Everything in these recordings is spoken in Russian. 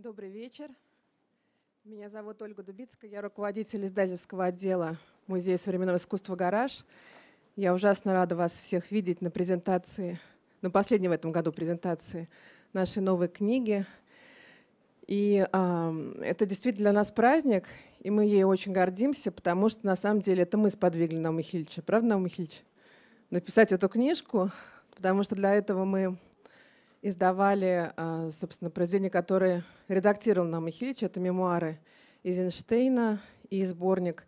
Добрый вечер. Меня зовут Ольга Дубицкая, я руководитель издательского отдела Музея современного искусства «Гараж». Я ужасно рада вас всех видеть на презентации, на последней в этом году презентации нашей новой книги. И э, это действительно для нас праздник, и мы ей очень гордимся, потому что на самом деле это мы сподвигли Наума Хильча. Правда, Наума Хильч? Написать эту книжку, потому что для этого мы издавали, а, собственно, произведения, которые редактировал нам Михевич. Это мемуары Эйзенштейна и сборник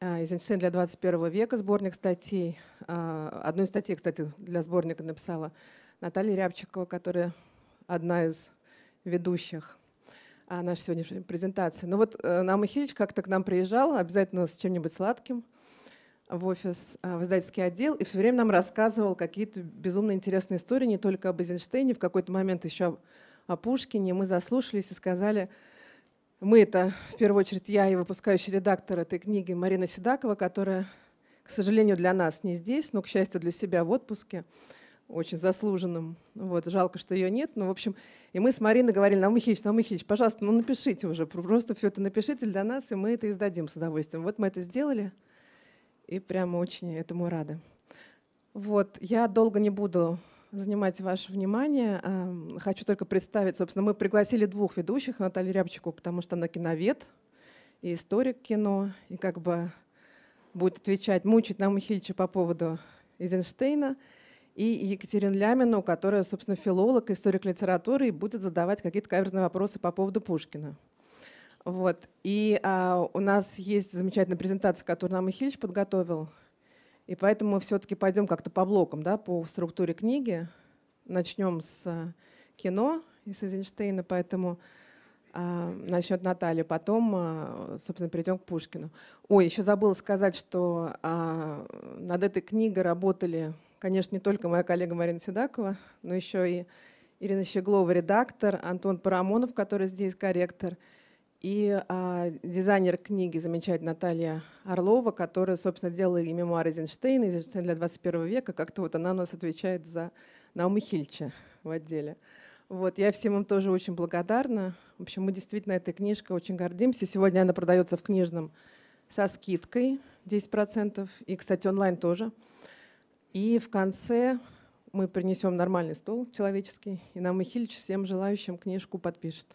а, Эйзенштейн для 21 века, сборник статей. А, одну из статей, кстати, для сборника написала Наталья Рябчикова, которая одна из ведущих нашей сегодняшней презентации. Но ну вот э, нам как-то к нам приезжал, обязательно с чем-нибудь сладким – в офис, а, в издательский отдел, и все время нам рассказывал какие-то безумно интересные истории, не только об Эйзенштейне, в какой-то момент еще о Пушкине. Мы заслушались и сказали, мы это, в первую очередь, я и выпускающий редактор этой книги Марина Седакова, которая, к сожалению, для нас не здесь, но, к счастью, для себя в отпуске очень заслуженным. Вот, жалко, что ее нет. но в общем, и мы с Мариной говорили, нам Михич, пожалуйста, ну напишите уже, просто все это напишите для нас, и мы это издадим с удовольствием. Вот мы это сделали и прямо очень этому рада. Вот, я долго не буду занимать ваше внимание. Хочу только представить, собственно, мы пригласили двух ведущих, Наталью Рябчику, потому что она киновед и историк кино, и как бы будет отвечать, мучить нам Михильча по поводу Эйзенштейна, и Екатерину Лямину, которая, собственно, филолог, историк литературы, и будет задавать какие-то каверзные вопросы по поводу Пушкина. Вот. И а, у нас есть замечательная презентация, которую нам Михильевич подготовил. И поэтому мы все-таки пойдем как-то по блокам, да, по структуре книги. Начнем с а, кино из Эйзенштейна, поэтому а, начнет Наталья. Потом, а, собственно, перейдем к Пушкину. Ой, еще забыла сказать, что а, над этой книгой работали, конечно, не только моя коллега Марина Седакова, но еще и Ирина Щеглова, редактор, Антон Парамонов, который здесь корректор – и а, дизайнер книги замечает Наталья Орлова, которая, собственно, делала и мемуары Эйзенштейна, Эйзенштейн для 21 века. Как-то вот она у нас отвечает за Наум Хильча в отделе. Вот, я всем им тоже очень благодарна. В общем, мы действительно этой книжкой очень гордимся. Сегодня она продается в книжном со скидкой 10%. И, кстати, онлайн тоже. И в конце мы принесем нормальный стол человеческий, и нам Михильич всем желающим книжку подпишет.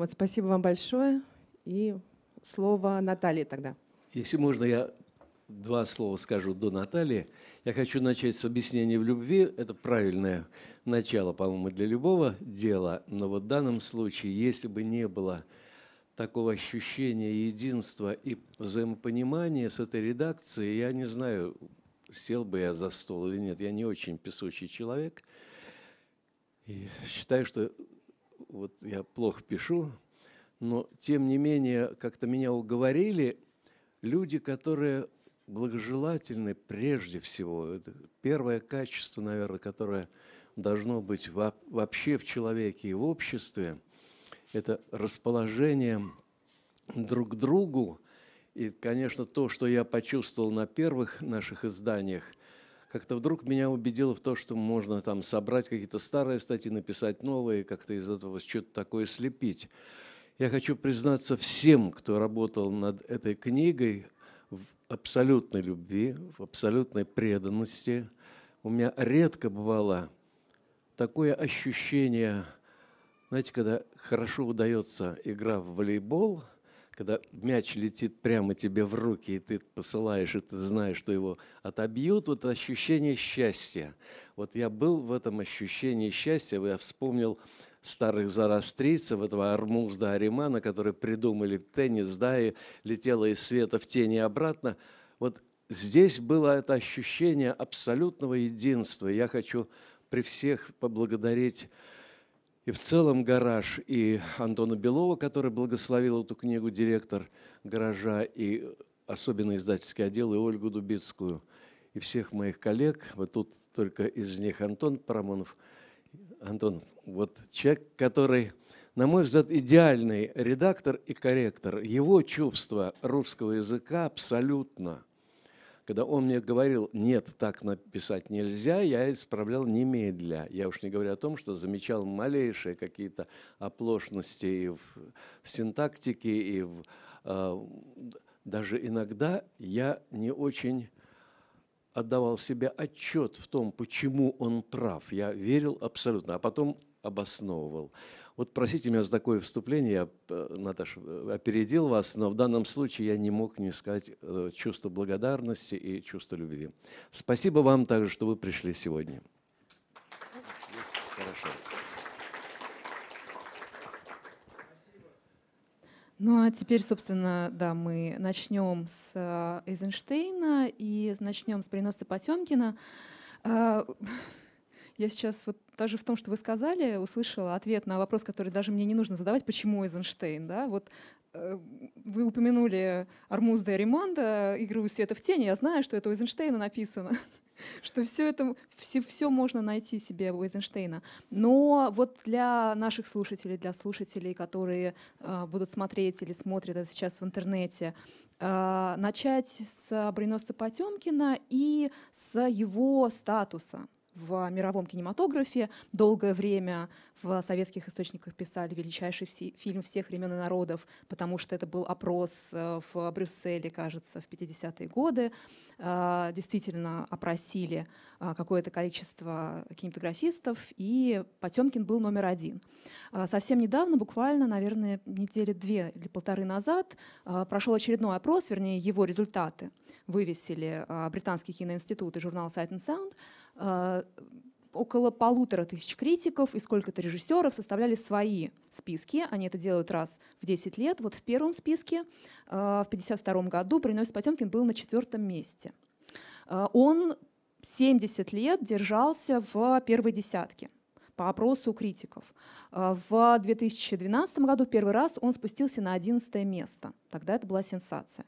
Вот спасибо вам большое. И слово Наталье тогда. Если можно, я два слова скажу до Натальи. Я хочу начать с объяснения в любви. Это правильное начало, по-моему, для любого дела. Но вот в данном случае, если бы не было такого ощущения единства и взаимопонимания с этой редакцией, я не знаю, сел бы я за стол или нет. Я не очень песучий человек. И считаю, что вот я плохо пишу, но тем не менее как-то меня уговорили люди, которые благожелательны прежде всего. Это первое качество, наверное, которое должно быть вообще в человеке и в обществе, это расположение друг к другу. И, конечно, то, что я почувствовал на первых наших изданиях – как-то вдруг меня убедило в то, что можно там собрать какие-то старые статьи, написать новые, как-то из этого что-то такое слепить. Я хочу признаться всем, кто работал над этой книгой, в абсолютной любви, в абсолютной преданности. У меня редко бывало такое ощущение, знаете, когда хорошо удается игра в волейбол – когда мяч летит прямо тебе в руки, и ты посылаешь, и ты знаешь, что его отобьют, вот ощущение счастья. Вот я был в этом ощущении счастья, я вспомнил старых зарастрийцев, этого Армузда Аримана, которые придумали теннис, да, и летело из света в тени обратно. Вот здесь было это ощущение абсолютного единства. Я хочу при всех поблагодарить и в целом гараж и Антона Белова, который благословил эту книгу, директор гаража, и э, особенно издательский отдел, и Ольгу Дубицкую, и всех моих коллег. Вот тут только из них Антон Парамонов. Антон, вот человек, который, на мой взгляд, идеальный редактор и корректор. Его чувство русского языка абсолютно – когда он мне говорил, нет, так написать нельзя, я исправлял немедля. Я уж не говорю о том, что замечал малейшие какие-то оплошности и в синтактике, и в, э, даже иногда я не очень отдавал себе отчет в том, почему он прав. Я верил абсолютно, а потом обосновывал. Вот простите меня за такое вступление, я, э, Наташа, э, опередил вас, но в данном случае я не мог не сказать э, чувство благодарности и чувство любви. Спасибо вам также, что вы пришли сегодня. Хорошо. Ну а теперь, собственно, да, мы начнем с Эйзенштейна и начнем с переноса Потемкина. Я сейчас вот даже в том, что вы сказали, услышала ответ на вопрос, который даже мне не нужно задавать, почему Эйзенштейн, да, вот э, вы упомянули Армуз де Риманда, «Игру света в тени». Я знаю, что это у Эйзенштейна написано, что все это, все, все можно найти себе у Эйзенштейна. Но вот для наших слушателей, для слушателей, которые э, будут смотреть или смотрят это сейчас в интернете, э, начать с Бриноса Потемкина» и с его статуса – в мировом кинематографе. Долгое время в советских источниках писали величайший вси- фильм всех времен и народов, потому что это был опрос э, в Брюсселе, кажется, в 50-е годы. Э, действительно опросили э, какое-то количество кинематографистов, и Потемкин был номер один. Совсем недавно, буквально, наверное, недели две или полторы назад, прошел очередной опрос, вернее, его результаты вывесили Британский киноинститут и журнал Sight and Sound, Э, около полутора тысяч критиков и сколько-то режиссеров составляли свои списки. Они это делают раз в 10 лет. Вот в первом списке э, в 1952 году «Броненосец Потемкин» был на четвертом месте. Э, он 70 лет держался в первой десятке по опросу критиков. В 2012 году первый раз он спустился на 11 место. Тогда это была сенсация.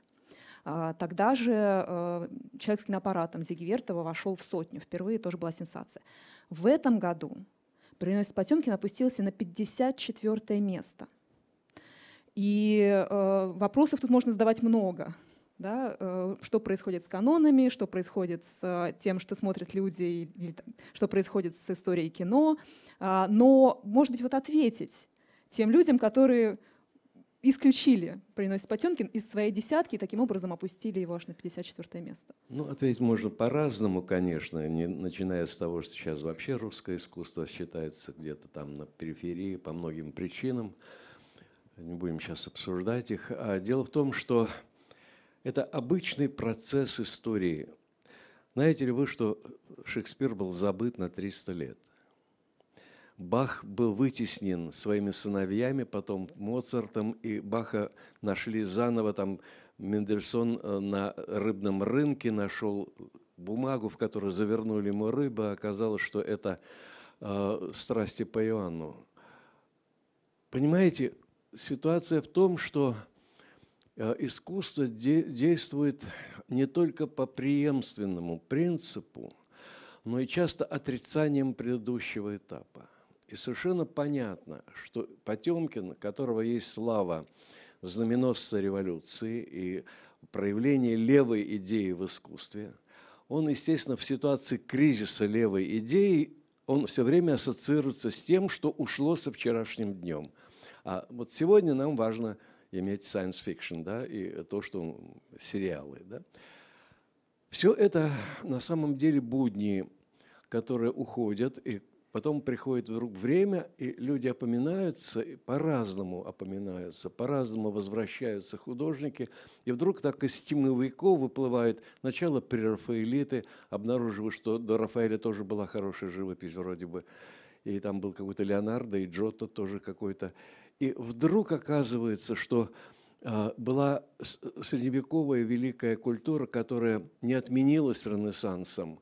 А, тогда же э, человек с киноаппаратом Зиги Вертова вошел в сотню. Впервые тоже была сенсация. В этом году «Приносит Потемкин» опустился на 54 место. И э, вопросов тут можно задавать много. Да? Э, что происходит с канонами, что происходит с э, тем, что смотрят люди, или, там, что происходит с историей кино. Э, но, может быть, вот ответить тем людям, которые исключили, приносит Потемкин, из своей десятки и таким образом опустили его аж на 54 место? Ну, ответить можно по-разному, конечно, не, начиная с того, что сейчас вообще русское искусство считается где-то там на периферии по многим причинам. Не будем сейчас обсуждать их. А дело в том, что это обычный процесс истории. Знаете ли вы, что Шекспир был забыт на 300 лет? Бах был вытеснен своими сыновьями, потом Моцартом, и Баха нашли заново. Там Мендельсон э, на рыбном рынке нашел бумагу, в которую завернули ему рыбу. Оказалось, что это э, «Страсти по Иоанну». Понимаете, ситуация в том, что э, искусство де действует не только по преемственному принципу, но и часто отрицанием предыдущего этапа. И совершенно понятно, что Потемкин, которого есть слава знаменосца революции и проявление левой идеи в искусстве, он, естественно, в ситуации кризиса левой идеи, он все время ассоциируется с тем, что ушло со вчерашним днем. А вот сегодня нам важно иметь science fiction, да, и то, что сериалы, да. Все это на самом деле будни, которые уходят, и Потом приходит вдруг время, и люди опоминаются, и по-разному опоминаются, по-разному возвращаются художники, и вдруг так из темновиков выплывает начало прерафаэлиты, обнаруживают, что до Рафаэля тоже была хорошая живопись вроде бы, и там был какой-то Леонардо, и Джотто тоже какой-то. И вдруг оказывается, что а, была средневековая великая культура, которая не отменилась Ренессансом,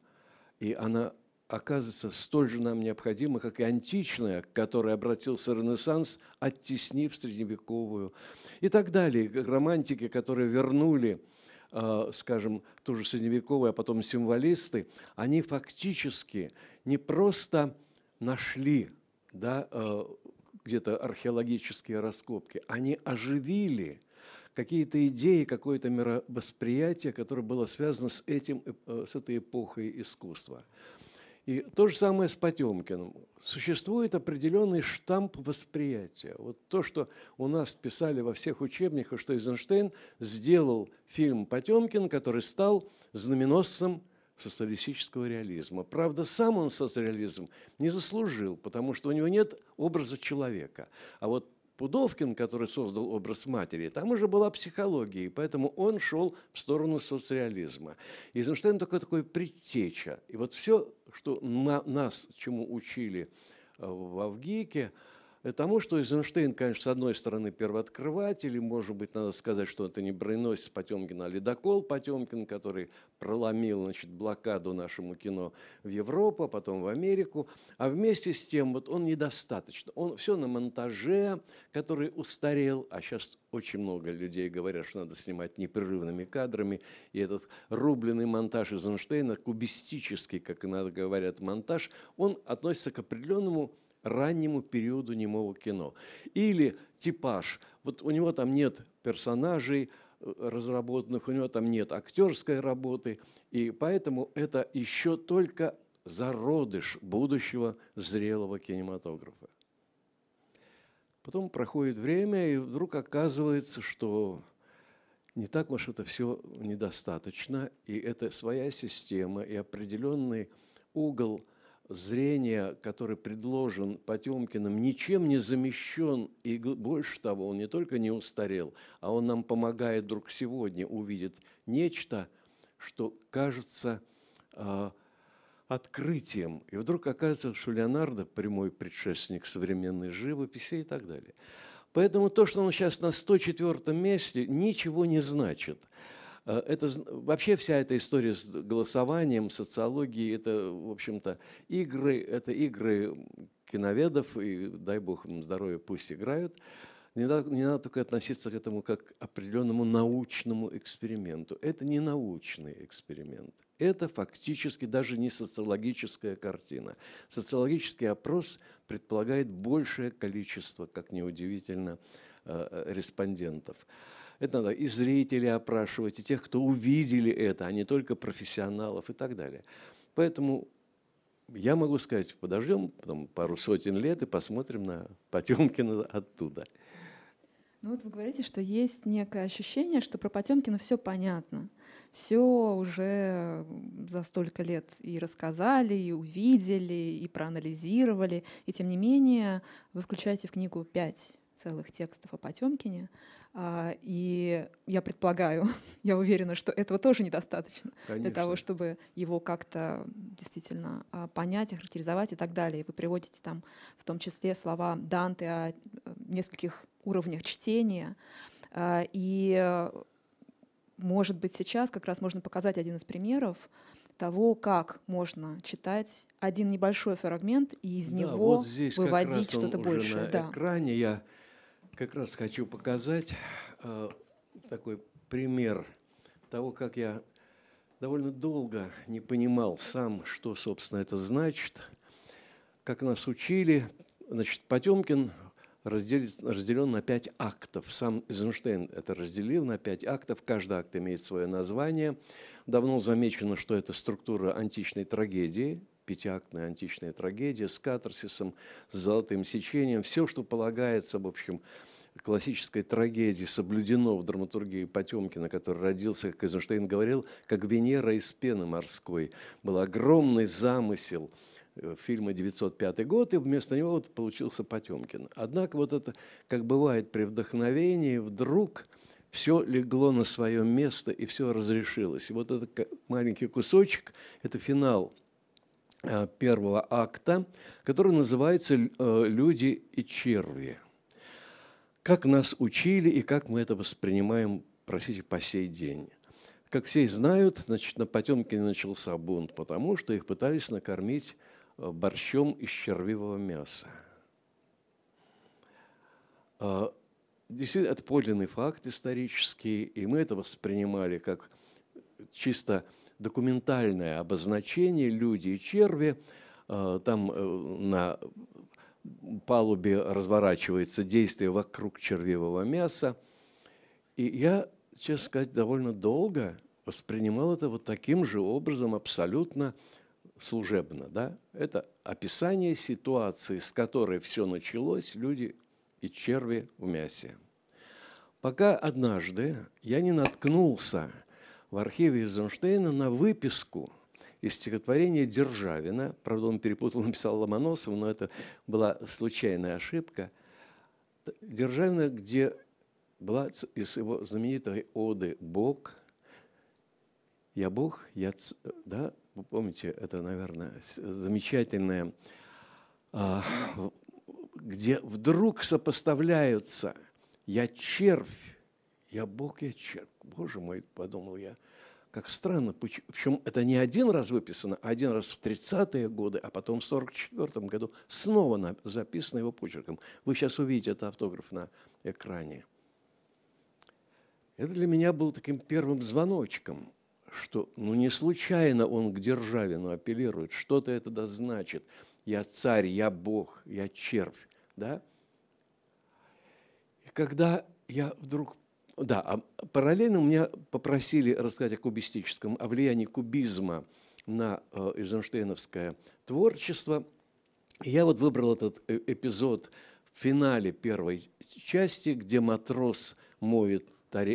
и она оказывается столь же нам необходимо, как и античная, к которой обратился Ренессанс, оттеснив средневековую. И так далее. Романтики, которые вернули а, скажем, тоже средневековую, а потом символисты, они фактически не просто нашли да, а, где-то археологические раскопки, они оживили какие-то идеи, какое-то мировосприятие, которое было связано с, этим, э, с этой эпохой искусства. И то же самое с Потемкиным. Существует определенный штамп восприятия. Вот то, что у нас писали во всех учебниках, что Эйзенштейн сделал фильм «Потемкин», который стал знаменосцем социалистического реализма. Правда, сам он социализм не заслужил, потому что у него нет образа человека. А вот Пудовкин, который создал образ матери, там уже была психология, и поэтому он шел в сторону соцреализма. Эйзенштейн только такой предтеча. И вот все, что на нас, чему учили э, в Авгике, Э, тому, что Эйзенштейн, конечно, с одной стороны первооткрыватель, и, может быть, надо сказать, что это не броненосец Потемкин, а ледокол Потемкин, который проломил значит, блокаду нашему кино в Европу, а потом в Америку. А вместе с тем вот он недостаточно. Он все на монтаже, который устарел, а сейчас очень много людей говорят, что надо снимать непрерывными кадрами, и этот рубленый монтаж Эйзенштейна, кубистический, как иногда говорят, монтаж, он относится к определенному раннему периоду немого кино. Или типаж. Вот у него там нет персонажей э, разработанных, у него там нет актерской работы, и поэтому это еще только зародыш будущего зрелого кинематографа. Потом проходит время, и вдруг оказывается, что не так уж это все недостаточно, и это своя система и определенный угол – зрения, который предложен Потемкиным, ничем не замещен, и больше того, он не только не устарел, а он нам помогает вдруг сегодня увидеть нечто, что кажется э, открытием. И вдруг оказывается, что Леонардо – прямой предшественник современной живописи и так далее. Поэтому то, что он сейчас на 104 месте, ничего не значит. Э, это, вообще вся эта история с голосованием, социологией, это, в общем-то, игры, это игры киноведов, и дай бог им здоровья, пусть играют. Не надо, не надо только относиться к этому как к определенному научному эксперименту. Это не научный эксперимент. Это фактически даже не социологическая картина. Социологический опрос предполагает большее количество, как неудивительно, э, э, респондентов. Это надо и зрителей опрашивать, и тех, кто увидели это, а не только профессионалов и так далее. Поэтому я могу сказать, подождем там, пару сотен лет и посмотрим на Потемкина оттуда. Ну вот вы говорите, что есть некое ощущение, что про Потемкина все понятно. Все уже за столько лет и рассказали, и увидели, и проанализировали. И тем не менее вы включаете в книгу пять целых текстов о Потемкине. А, и я предполагаю, я уверена, что этого тоже недостаточно Конечно. для того, чтобы его как-то действительно а, понять, охарактеризовать и так далее. вы приводите там в том числе слова Данте о э, нескольких уровнях чтения. А, и, может быть, сейчас как раз можно показать один из примеров того, как можно читать один небольшой фрагмент и из да, него вот здесь выводить что-то большее. На да. экране я как раз хочу показать э, такой пример того, как я довольно долго не понимал сам, что, собственно, это значит, как нас учили. Значит, Потемкин разделен, на пять актов. Сам Эйзенштейн это разделил на пять актов. Каждый акт имеет свое название. Давно замечено, что это структура античной трагедии – пятиактная античная трагедия с катарсисом, с золотым сечением, все, что полагается, в общем, классической трагедии соблюдено в драматургии Потемкина, который родился, как Эйзенштейн говорил, как Венера из пены морской. Был огромный замысел э, фильма «905 год», и вместо него вот получился Потемкин. Однако вот это, как бывает при вдохновении, вдруг все легло на свое место и все разрешилось. И вот этот маленький кусочек – это финал Э, первого акта, который называется э, «Люди и черви». Как нас учили и как мы это воспринимаем, простите, по сей день. Как все знают, значит, на Потемкине начался бунт, потому что их пытались накормить э, борщом из червивого мяса. Действительно, это подлинный факт исторический, и мы это воспринимали как чисто документальное обозначение «Люди и черви». Э, там э, на палубе разворачивается действие вокруг червивого мяса. И я, честно сказать, довольно долго воспринимал это вот таким же образом, абсолютно служебно. Да? Это описание ситуации, с которой все началось, люди и черви в мясе. Пока однажды я не наткнулся в архиве Эйзенштейна на выписку из стихотворения Державина. Правда, он перепутал, написал Ломоносов, но это была случайная ошибка. Державина, где была из его знаменитой оды «Бог», «Я Бог», «Я...» Да, вы помните, это, наверное, замечательное, а, где вдруг сопоставляются «Я червь», я Бог, я черт. Боже мой, подумал я. Как странно, причем это не один раз выписано, а один раз в 30-е годы, а потом в 44-м году снова записано его почерком. Вы сейчас увидите этот автограф на экране. Это для меня был таким первым звоночком, что ну не случайно он к Державину апеллирует, что-то это да значит. Я царь, я Бог, я червь. Да? И когда я вдруг да, а параллельно меня попросили рассказать о кубистическом, о влиянии кубизма на э, эйзенштейновское творчество. я вот выбрал этот э, эпизод в финале первой части, где матрос моет,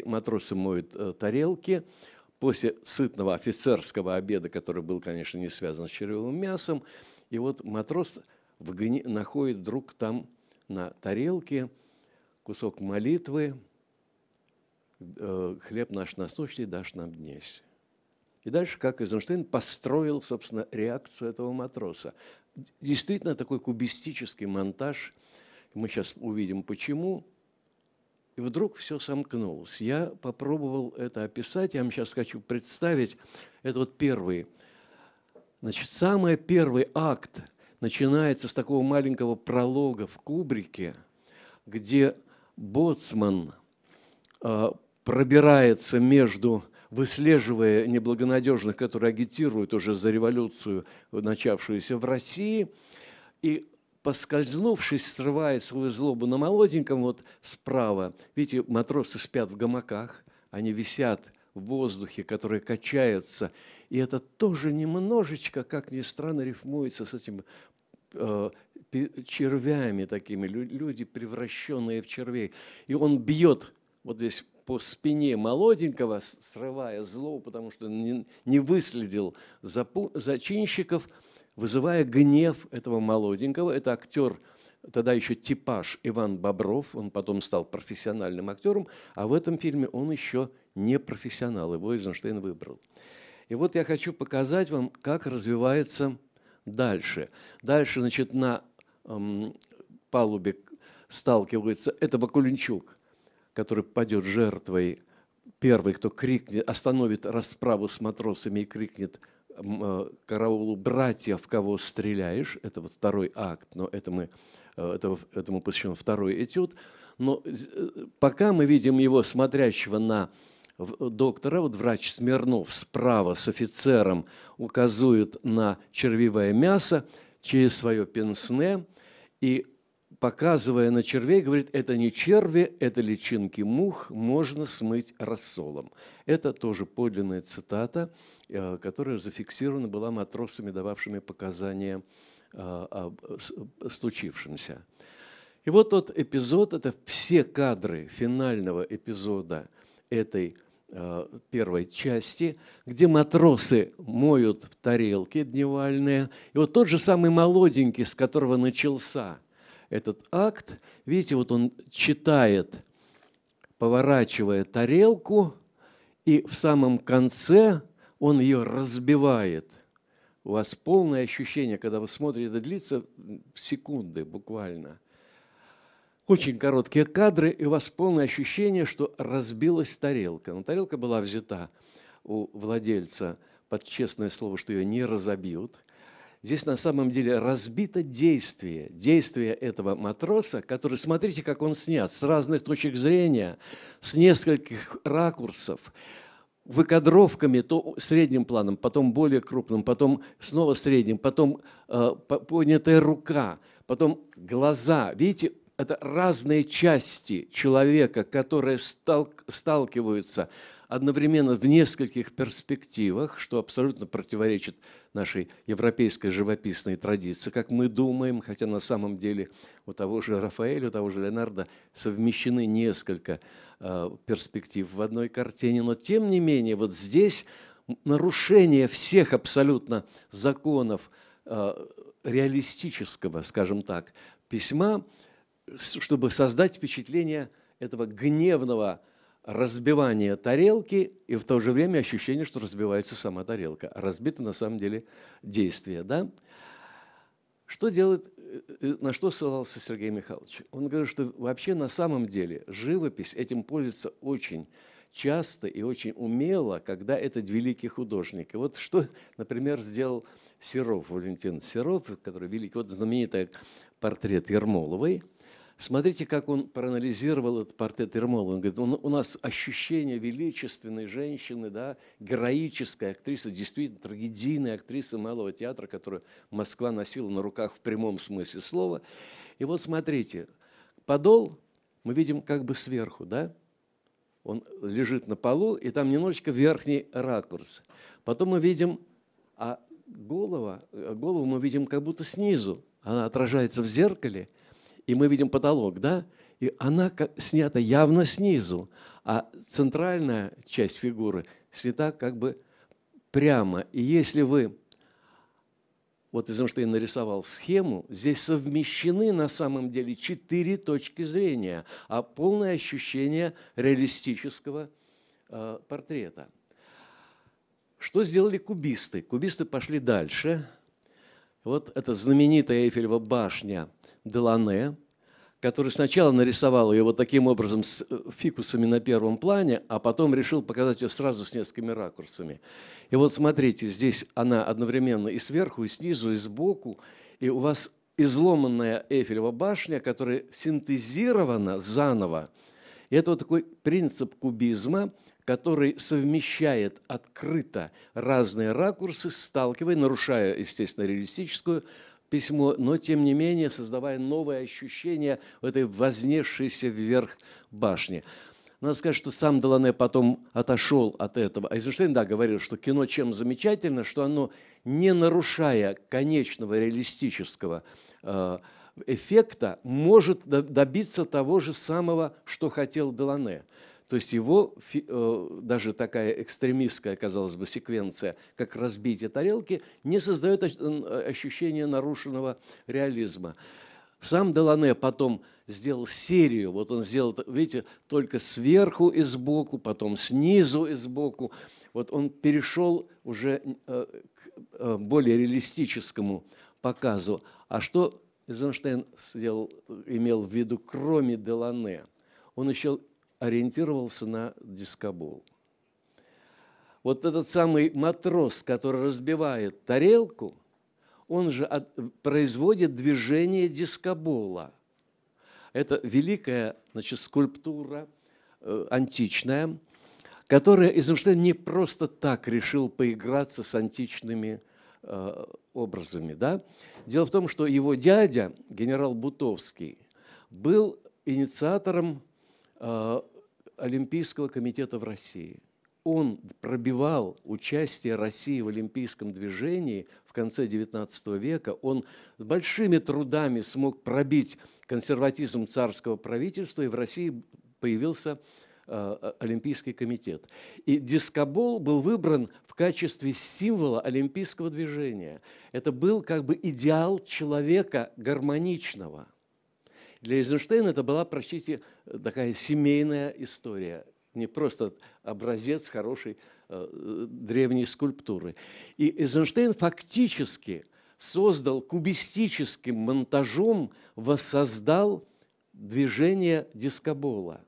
матросы моют э, тарелки после сытного офицерского обеда, который был, конечно, не связан с червивым мясом. И вот матрос в гни... находит вдруг там на тарелке кусок молитвы, Э, хлеб наш насущный дашь нам днесь. И дальше, как Эйзенштейн построил, собственно, реакцию этого матроса. Действительно, такой кубистический монтаж, мы сейчас увидим почему, и вдруг все сомкнулось. Я попробовал это описать, я вам сейчас хочу представить, это вот первый, значит, самый первый акт начинается с такого маленького пролога в Кубрике, где Боцман э, – пробирается между выслеживая неблагонадежных, которые агитируют уже за революцию, начавшуюся в России, и поскользнувшись, срывает свою злобу на молоденьком, вот справа, видите, матросы спят в гамаках, они висят в воздухе, которые качаются, и это тоже немножечко, как ни странно, рифмуется с этим э, червями такими, люди, превращенные в червей. И он бьет вот здесь по спине молоденького, срывая зло, потому что не, не выследил запу, зачинщиков, вызывая гнев этого молоденького. Это актер, тогда еще типаж Иван Бобров, он потом стал профессиональным актером, а в этом фильме он еще не профессионал, его Эйзенштейн выбрал. И вот я хочу показать вам, как развивается дальше. Дальше, значит, на эм, палубе сталкивается, это Вакуленчук – который падет жертвой, первый, кто крикнет, остановит расправу с матросами и крикнет э, караулу братья, в кого стреляешь, это вот второй акт, но это мы, э, это, этому посвящен второй этюд. Но э, пока мы видим его смотрящего на доктора, вот врач Смирнов справа с офицером указует на червивое мясо через свое пенсне, и показывая на червей, говорит, это не черви, это личинки мух, можно смыть рассолом. Это тоже подлинная цитата, э, которая зафиксирована была матросами, дававшими показания э, о случившемся. И вот тот эпизод, это все кадры финального эпизода этой э, первой части, где матросы моют тарелки дневальные. И вот тот же самый молоденький, с которого начался – этот акт. Видите, вот он читает, поворачивая тарелку, и в самом конце он ее разбивает. У вас полное ощущение, когда вы смотрите, это длится секунды буквально. Очень короткие кадры, и у вас полное ощущение, что разбилась тарелка. Но тарелка была взята у владельца под честное слово, что ее не разобьют. Здесь на самом деле разбито действие, действие этого матроса, который, смотрите, как он снят, с разных точек зрения, с нескольких ракурсов, выкадровками, то средним планом, потом более крупным, потом снова средним, потом э, поднятая рука, потом глаза. Видите, это разные части человека, которые стал, сталкиваются одновременно в нескольких перспективах, что абсолютно противоречит нашей европейской живописной традиции, как мы думаем, хотя на самом деле у того же Рафаэля, у того же Леонардо совмещены несколько э, перспектив в одной картине, но тем не менее вот здесь нарушение всех абсолютно законов э, реалистического, скажем так, письма, чтобы создать впечатление этого гневного разбивание тарелки и в то же время ощущение, что разбивается сама тарелка. Разбито на самом деле действие. Да? Что делает, э, э, на что ссылался Сергей Михайлович? Он говорит, что вообще на самом деле живопись этим пользуется очень часто и очень умело, когда это великий художник. И вот что, например, сделал Серов, Валентин Серов, который великий, вот знаменитый портрет Ермоловой – Смотрите, как он проанализировал этот портрет Ермола. Он говорит, у нас ощущение величественной женщины, да, героической актрисы, действительно трагедийной актрисы малого театра, которую Москва носила на руках в прямом смысле слова. И вот смотрите, подол мы видим как бы сверху, да? Он лежит на полу, и там немножечко верхний ракурс. Потом мы видим, а голова, э, голову мы видим как будто снизу. Она отражается в зеркале – и мы видим потолок, да? И она снята явно снизу, а центральная часть фигуры снята как бы прямо. И если вы, вот из-за того, что я нарисовал схему, здесь совмещены на самом деле четыре точки зрения, а полное ощущение реалистического э, портрета. Что сделали кубисты? Кубисты пошли дальше. Вот эта знаменитая Эйфелева башня – Делане, который сначала нарисовал ее вот таким образом с э, фикусами на первом плане, а потом решил показать ее сразу с несколькими ракурсами. И вот смотрите, здесь она одновременно и сверху, и снизу, и сбоку, и у вас изломанная Эйфелева башня, которая синтезирована заново. И это вот такой принцип кубизма, который совмещает открыто разные ракурсы, сталкивая, нарушая, естественно, реалистическую письмо, но тем не менее создавая новое ощущение в этой вознесшейся вверх башни. Надо сказать, что сам Делане потом отошел от этого. Эйзенштейн, да, говорил, что кино чем замечательно, что оно, не нарушая конечного реалистического э, эффекта, может добиться того же самого, что хотел Делане. То есть его э, даже такая экстремистская, казалось бы, секвенция, как разбитие тарелки, не создает э, ощущения нарушенного реализма. Сам Делане потом сделал серию, вот он сделал, видите, только сверху и сбоку, потом снизу и сбоку. Вот он перешел уже э, к более реалистическому показу. А что Эйзенштейн сделал, имел в виду, кроме Делане? Он еще ориентировался на дискобол. Вот этот самый матрос, который разбивает тарелку, он же от, производит движение дискобола. Это великая значит, скульптура э, античная, которая Эйзенштейн не просто так решил поиграться с античными э, образами. Да? Дело в том, что его дядя, генерал Бутовский, был инициатором Э, олимпийского комитета в России. Он пробивал участие России в олимпийском движении в конце XIX века. Он большими трудами смог пробить консерватизм царского правительства, и в России появился э, э, Олимпийский комитет. И дискобол был выбран в качестве символа олимпийского движения. Это был как бы идеал человека гармоничного – для Эйзенштейна это была, простите, э, такая семейная история, не просто образец хорошей э, древней скульптуры. И Эйзенштейн фактически создал кубистическим монтажом, воссоздал движение дискобола.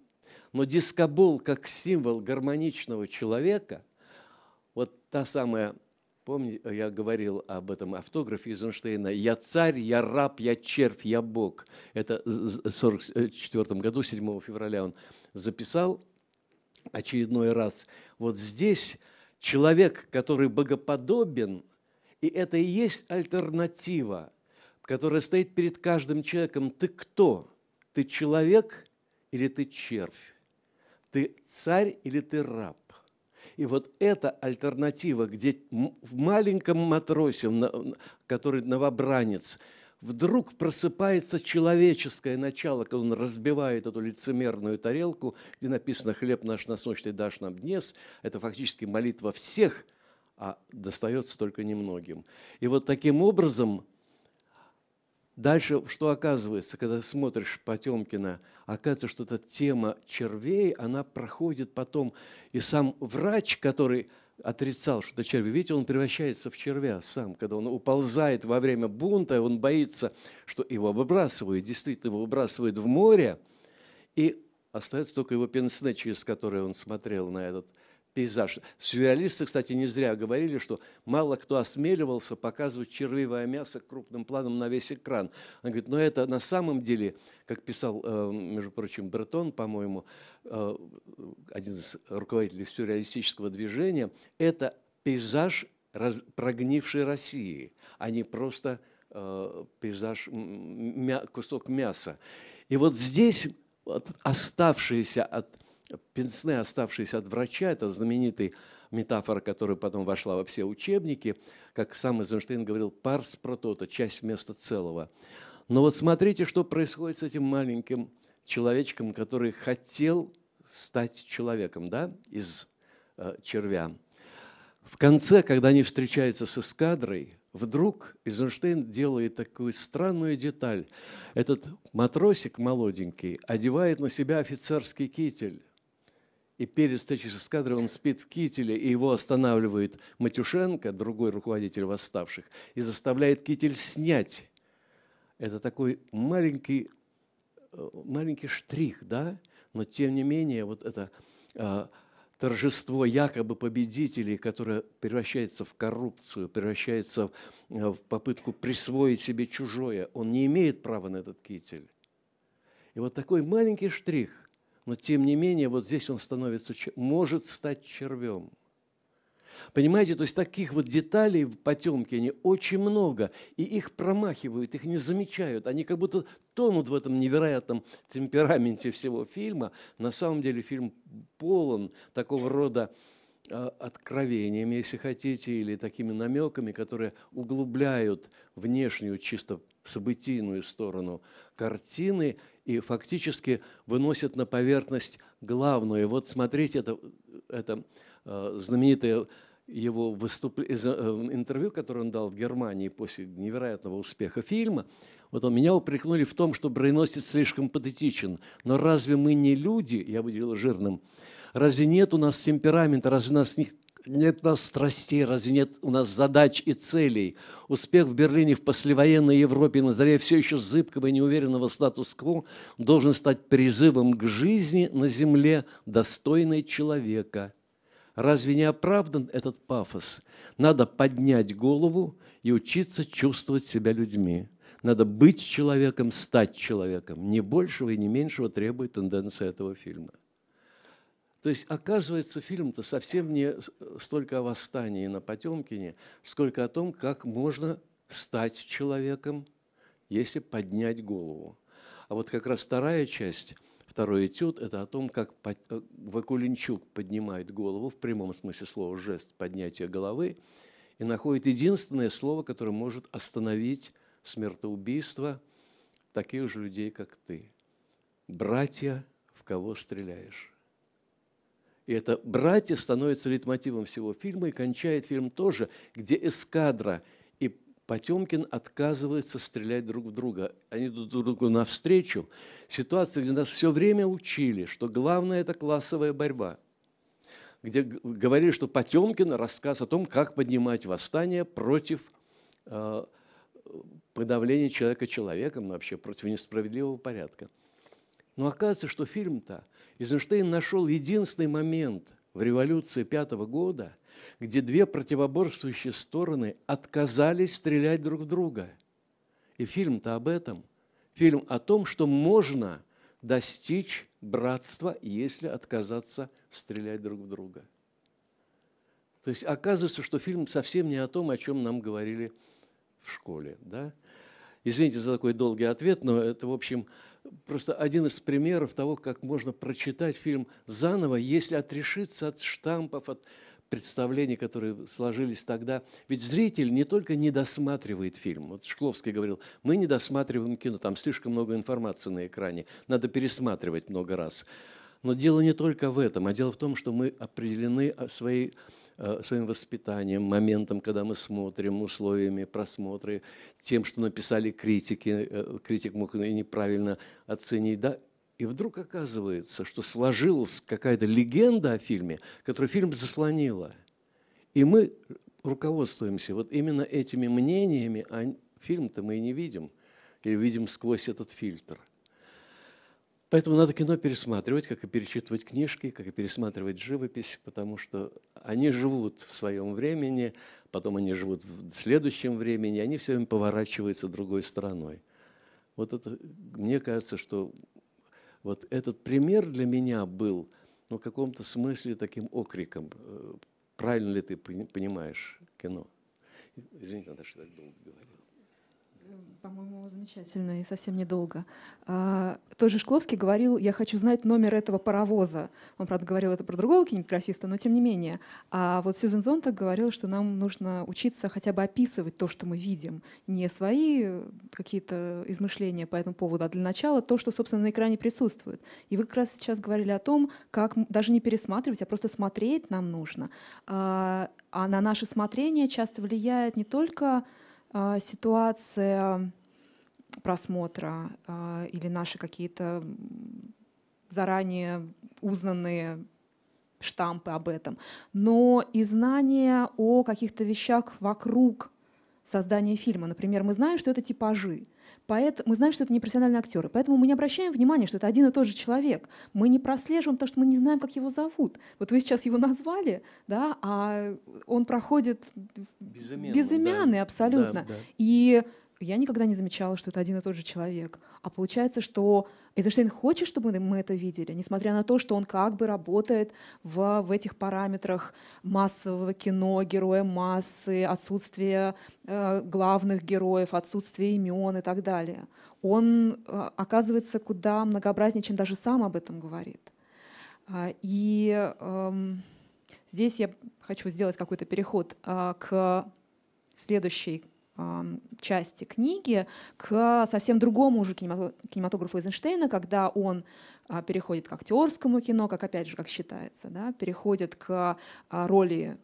Но дискобол как символ гармоничного человека, вот та самая Помни, э, я говорил об этом автографе Эйзенштейна. «Я царь, я раб, я червь, я бог». Это э, э, в 1944 году, 7 февраля он записал очередной раз. Вот здесь человек, который богоподобен, и это и есть альтернатива, которая стоит перед каждым человеком. Ты кто? Ты человек или ты червь? Ты царь или ты раб? И вот эта альтернатива, где в маленьком матросе, который новобранец, вдруг просыпается человеческое начало, когда он разбивает эту лицемерную тарелку, где написано «хлеб наш насущный дашь нам днес». Это фактически молитва всех, а достается только немногим. И вот таким образом Дальше, что оказывается, когда смотришь Потемкина, оказывается, что эта тема червей, она проходит потом. И сам врач, который отрицал, что это черви, видите, он превращается в червя сам, когда он уползает во время бунта, он боится, что его выбрасывают, действительно его выбрасывают в море, и остается только его пенсне, через которое он смотрел на этот пейзаж. Сюрреалисты, кстати, не зря говорили, что мало кто осмеливался показывать червивое мясо крупным планом на весь экран. Он говорит, но это на самом деле, как писал, э, между прочим, Бретон, по-моему, э, один из руководителей сюрреалистического движения, это пейзаж прогнившей России, а не просто э, пейзаж, кусок мяса. И вот здесь оставшиеся от пенсне оставшиеся от врача, это знаменитая метафора, которая потом вошла во все учебники, как сам Эйзенштейн говорил, парс протота, часть вместо целого. Но вот смотрите, что происходит с этим маленьким человечком, который хотел стать человеком, да, из э, червя. В конце, когда они встречаются с эскадрой, вдруг Эйзенштейн делает такую странную деталь. Этот матросик молоденький одевает на себя офицерский китель, и перед встречей с эскадрой он спит в кителе, и его останавливает Матюшенко, другой руководитель восставших, и заставляет китель снять. Это такой маленький, э, маленький штрих, да? Но тем не менее, вот это а, торжество якобы победителей, которое превращается в коррупцию, превращается в, э, в попытку присвоить себе чужое, он не имеет права на этот китель. И вот такой маленький штрих – но тем не менее, вот здесь он становится, может стать червем. Понимаете, то есть таких вот деталей в они очень много, и их промахивают, их не замечают. Они как будто тонут в этом невероятном темпераменте всего фильма. На самом деле фильм полон такого рода а, откровениями, если хотите, или такими намеками, которые углубляют внешнюю, чисто событийную сторону картины и фактически выносит на поверхность главную. И вот смотрите, это, это э, знаменитое его выступ... Э, интервью, которое он дал в Германии после невероятного успеха фильма, вот он, меня упрекнули в том, что броненосец слишком патетичен. Но разве мы не люди, я выделил жирным, разве нет у нас темперамента, разве у нас нет у нас страстей, разве нет у нас задач и целей? Успех в Берлине, в послевоенной Европе, на заре все еще зыбкого и неуверенного статус-кво должен стать призывом к жизни на земле, достойной человека. Разве не оправдан этот пафос? Надо поднять голову и учиться чувствовать себя людьми. Надо быть человеком, стать человеком. Ни большего и ни меньшего требует тенденция этого фильма. То есть, оказывается, фильм-то совсем не столько о восстании на Потемкине, сколько о том, как можно стать человеком, если поднять голову. А вот как раз вторая часть, второй этюд, это о том, как э, Вакуленчук поднимает голову, в прямом смысле слова жест поднятия головы, и находит единственное слово, которое может остановить смертоубийство таких же людей, как ты. «Братья, в кого стреляешь?» И это «братья» становится лейтмотивом всего фильма и кончает фильм тоже, где эскадра и Потемкин отказываются стрелять друг в друга. Они идут друг другу навстречу. Ситуация, где нас все время учили, что главное – это классовая борьба – где говорили, что Потемкин рассказ о том, как поднимать восстание против э, подавления человека человеком, вообще против несправедливого порядка. Но оказывается, что фильм-то Эйзенштейн нашел единственный момент в революции пятого года, где две противоборствующие стороны отказались стрелять друг в друга. И фильм-то об этом. Фильм о том, что можно достичь братства, если отказаться стрелять друг в друга. То есть оказывается, что фильм совсем не о том, о чем нам говорили в школе. Да? Извините за такой долгий ответ, но это, в общем, просто один из примеров того, как можно прочитать фильм заново, если отрешиться от штампов, от представлений, которые сложились тогда. Ведь зритель не только не досматривает фильм. Вот Шкловский говорил, мы не досматриваем кино, там слишком много информации на экране, надо пересматривать много раз. Но дело не только в этом, а дело в том, что мы определены а, своей Э, своим воспитанием, моментом, когда мы смотрим, условиями просмотра, тем, что написали критики, э, критик мог и неправильно оценить, да, и вдруг оказывается, что сложилась какая-то легенда о фильме, которую фильм заслонила. И мы руководствуемся вот именно этими мнениями, а фильм-то мы и не видим, или видим сквозь этот фильтр – Поэтому надо кино пересматривать, как и перечитывать книжки, как и пересматривать живопись, потому что они живут в своем времени, потом они живут в следующем времени, они все время поворачиваются другой стороной. Вот это, мне кажется, что вот этот пример для меня был, ну, в каком-то смысле таким окриком. Э, правильно ли ты понимаешь кино? Извините, Наташа, я так долго говорил. По-моему, замечательно и совсем недолго. А, тоже Шкловский говорил, я хочу знать номер этого паровоза. Он, правда, говорил это про другого кинематографиста, но тем не менее. А вот Сьюзен так говорил, что нам нужно учиться хотя бы описывать то, что мы видим. Не свои э, какие-то измышления по этому поводу, а для начала то, что, собственно, на экране присутствует. И вы как раз сейчас говорили о том, как даже не пересматривать, а просто смотреть нам нужно. а, а на наше смотрение часто влияет не только а, ситуация просмотра а, или наши какие-то заранее узнанные штампы об этом, но и знания о каких-то вещах вокруг создания фильма. Например, мы знаем, что это типажи. Поэт... Мы знаем, что это не профессиональные актеры, поэтому мы не обращаем внимания, что это один и тот же человек. Мы не прослеживаем, потому что мы не знаем, как его зовут. Вот вы сейчас его назвали, да, а он проходит безымянный, безымянный ну да. абсолютно. Да, да. И я никогда не замечала, что это один и тот же человек. А получается, что Эйзенштейн хочет, чтобы мы это видели, несмотря на то, что он как бы работает в, в этих параметрах массового кино, героя массы, отсутствия э, главных героев, отсутствия имен и так далее. Он э, оказывается куда многообразнее, чем даже сам об этом говорит. А, и э, здесь я хочу сделать какой-то переход э, к следующей части книги к совсем другому уже кинематографу Эйзенштейна, когда он а, переходит к актерскому кино, как опять же, как считается, да, переходит к а, роли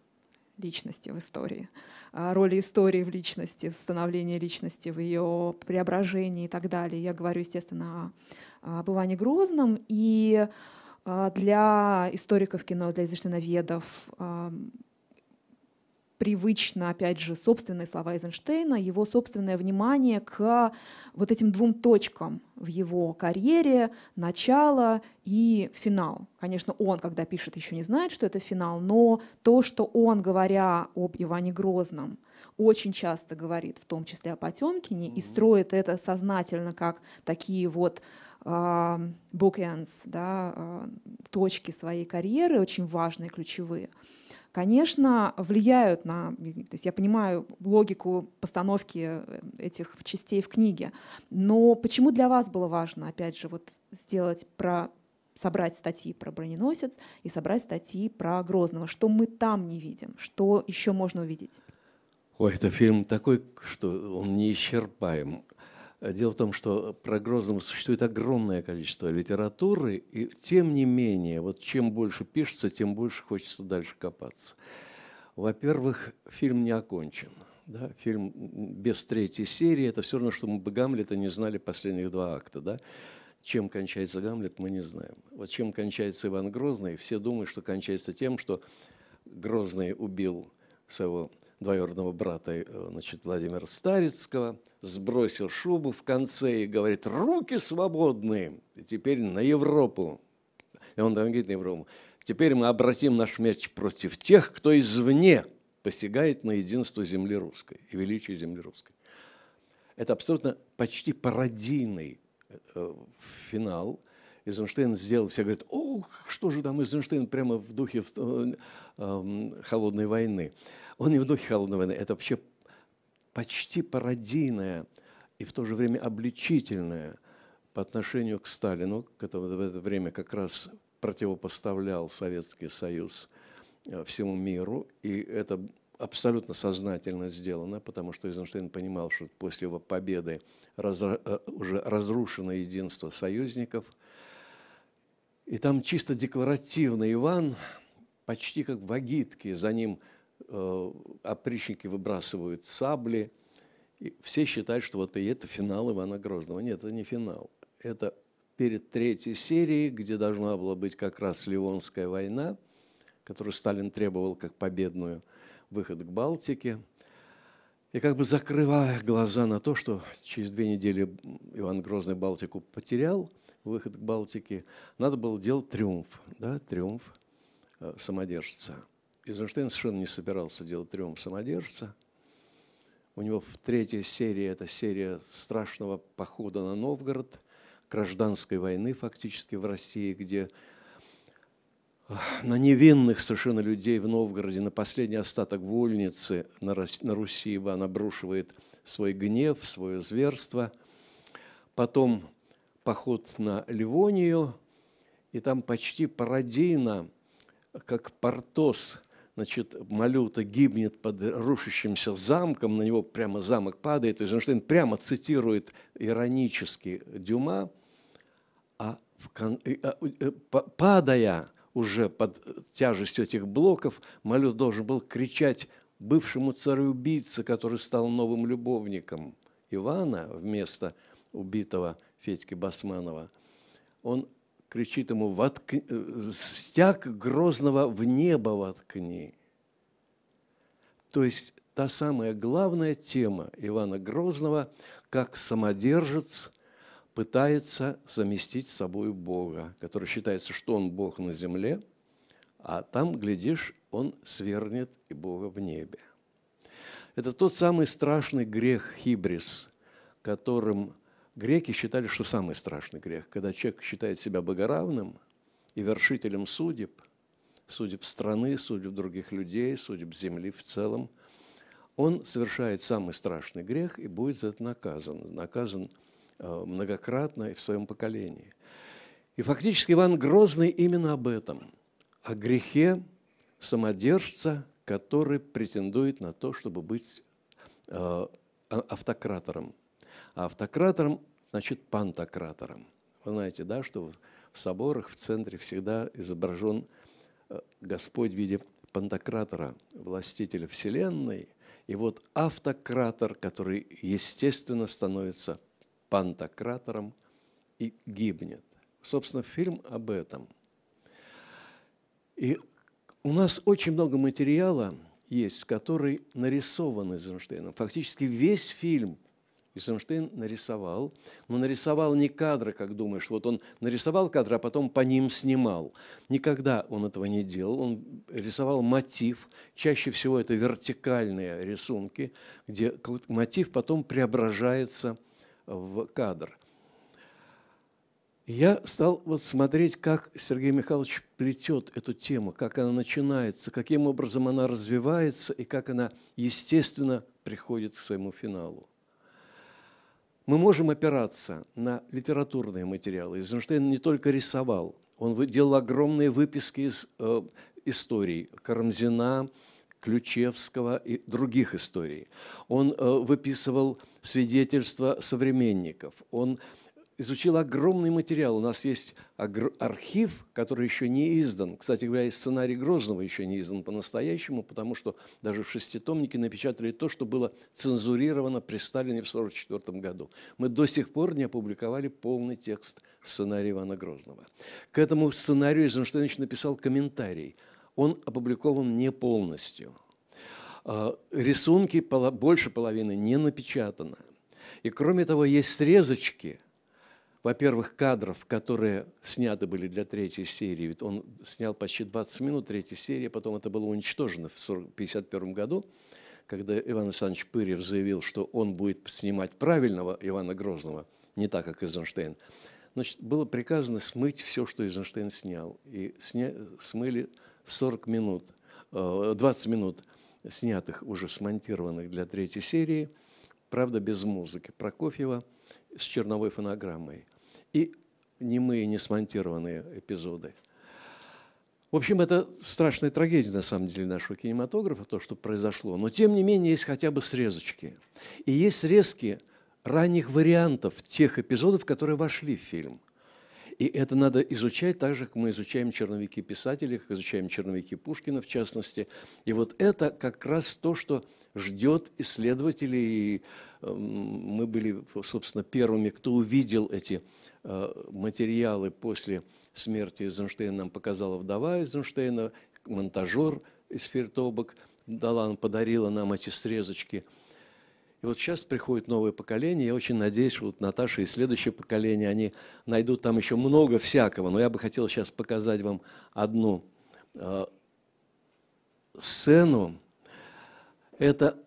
личности в истории, а, роли истории в личности, в становлении личности, в ее преображении и так далее. Я говорю, естественно, о «Бывании Грозном». И для историков кино, для известноведов привычно, опять же, собственные слова Эйзенштейна, его собственное внимание к а, вот этим двум точкам в его карьере, начало и финал. Конечно, он, когда пишет, еще не знает, что это финал, но то, что он, говоря об Иване Грозном, очень часто говорит, в том числе о Потемкине, mm-hmm. и строит это сознательно как такие вот э, bookends, да, э, точки своей карьеры, очень важные, ключевые конечно, влияют на... То есть я понимаю логику постановки э, этих частей в книге, но почему для вас было важно, опять же, вот сделать про собрать статьи про броненосец и собрать статьи про Грозного. Что мы там не видим? Что еще можно увидеть? Ой, это фильм такой, что он неисчерпаем. Э, дело в том, что э, про Грозного существует огромное количество литературы, и тем не менее, вот чем больше пишется, тем больше хочется дальше копаться. Во-первых, фильм не окончен. Да? Фильм без третьей серии – это все равно, что мы бы Гамлета не знали последних два акта. Да? Чем кончается Гамлет, мы не знаем. Вот чем кончается Иван Грозный, все думают, что кончается тем, что Грозный убил своего двоюродного брата э, значит, Владимира Старицкого, сбросил шубу в конце и говорит, руки свободны, теперь на Европу. И он там говорит на Европу, теперь мы обратим наш меч против тех, кто извне посягает на единство земли русской и величие земли русской. Это абсолютно почти пародийный э, э, финал – Эйзенштейн сделал, все говорят, ох, что же там Эйзенштейн прямо в духе в, э, э, холодной войны. Он не в духе холодной войны, это вообще почти пародийное и в то же время обличительное по отношению к Сталину, который в это время как раз противопоставлял Советский Союз э, всему миру, и это абсолютно сознательно сделано, потому что Эйзенштейн понимал, что после его победы раз, э, уже разрушено единство союзников – и там чисто декларативно Иван, почти как в агитке, за ним э, опричники выбрасывают сабли. И все считают, что вот и это финал Ивана Грозного. Нет, это не финал. Это перед третьей серией, где должна была быть как раз Ливонская война, которую Сталин требовал как победную, выход к Балтике – и как бы закрывая глаза на то, что через две недели Иван Грозный Балтику потерял, выход к Балтике, надо было делать триумф, да, триумф э, самодержца. Эйзенштейн совершенно не собирался делать триумф самодержца. У него в третьей серии, это серия страшного похода на Новгород, гражданской войны фактически в России, где на невинных совершенно людей в Новгороде, на последний остаток вольницы на Руси, Иван обрушивает свой гнев, свое зверство. Потом поход на Ливонию, и там почти пародийно, как Портос, значит, Малюта гибнет под рушащимся замком, на него прямо замок падает, и Эйзенштейн прямо цитирует иронически Дюма, а в кон... А, э, э, падая – уже под тяжестью этих блоков, Малю должен был кричать бывшему цареубийце, который стал новым любовником Ивана вместо убитого Федьки Басманова. Он кричит ему, воткни, э, стяг грозного в небо воткни. То есть та самая главная тема Ивана Грозного, как самодержец – пытается заместить собой Бога, который считается, что он Бог на земле, а там, глядишь, он свернет и Бога в небе. Это тот самый страшный грех хибрис, которым греки считали, что самый страшный грех, когда человек считает себя богоравным и вершителем судеб, судеб страны, судеб других людей, судеб земли в целом, он совершает самый страшный грех и будет за это наказан. Наказан – Э, многократно и в своем поколении. И фактически Иван Грозный именно об этом, о грехе самодержца, который претендует на то, чтобы быть э, а, автократором. А автократором значит пантократором. Вы знаете, да, что в соборах в центре всегда изображен э, Господь в виде пантократора, властителя Вселенной, и вот автократор, который, естественно, становится пантократором и гибнет. Собственно, фильм об этом. И у нас очень много материала есть, который нарисован Эйзенштейном. Фактически весь фильм Эйзенштейн нарисовал, но нарисовал не кадры, как думаешь. Вот он нарисовал кадры, а потом по ним снимал. Никогда он этого не делал. Он рисовал мотив. Чаще всего это вертикальные рисунки, где мотив потом преображается – в кадр. Я стал вот смотреть, как Сергей Михайлович плетет эту тему, как она начинается, каким образом она развивается и как она, естественно, приходит к своему финалу. Мы можем опираться на литературные материалы. Эйзенштейн не только рисовал, он делал огромные выписки из э, историй Карамзина, Ключевского и других историй. Он э, выписывал свидетельства современников, он изучил огромный материал. У нас есть архив, который еще не издан. Кстати говоря, и сценарий Грозного еще не издан по-настоящему, потому что даже в шеститомнике напечатали то, что было цензурировано при Сталине в 1944 году. Мы до сих пор не опубликовали полный текст сценария Ивана Грозного. К этому сценарию Эйзенштейнович написал комментарий – он опубликован не полностью. А, рисунки больше половины не напечатаны, И кроме того, есть срезочки, во-первых, кадров, которые сняты были для третьей серии. Ведь он снял почти 20 минут третьей серии, а потом это было уничтожено в 1951 году, когда Иван Александрович Пырев заявил, что он будет снимать правильного Ивана Грозного, не так, как Эйзенштейн. Значит, было приказано смыть все, что Эйзенштейн снял. И сня... смыли 40 минут, 20 э, минут снятых, уже смонтированных для третьей серии, правда, без музыки, Прокофьева с черновой фонограммой. И немые, не смонтированные эпизоды. В общем, это страшная трагедия, на самом деле, нашего кинематографа, то, что произошло. Но, тем не менее, есть хотя бы срезочки. И есть срезки ранних вариантов тех эпизодов, которые вошли в фильм – и это надо изучать так же, как мы изучаем черновики писателей, как изучаем черновики Пушкина, в частности. И вот это как раз то, что ждет исследователей. И эм, мы были, собственно, первыми, кто увидел эти э, материалы после смерти Эйзенштейна. Нам показала вдова Эйзенштейна, монтажер из Фертобок дала, подарила нам эти срезочки – и вот сейчас приходит новое поколение, я очень надеюсь, что вот Наташа и следующее поколение, они найдут там еще много всякого, но я бы хотел сейчас показать вам одну э, сцену. Это,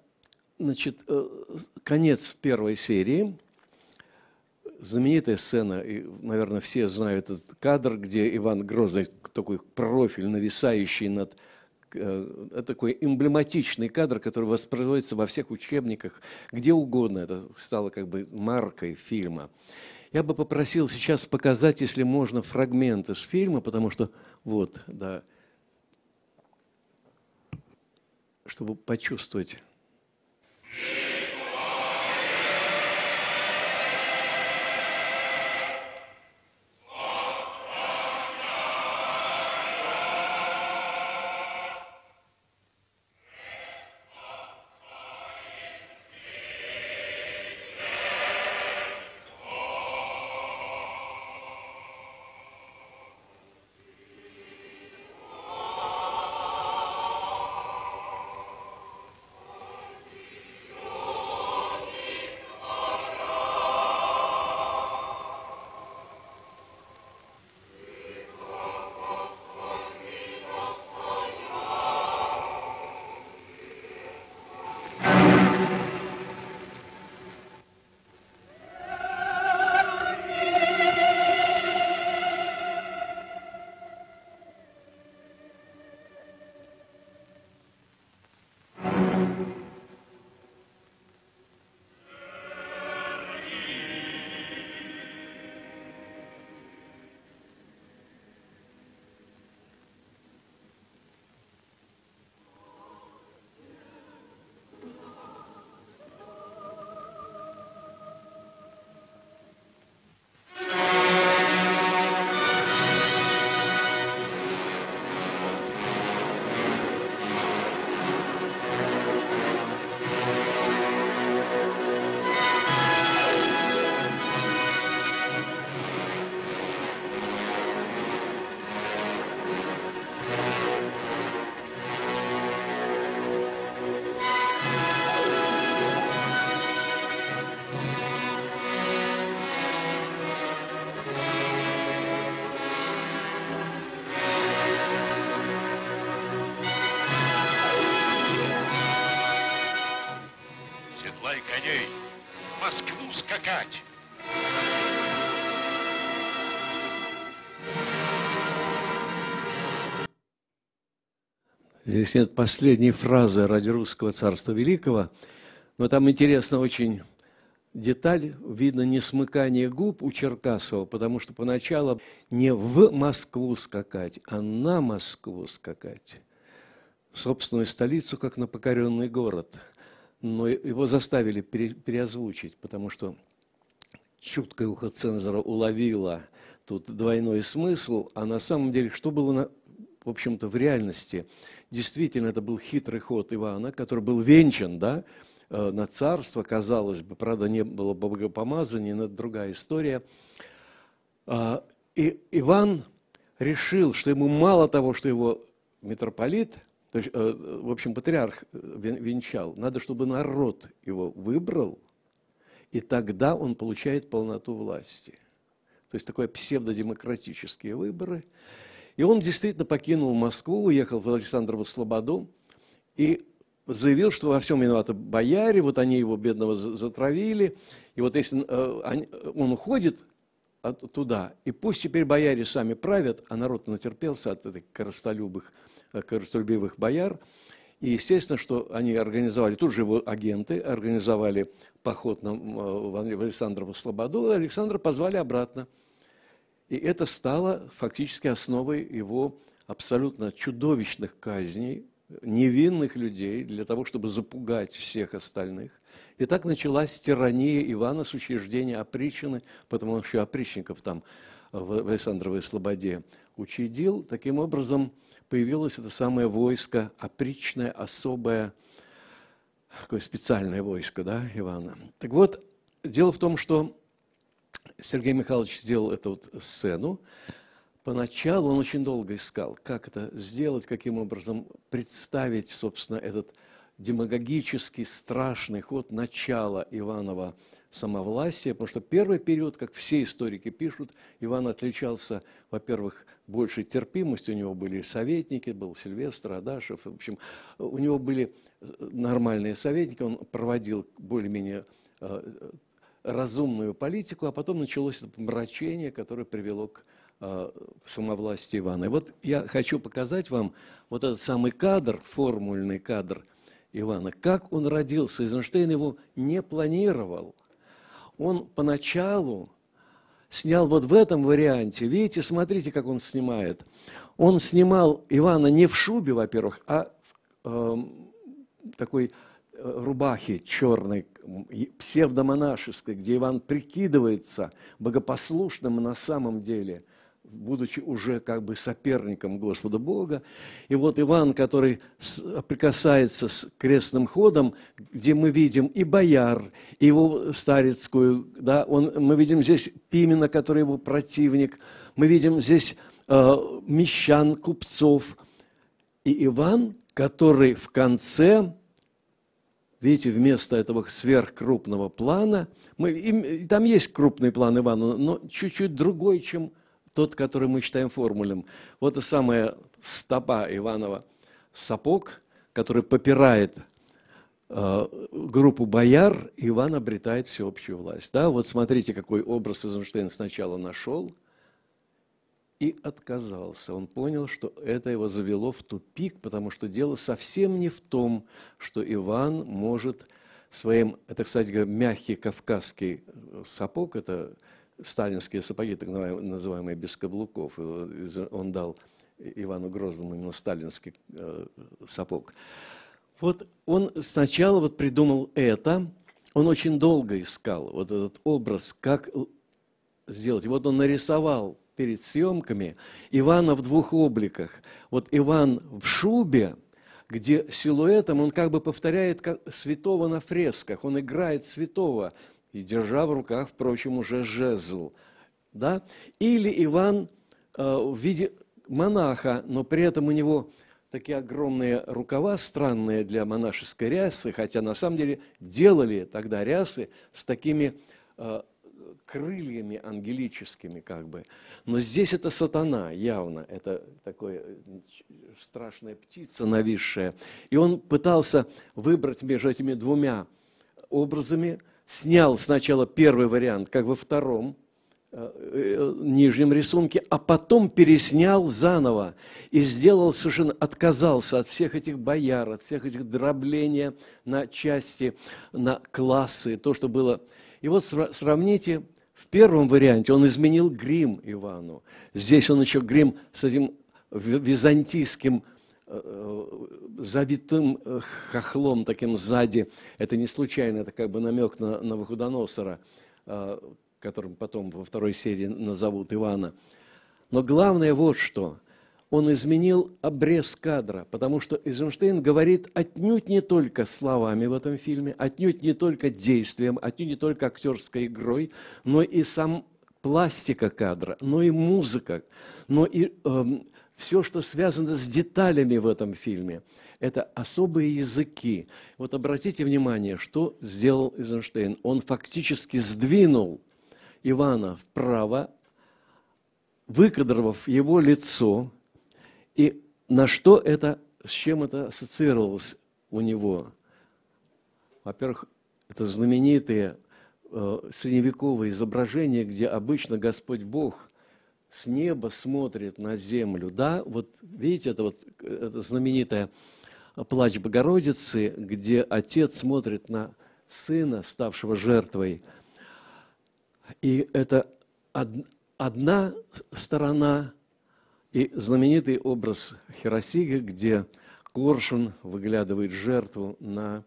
значит, э, конец первой серии, знаменитая сцена, и, наверное, все знают этот кадр, где Иван Грозный, такой профиль, нависающий над это э, такой эмблематичный кадр, который воспроизводится во всех учебниках, где угодно. Это стало как бы маркой фильма. Я бы попросил сейчас показать, если можно, фрагменты с фильма, потому что вот, да, чтобы почувствовать. Здесь нет последней фразы ради русского царства великого, но там интересно очень деталь, видно не смыкание губ у Черкасова, потому что поначалу не в Москву скакать, а на Москву скакать. Собственную столицу, как на покоренный город. Но его заставили переозвучить, потому что чуткое ухо цензора уловило тут двойной смысл, а на самом деле, что было, на, в общем-то, в реальности – Действительно, это был хитрый ход Ивана, который был венчан, да, э, на царство, казалось бы, правда, не было богопомазания, но это другая история. А, и Иван решил, что ему мало того, что его митрополит, то есть, э, в общем, патриарх э, венчал, надо, чтобы народ его выбрал, и тогда он получает полноту власти. То есть такое псевдодемократические выборы – и он действительно покинул Москву, уехал в Александрову Слободу и заявил, что во всем виноваты бояре, вот они его бедного затравили, и вот если э, э, он уходит туда, и пусть теперь бояре сами правят, а народ натерпелся от этих коростолюбых, э, коростолюбивых бояр, и естественно, что они организовали, тут же его агенты организовали поход на, в Александрова Слободу, Александра позвали обратно – и это стало фактически основой его абсолютно чудовищных казней, невинных людей для того, чтобы запугать всех остальных. И так началась тирания Ивана с учреждения опричины, потому что еще опричников там в Александровой Слободе учредил. Таким образом, появилось это самое войско, опричное, особое, такое специальное войско да, Ивана. Так вот, дело в том, что Сергей Михайлович сделал эту вот сцену. Поначалу он очень долго искал, как это сделать, каким образом представить, собственно, этот демагогический, страшный ход начала Иванова самовластия, потому что первый период, как все историки пишут, Иван отличался, во-первых, большей терпимостью, у него были советники, был Сильвестр, Адашев, в общем, у него были нормальные советники, он проводил более-менее э, разумную политику, а потом началось мрачение, которое привело к а, самовластия Ивана. И вот я хочу показать вам вот этот самый кадр, формульный кадр Ивана, как он родился. Эйзенштейн его не планировал. Он поначалу снял вот в этом варианте. Видите, смотрите, как он снимает. Он снимал Ивана не в шубе, во-первых, а в эм, э, такой рубахе черной, псевдомонашеской, где Иван прикидывается богопослушным на самом деле, будучи уже как бы соперником Господа Бога. И вот Иван, который прикасается с крестным ходом, где мы видим и бояр, и его старецкую, да, он, мы видим здесь Пимена, который его противник, мы видим здесь э, мещан, купцов. И Иван, который в конце Видите, вместо этого сверхкрупного плана, мы, им, там есть крупный план Ивана, но чуть-чуть другой, чем тот, который мы считаем формулем. Вот и самая стопа Иванова сапог, который попирает э, группу бояр, Иван обретает всеобщую власть. Да, вот смотрите, какой образ Эйзенштейн сначала нашел – и отказался. Он понял, что это его завело в тупик, потому что дело совсем не в том, что Иван может своим, это, кстати говоря, мягкий кавказский э, сапог, это сталинские сапоги, так называемые без каблуков, он дал Ивану Грозному именно сталинский э, сапог. Вот он сначала вот придумал это, он очень долго искал вот этот образ, как сделать. вот он нарисовал перед съемками Ивана в двух обликах. Вот Иван в шубе, где силуэтом он как бы повторяет как святого на фресках, он играет святого, и держа в руках, впрочем, уже жезл. Да? Или Иван э, в виде монаха, но при этом у него такие огромные рукава, странные для монашеской рясы, хотя на самом деле делали тогда рясы с такими э, крыльями ангелическими как бы. Но здесь это сатана явно, это такая э, страшная птица нависшая. И он пытался выбрать между этими двумя образами, снял сначала первый вариант, как во втором э, э, нижнем рисунке, а потом переснял заново и сделал совершенно, отказался от всех этих бояр, от всех этих дробления на части, на классы, то, что было. И вот сравните в первом варианте он изменил грим Ивану. Здесь он еще грим с этим византийским э, э, завитым э, хохлом таким сзади. Это не случайно, это как бы намек на, на Выходоносора, которым потом во второй серии назовут Ивана. Но главное вот что он изменил обрез кадра, потому что Эйзенштейн говорит отнюдь не только словами в этом фильме, отнюдь не только действием, отнюдь не только актерской игрой, но и сам пластика кадра, но и музыка, но и э, эм, все, что связано с деталями в этом фильме. Это особые языки. Вот обратите внимание, что сделал Эйзенштейн. Он фактически сдвинул Ивана вправо, выкадровав его лицо, и на что это, с чем это ассоциировалось у него? Во-первых, это знаменитые э, средневековые изображения, где обычно Господь Бог с неба смотрит на землю. Да, вот видите, это вот это знаменитая плач Богородицы, где отец смотрит на сына, ставшего жертвой. И это од, одна сторона и знаменитый образ Хиросига, где коршун выглядывает жертву на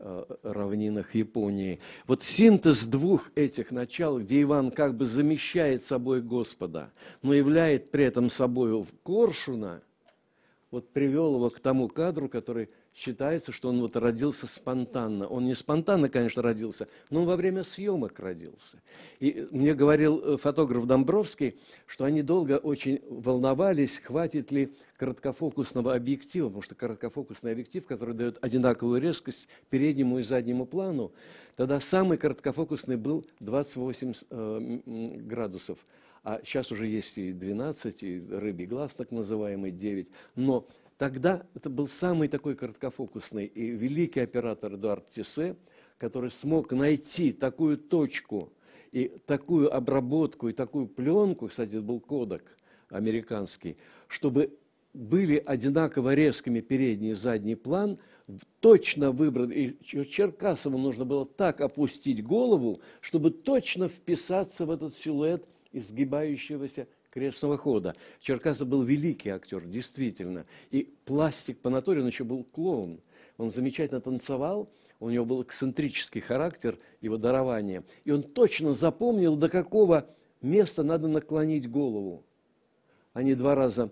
э, равнинах Японии. Вот синтез двух этих начал, где Иван как бы замещает собой Господа, но являет при этом собой коршуна, вот привел его к тому кадру, который считается, что он вот родился спонтанно. Он не спонтанно, конечно, родился, но он во время съемок родился. И мне говорил э, фотограф Домбровский, что они долго очень волновались, хватит ли краткофокусного объектива, потому что краткофокусный объектив, который дает одинаковую резкость переднему и заднему плану, тогда самый краткофокусный был 28 э, градусов. А сейчас уже есть и 12, и рыбий глаз так называемый, 9. Но Тогда это был самый такой короткофокусный и великий оператор Эдуард Тисе, который смог найти такую точку и такую обработку, и такую пленку, кстати, это был кодек американский, чтобы были одинаково резкими передний и задний план, точно выбран, и Черкасову нужно было так опустить голову, чтобы точно вписаться в этот силуэт изгибающегося крестного хода. Черкасов был великий актер, действительно. И пластик по натуре, он еще был клоун. Он замечательно танцевал, у него был эксцентрический характер, его дарование. И он точно запомнил, до какого места надо наклонить голову. Они два раза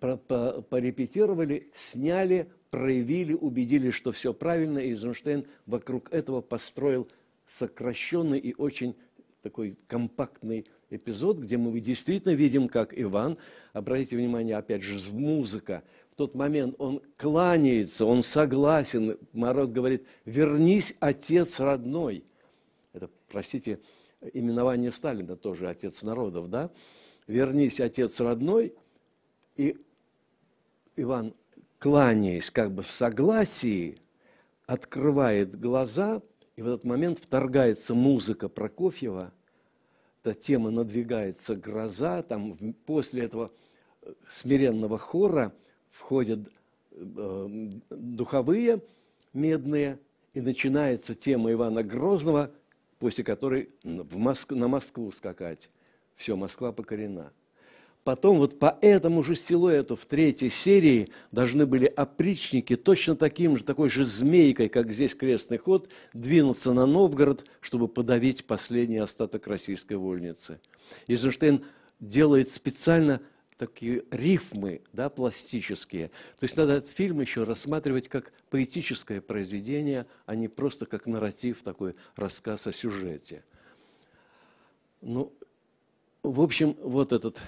порепетировали, сняли, проявили, убедили, что все правильно, и Эйзенштейн вокруг этого построил сокращенный и очень такой компактный эпизод, где мы действительно видим, как Иван, обратите внимание, опять же, музыка, в тот момент он кланяется, он согласен, народ говорит, вернись, отец родной. Это, простите, именование Сталина тоже отец народов, да? Вернись, отец родной, и Иван, кланяясь как бы в согласии, открывает глаза, и в этот момент вторгается музыка Прокофьева – эта тема надвигается гроза, там после этого э, смиренного хора входят э, духовые медные, и начинается тема Ивана Грозного, после которой в Моск... на Москву скакать. Все, Москва покорена. Потом вот по этому же силуэту в третьей серии должны были опричники точно таким же, такой же змейкой, как здесь крестный ход, двинуться на Новгород, чтобы подавить последний остаток российской вольницы. Эйзенштейн делает специально такие рифмы да, пластические. То есть надо этот фильм еще рассматривать как поэтическое произведение, а не просто как нарратив, такой рассказ о сюжете. Ну, в общем, вот этот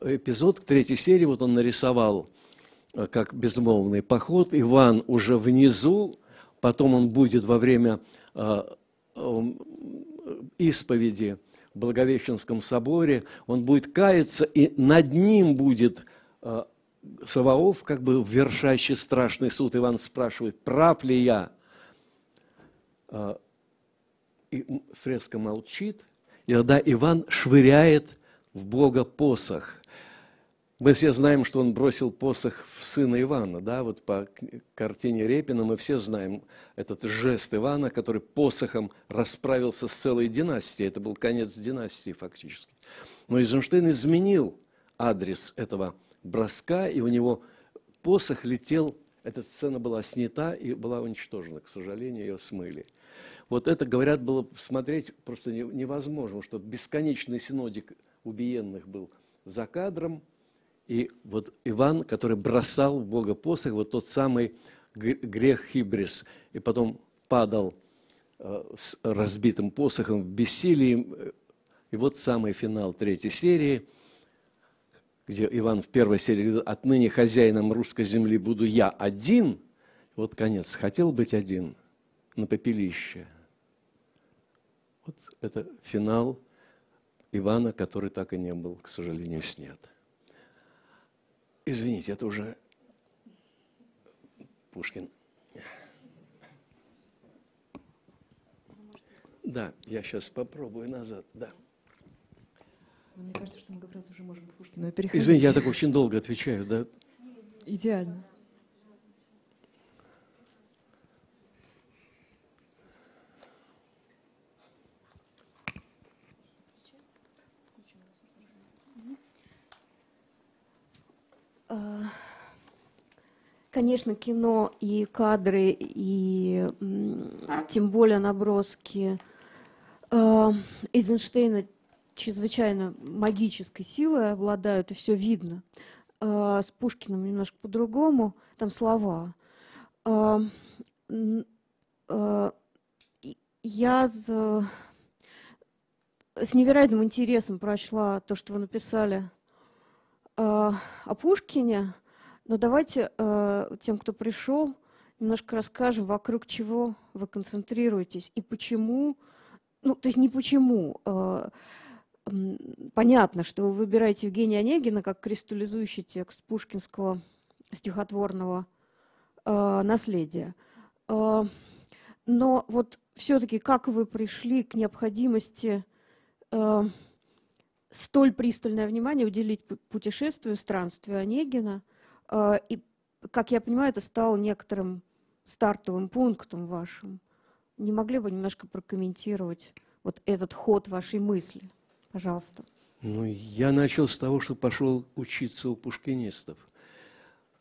эпизод к третьей серии, вот он нарисовал э, как безмолвный поход. Иван уже внизу, потом он будет во время э, эм, исповеди в Благовещенском соборе, он будет каяться, и над ним будет э, Саваоф, как бы вершащий страшный суд. Иван спрашивает, прав ли я? И фреска молчит, и тогда Иван швыряет в Бога посох. Мы все знаем, что он бросил посох в сына Ивана, да, вот по картине Репина мы все знаем этот жест Ивана, который посохом расправился с целой династией, это был конец династии фактически. Но Эйзенштейн изменил адрес этого броска, и у него посох летел, эта сцена была снята и была уничтожена, к сожалению, ее смыли. Вот это, говорят, было смотреть просто невозможно, что бесконечный синодик убиенных был за кадром – и вот Иван, который бросал в Бога посох, вот тот самый грех хибрис, и потом падал э, с разбитым посохом в бессилии. И вот самый финал третьей серии, где Иван в первой серии говорит, «Отныне хозяином русской земли буду я один». Вот конец. Хотел быть один на попелище. Вот это финал Ивана, который так и не был, к сожалению, снят. Извините, это уже Пушкин. Да, я сейчас попробую назад, да. Мне кажется, что мы как раз уже можем к Пушкину переходить. Извините, я так очень долго отвечаю, да? Идеально. конечно, кино и кадры, и тем более наброски э, Эйзенштейна чрезвычайно магической силой обладают, и все видно. Э, с Пушкиным немножко по-другому, там слова. Э, э, я за... с невероятным интересом прочла то, что вы написали э, о Пушкине – но ну, давайте э, тем, кто пришел, немножко расскажем, вокруг чего вы концентрируетесь и почему, ну, то есть не почему, э, понятно, что вы выбираете Евгения Онегина как кристаллизующий текст пушкинского стихотворного э, наследия. Э, но вот все-таки как вы пришли к необходимости э, столь пристальное внимание уделить путешествию, странствию Онегина а, и, как я понимаю, это стало некоторым стартовым пунктом вашим. Не могли бы немножко прокомментировать вот этот ход вашей мысли? Пожалуйста. Ну, я начал с того, что пошел учиться у пушкинистов,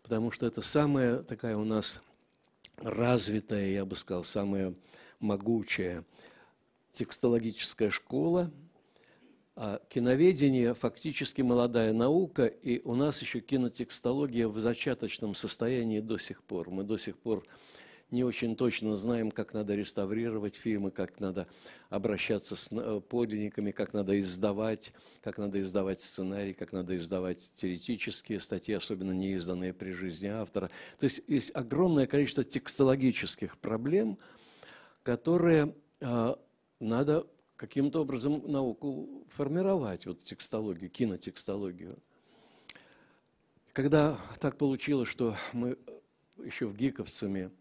потому что это самая такая у нас развитая, я бы сказал, самая могучая текстологическая школа – а, киноведение фактически молодая наука, и у нас еще кинотекстология в зачаточном состоянии до сих пор. Мы до сих пор не очень точно знаем, как надо реставрировать фильмы, как надо обращаться с э, подлинниками, как надо издавать, как надо издавать сценарий, как надо издавать теоретические статьи, особенно неизданные при жизни автора. То есть есть огромное количество текстологических проблем, которые э, надо каким-то образом науку формировать, вот текстологию, кинотекстологию. Когда так получилось, что мы еще в ГИКовцами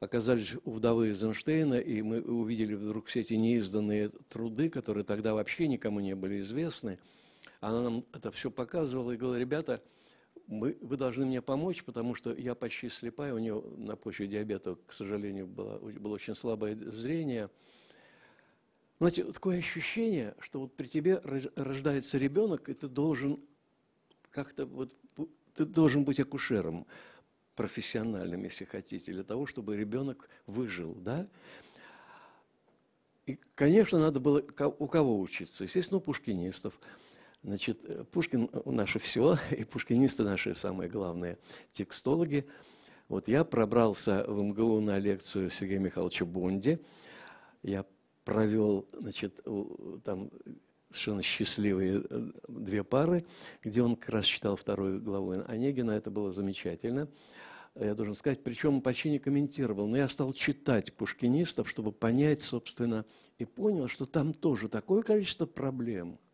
оказались у вдовы Эйзенштейна, и мы увидели вдруг все эти неизданные труды, которые тогда вообще никому не были известны, она нам это все показывала и говорила, ребята, мы, вы должны мне помочь, потому что я почти слепая, у нее на почве диабета, к сожалению, было, было очень слабое зрение – знаете, такое ощущение, что вот при тебе рождается ребенок, и ты должен как-то вот ты должен быть акушером профессиональным, если хотите, для того, чтобы ребенок выжил, да? И, конечно, надо было у кого учиться? Естественно, у пушкинистов. Значит, э, Пушкин – наше все, и пушкинисты наши самые главные текстологи. Вот я пробрался в МГУ на лекцию Сергея Михайловича Бунди, Я провел, значит, там совершенно счастливые э, две пары, где он как раз читал вторую главу Онегина, это было замечательно я должен сказать, причем почти не комментировал, но я стал читать пушкинистов, чтобы понять, собственно, и понял, что там тоже такое количество проблем –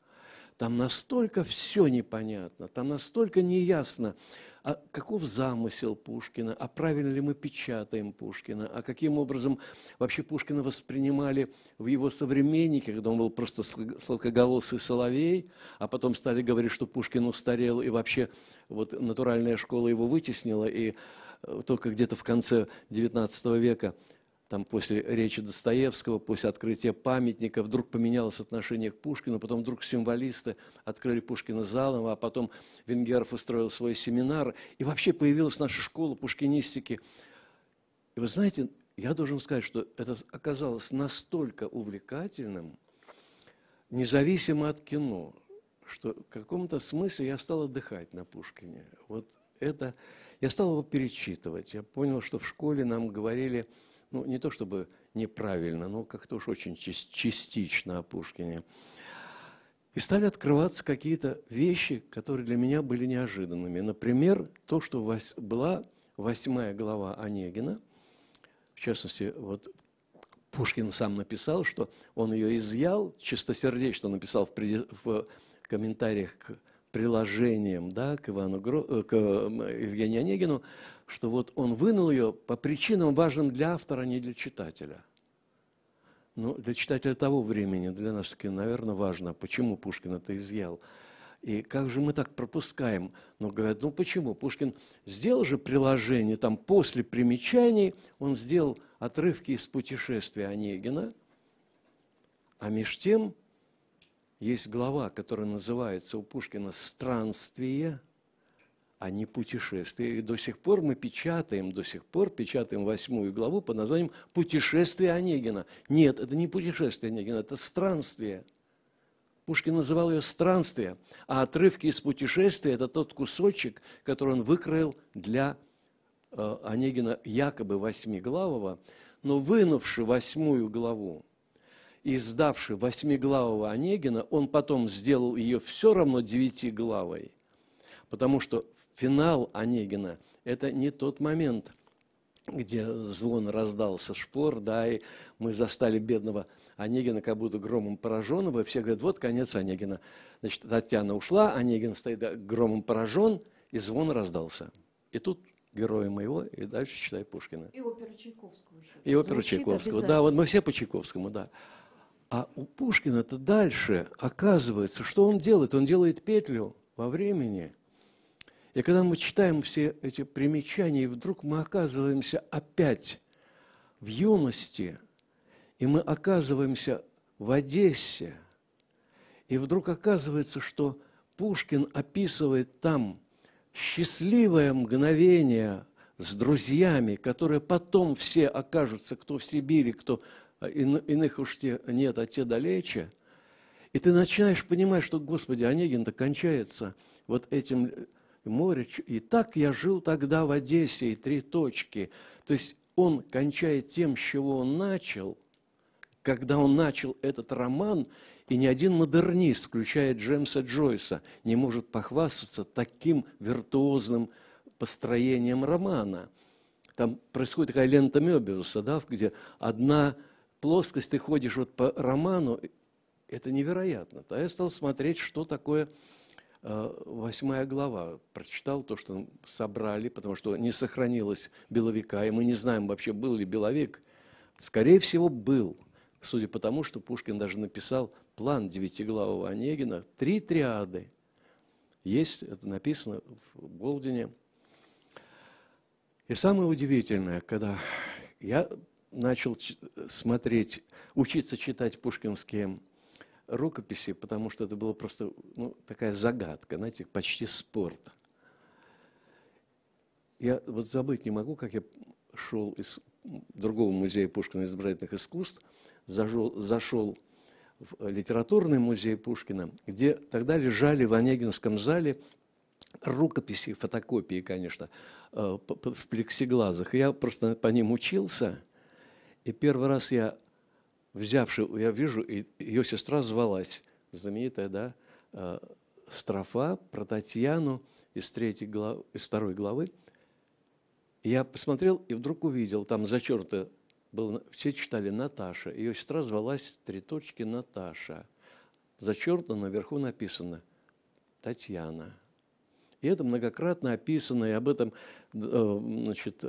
там настолько все непонятно, там настолько неясно, а каков замысел Пушкина, а правильно ли мы печатаем Пушкина, а каким образом вообще Пушкина воспринимали в его современнике, когда он был просто сладкоголосый соловей, а потом стали говорить, что Пушкин устарел, и вообще вот натуральная школа его вытеснила, и э, только где-то в конце XIX века там после речи Достоевского, после открытия памятника, вдруг поменялось отношение к Пушкину, потом вдруг символисты открыли Пушкина залом, а потом Венгеров устроил свой семинар, и вообще появилась наша школа пушкинистики. И вы знаете, я должен сказать, что это оказалось настолько увлекательным, независимо от кино, что в каком-то смысле я стал отдыхать на Пушкине. Вот это... Я стал его перечитывать. Я понял, что в школе нам говорили ну, не то чтобы неправильно, но как-то уж очень частично о Пушкине. И стали открываться какие-то вещи, которые для меня были неожиданными. Например, то, что была восьмая глава Онегина, в частности, вот Пушкин сам написал, что он ее изъял, чистосердечно написал в, в комментариях к приложением да, к, Ивану, э, к Евгению Онегину, что вот он вынул ее по причинам, важным для автора, а не для читателя. ну для читателя того времени, для нас, наверное, важно, почему Пушкин это изъял. И как же мы так пропускаем? Но ну, говорят, ну почему? Пушкин сделал же приложение, там после примечаний он сделал отрывки из путешествия Онегина, а меж тем есть глава, которая называется у Пушкина «Странствие», а не путешествие. И до сих пор мы печатаем, до сих пор печатаем восьмую главу под названием «Путешествие Онегина». Нет, это не путешествие Онегина, это странствие. Пушкин называл ее «странствие», а отрывки из путешествия – это тот кусочек, который он выкроил для э, Онегина якобы восьмиглавого, но вынувши восьмую главу издавший восьмиглавого Онегина, он потом сделал ее все равно девятиглавой. Потому что финал Онегина – это не тот момент, где звон раздался шпор, да, и мы застали бедного Онегина, как будто громом пораженного, и все говорят, вот конец Онегина. Значит, Татьяна ушла, Онегин стоит громом поражен, и звон раздался. И тут героя моего, и дальше читай Пушкина. И оперу Чайковского еще. И оперу Чайковского, да, вот мы все по Чайковскому, да. А у Пушкина это дальше оказывается, что он делает? Он делает петлю во времени. И когда мы читаем все эти примечания, и вдруг мы оказываемся опять в юности, и мы оказываемся в Одессе, и вдруг оказывается, что Пушкин описывает там счастливое мгновение с друзьями, которые потом все окажутся, кто в Сибири, кто а, иных уж те нет, а те далече. И ты начинаешь понимать, что, Господи, Онегин-то кончается вот этим э, море, И так я жил тогда в Одессе, и три точки. То есть он кончает тем, с чего он начал, когда он начал этот роман, и ни один модернист, включая Джеймса Джойса, не может похвастаться таким виртуозным построением романа. Там происходит такая лента Мебиуса, да, где одна плоскость ты ходишь вот по роману, это невероятно. А я стал смотреть, что такое э, восьмая глава. Прочитал то, что собрали, потому что не сохранилось Беловика, и мы не знаем вообще, был ли Беловик. Скорее всего, был, судя по тому, что Пушкин даже написал план девятиглавого Онегина, три триады. Есть, это написано в Голдине. И самое удивительное, когда я начал э, смотреть, учиться читать пушкинские рукописи, потому что это была просто ну, такая загадка, знаете, почти спорт. Я вот забыть не могу, как я шел из другого музея Пушкина изобразительных искусств, зашел, зашел в э, литературный музей Пушкина, где тогда лежали в Онегинском зале рукописи, фотокопии, конечно, э, в плексиглазах. Я просто по ним учился – и первый раз я, взявши, я вижу, ее сестра звалась, знаменитая, да, э, строфа про Татьяну из, третьей главы, из второй главы. я посмотрел и вдруг увидел, там зачеркнуто было, все читали Наташа. Ее сестра звалась «Три точки Наташа». Зачеркнуто наверху написано «Татьяна». И это многократно описано, и об этом, э, значит,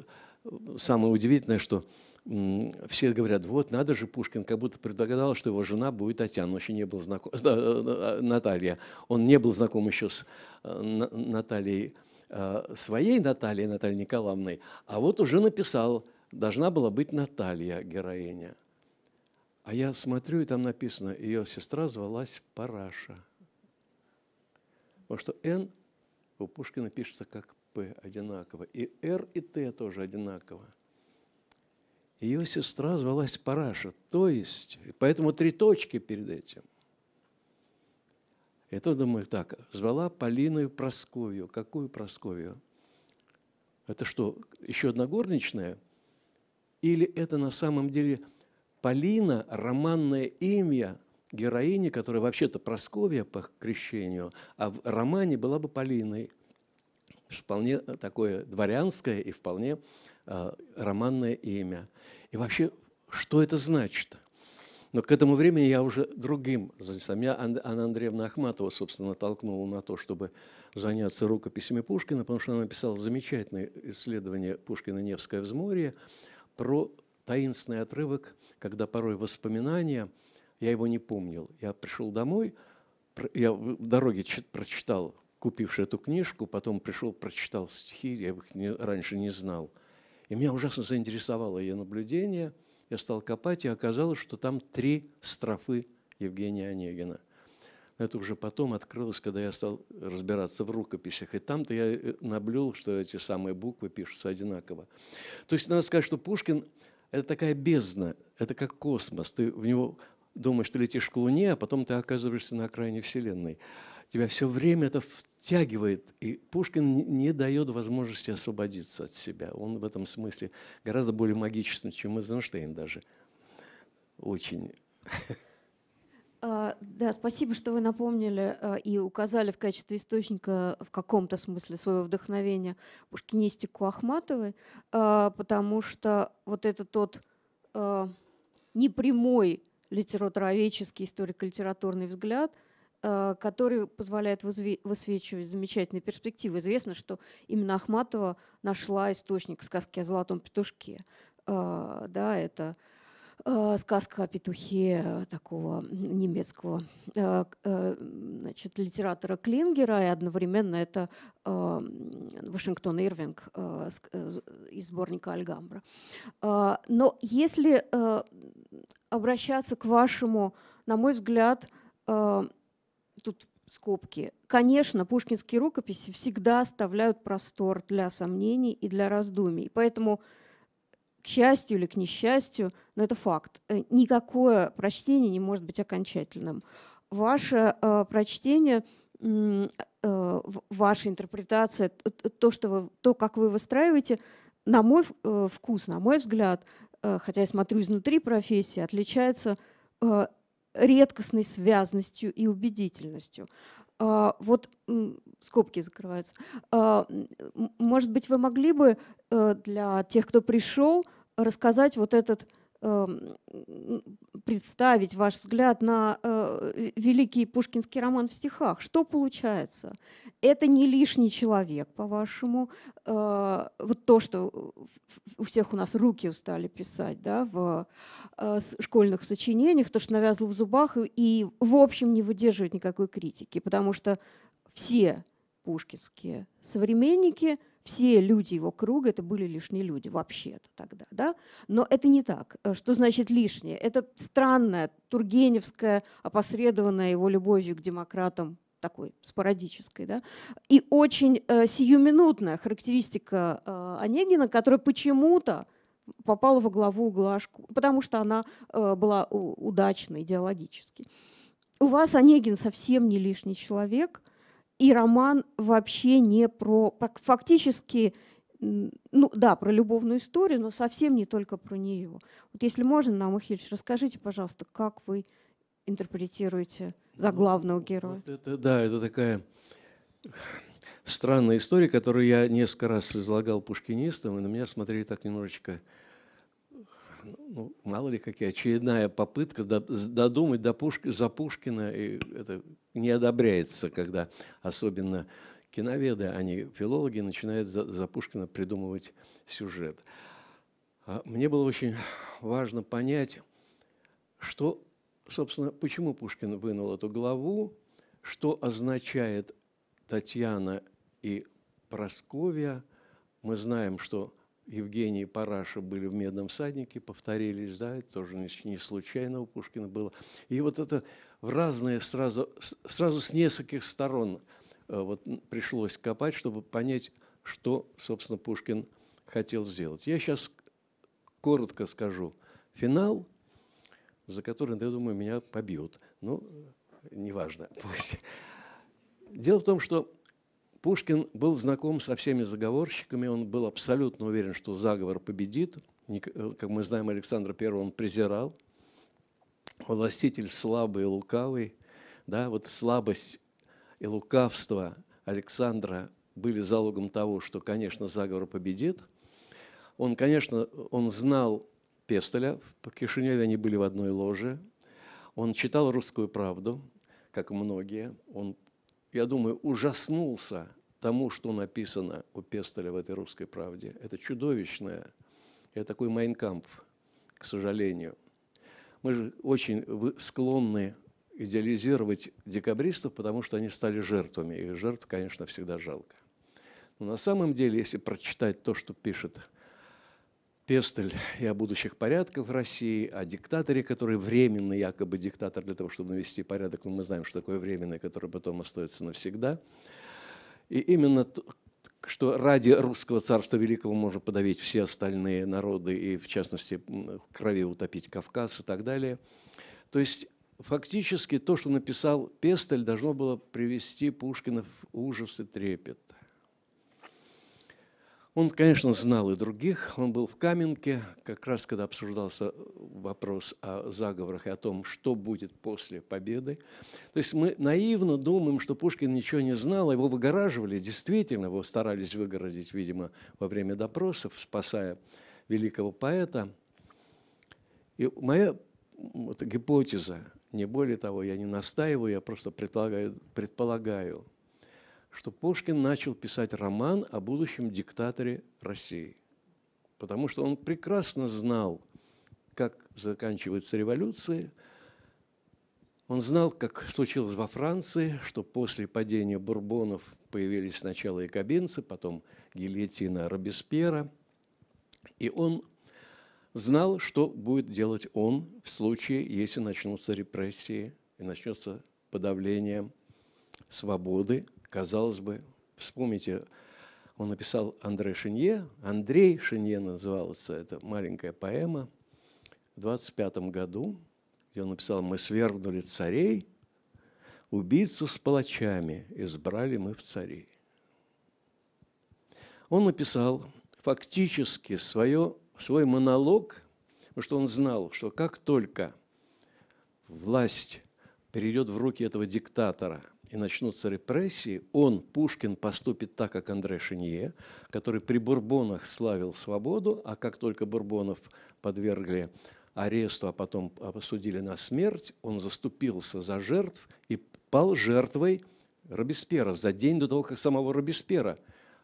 самое удивительное, что все говорят, вот надо же Пушкин, как будто предугадал, что его жена будет Татьяна, еще не был знаком, э, Наталья. Он не был знаком еще с э, Натальей, э, своей Натальей, Натальей Николаевной, а вот уже написал, должна была быть Наталья героиня. А я смотрю, и там написано, ее сестра звалась Параша. Потому что Н у Пушкина пишется как П одинаково, и Р и Т тоже одинаково. Ее сестра звалась Параша, то есть, поэтому три точки перед этим. Я то думаю, так, звала Полину Просковью. Какую Просковью? Это что, еще одна горничная? Или это на самом деле Полина – романное имя героини, которая вообще-то Просковья по крещению, а в романе была бы Полиной – вполне э, такое дворянское и вполне э, романное имя. И вообще, что это значит? Но к этому времени я уже другим занялся. Меня Анна Андреевна Ахматова, собственно, толкнула на то, чтобы заняться рукописями Пушкина, потому что она написала замечательное исследование Пушкина «Невское взморье» про таинственный отрывок, когда порой воспоминания, я его не помнил. Я пришел домой, я в дороге прочитал купивший эту книжку, потом пришел, прочитал стихи, я их не, раньше не знал. И меня ужасно заинтересовало ее наблюдение. Я стал копать, и оказалось, что там три строфы Евгения Онегина. это уже потом открылось, когда я стал разбираться в рукописях. И там-то я э, наблюл, что эти самые буквы пишутся одинаково. То есть надо сказать, что Пушкин – это такая бездна, это как космос. Ты в него думаешь, ты летишь к Луне, а потом ты оказываешься на окраине Вселенной. Тебя все время это втягивает, и Пушкин не дает возможности освободиться от себя. Он в этом смысле гораздо более магичен, чем Эйзенштейн даже. Очень. А, да, спасибо, что вы напомнили э, и указали в качестве источника в каком-то смысле своего вдохновения пушкинистику Ахматовой, э, потому что вот этот тот э, непрямой литературоведческий, историко-литературный взгляд, э, который позволяет высвечивать замечательные перспективы. Известно, что именно Ахматова нашла источник сказки о золотом петушке. Э, да, это Э, сказка о петухе такого немецкого э, э, значит, литератора Клингера, и одновременно это Вашингтон Ирвинг из сборника Альгамбра. Но если обращаться к вашему, на мой взгляд, тут скобки. Конечно, пушкинские рукописи всегда оставляют простор для сомнений и для раздумий. Поэтому к счастью или к несчастью, но это факт, э, никакое прочтение не может быть окончательным. Ваше э, прочтение, э, ваша интерпретация, то, что вы, то, как вы выстраиваете, на мой вкус, на мой взгляд, хотя я смотрю изнутри профессии, отличается редкостной связностью и убедительностью. Вот скобки закрываются. Может быть, вы могли бы Э, для тех, кто пришел, рассказать вот этот эм, представить ваш взгляд на э, великий пушкинский роман в стихах. Что получается? Это не лишний человек, по-вашему. Э, вот то, что у всех у нас руки устали писать да, в э, школьных сочинениях, то, что навязло в зубах, и, и в общем не выдерживает никакой критики, потому что все пушкинские современники – все люди его круга это были лишние люди вообще-то тогда, да? Но это не так. Э, что значит лишнее? Это странная тургеневская, опосредованная его любовью к демократам такой спорадической, да, и очень э, сиюминутная характеристика э, Онегина, которая почему-то попала во главу углашку, потому что она э, была удачной идеологически. У вас Онегин совсем не лишний человек – и роман вообще не про... Фактически, ну да, про любовную историю, но совсем не только про нее. Вот если можно, нам Ильич, расскажите, пожалуйста, как вы интерпретируете за ну, главного героя? Вот это, да, это такая странная история, которую я несколько раз излагал пушкинистам, и на меня смотрели так немножечко, ну, мало ли какие, очередная попытка додумать до Пушки, за Пушкина, и это не одобряется, когда особенно киноведы, они а филологи, начинают за, за Пушкина придумывать сюжет. А мне было очень важно понять, что, собственно, почему Пушкин вынул эту главу, что означает Татьяна и Просковья. Мы знаем, что Евгений и Параша были в «Медном всаднике», повторились, да, это тоже не случайно у Пушкина было. И вот это в разные сразу, сразу с нескольких сторон э, вот пришлось копать, чтобы понять, что, собственно, Пушкин хотел сделать. Я сейчас коротко скажу финал, за который, я думаю, меня побьют. Ну, неважно, пусть. Дело в том, что Пушкин был знаком со всеми заговорщиками, он был абсолютно уверен, что заговор победит. Э, как мы знаем, Александра I он презирал. Властитель слабый и лукавый. Да, вот слабость и лукавство Александра были залогом того, что, конечно, заговор победит. Он, конечно, он знал Пестоля, По Кишиневе они были в одной ложе. Он читал «Русскую правду», как многие. Он я думаю, ужаснулся тому, что написано у Пестеля в этой русской правде. Это чудовищное, это такой майнкамп, к сожалению. Мы же очень склонны идеализировать декабристов, потому что они стали жертвами. И жертв, конечно, всегда жалко. Но на самом деле, если прочитать то, что пишет пестель и о будущих порядках в России, о диктаторе, который временный якобы диктатор для того, чтобы навести порядок, но мы знаем, что такое временный, который потом остается навсегда. И именно то, что ради русского царства великого можно подавить все остальные народы и, в частности, в крови утопить Кавказ и так далее. То есть фактически то, что написал Пестель, должно было привести Пушкина в ужас и трепет – он, конечно, знал и других. Он был в Каменке, как раз когда обсуждался вопрос о заговорах и о том, что будет после победы. То есть мы наивно думаем, что Пушкин ничего не знал, его выгораживали, действительно, его старались выгородить, видимо, во время допросов, спасая великого поэта. И моя вот, гипотеза, не более того, я не настаиваю, я просто предполагаю, предполагаю что Пушкин начал писать роман о будущем диктаторе России, потому что он прекрасно знал, как заканчиваются революции, он знал, как случилось во Франции, что после падения бурбонов появились сначала якобинцы, потом гильотина Робеспьера. И он знал, что будет делать он в случае, если начнутся репрессии и начнется подавление свободы казалось бы, вспомните, он написал Андре Шинье, Андрей Шинье назывался эта маленькая поэма, в 25 году, где он написал «Мы свергнули царей, убийцу с палачами избрали мы в царей». Он написал фактически свое, свой монолог, потому что он знал, что как только власть перейдет в руки этого диктатора – и начнутся репрессии, он, Пушкин, поступит так, как Андре Шинье, который при Бурбонах славил свободу, а как только Бурбонов подвергли аресту, а потом осудили на смерть, он заступился за жертв и пал жертвой Робеспьера за день до того, как самого Робеспьера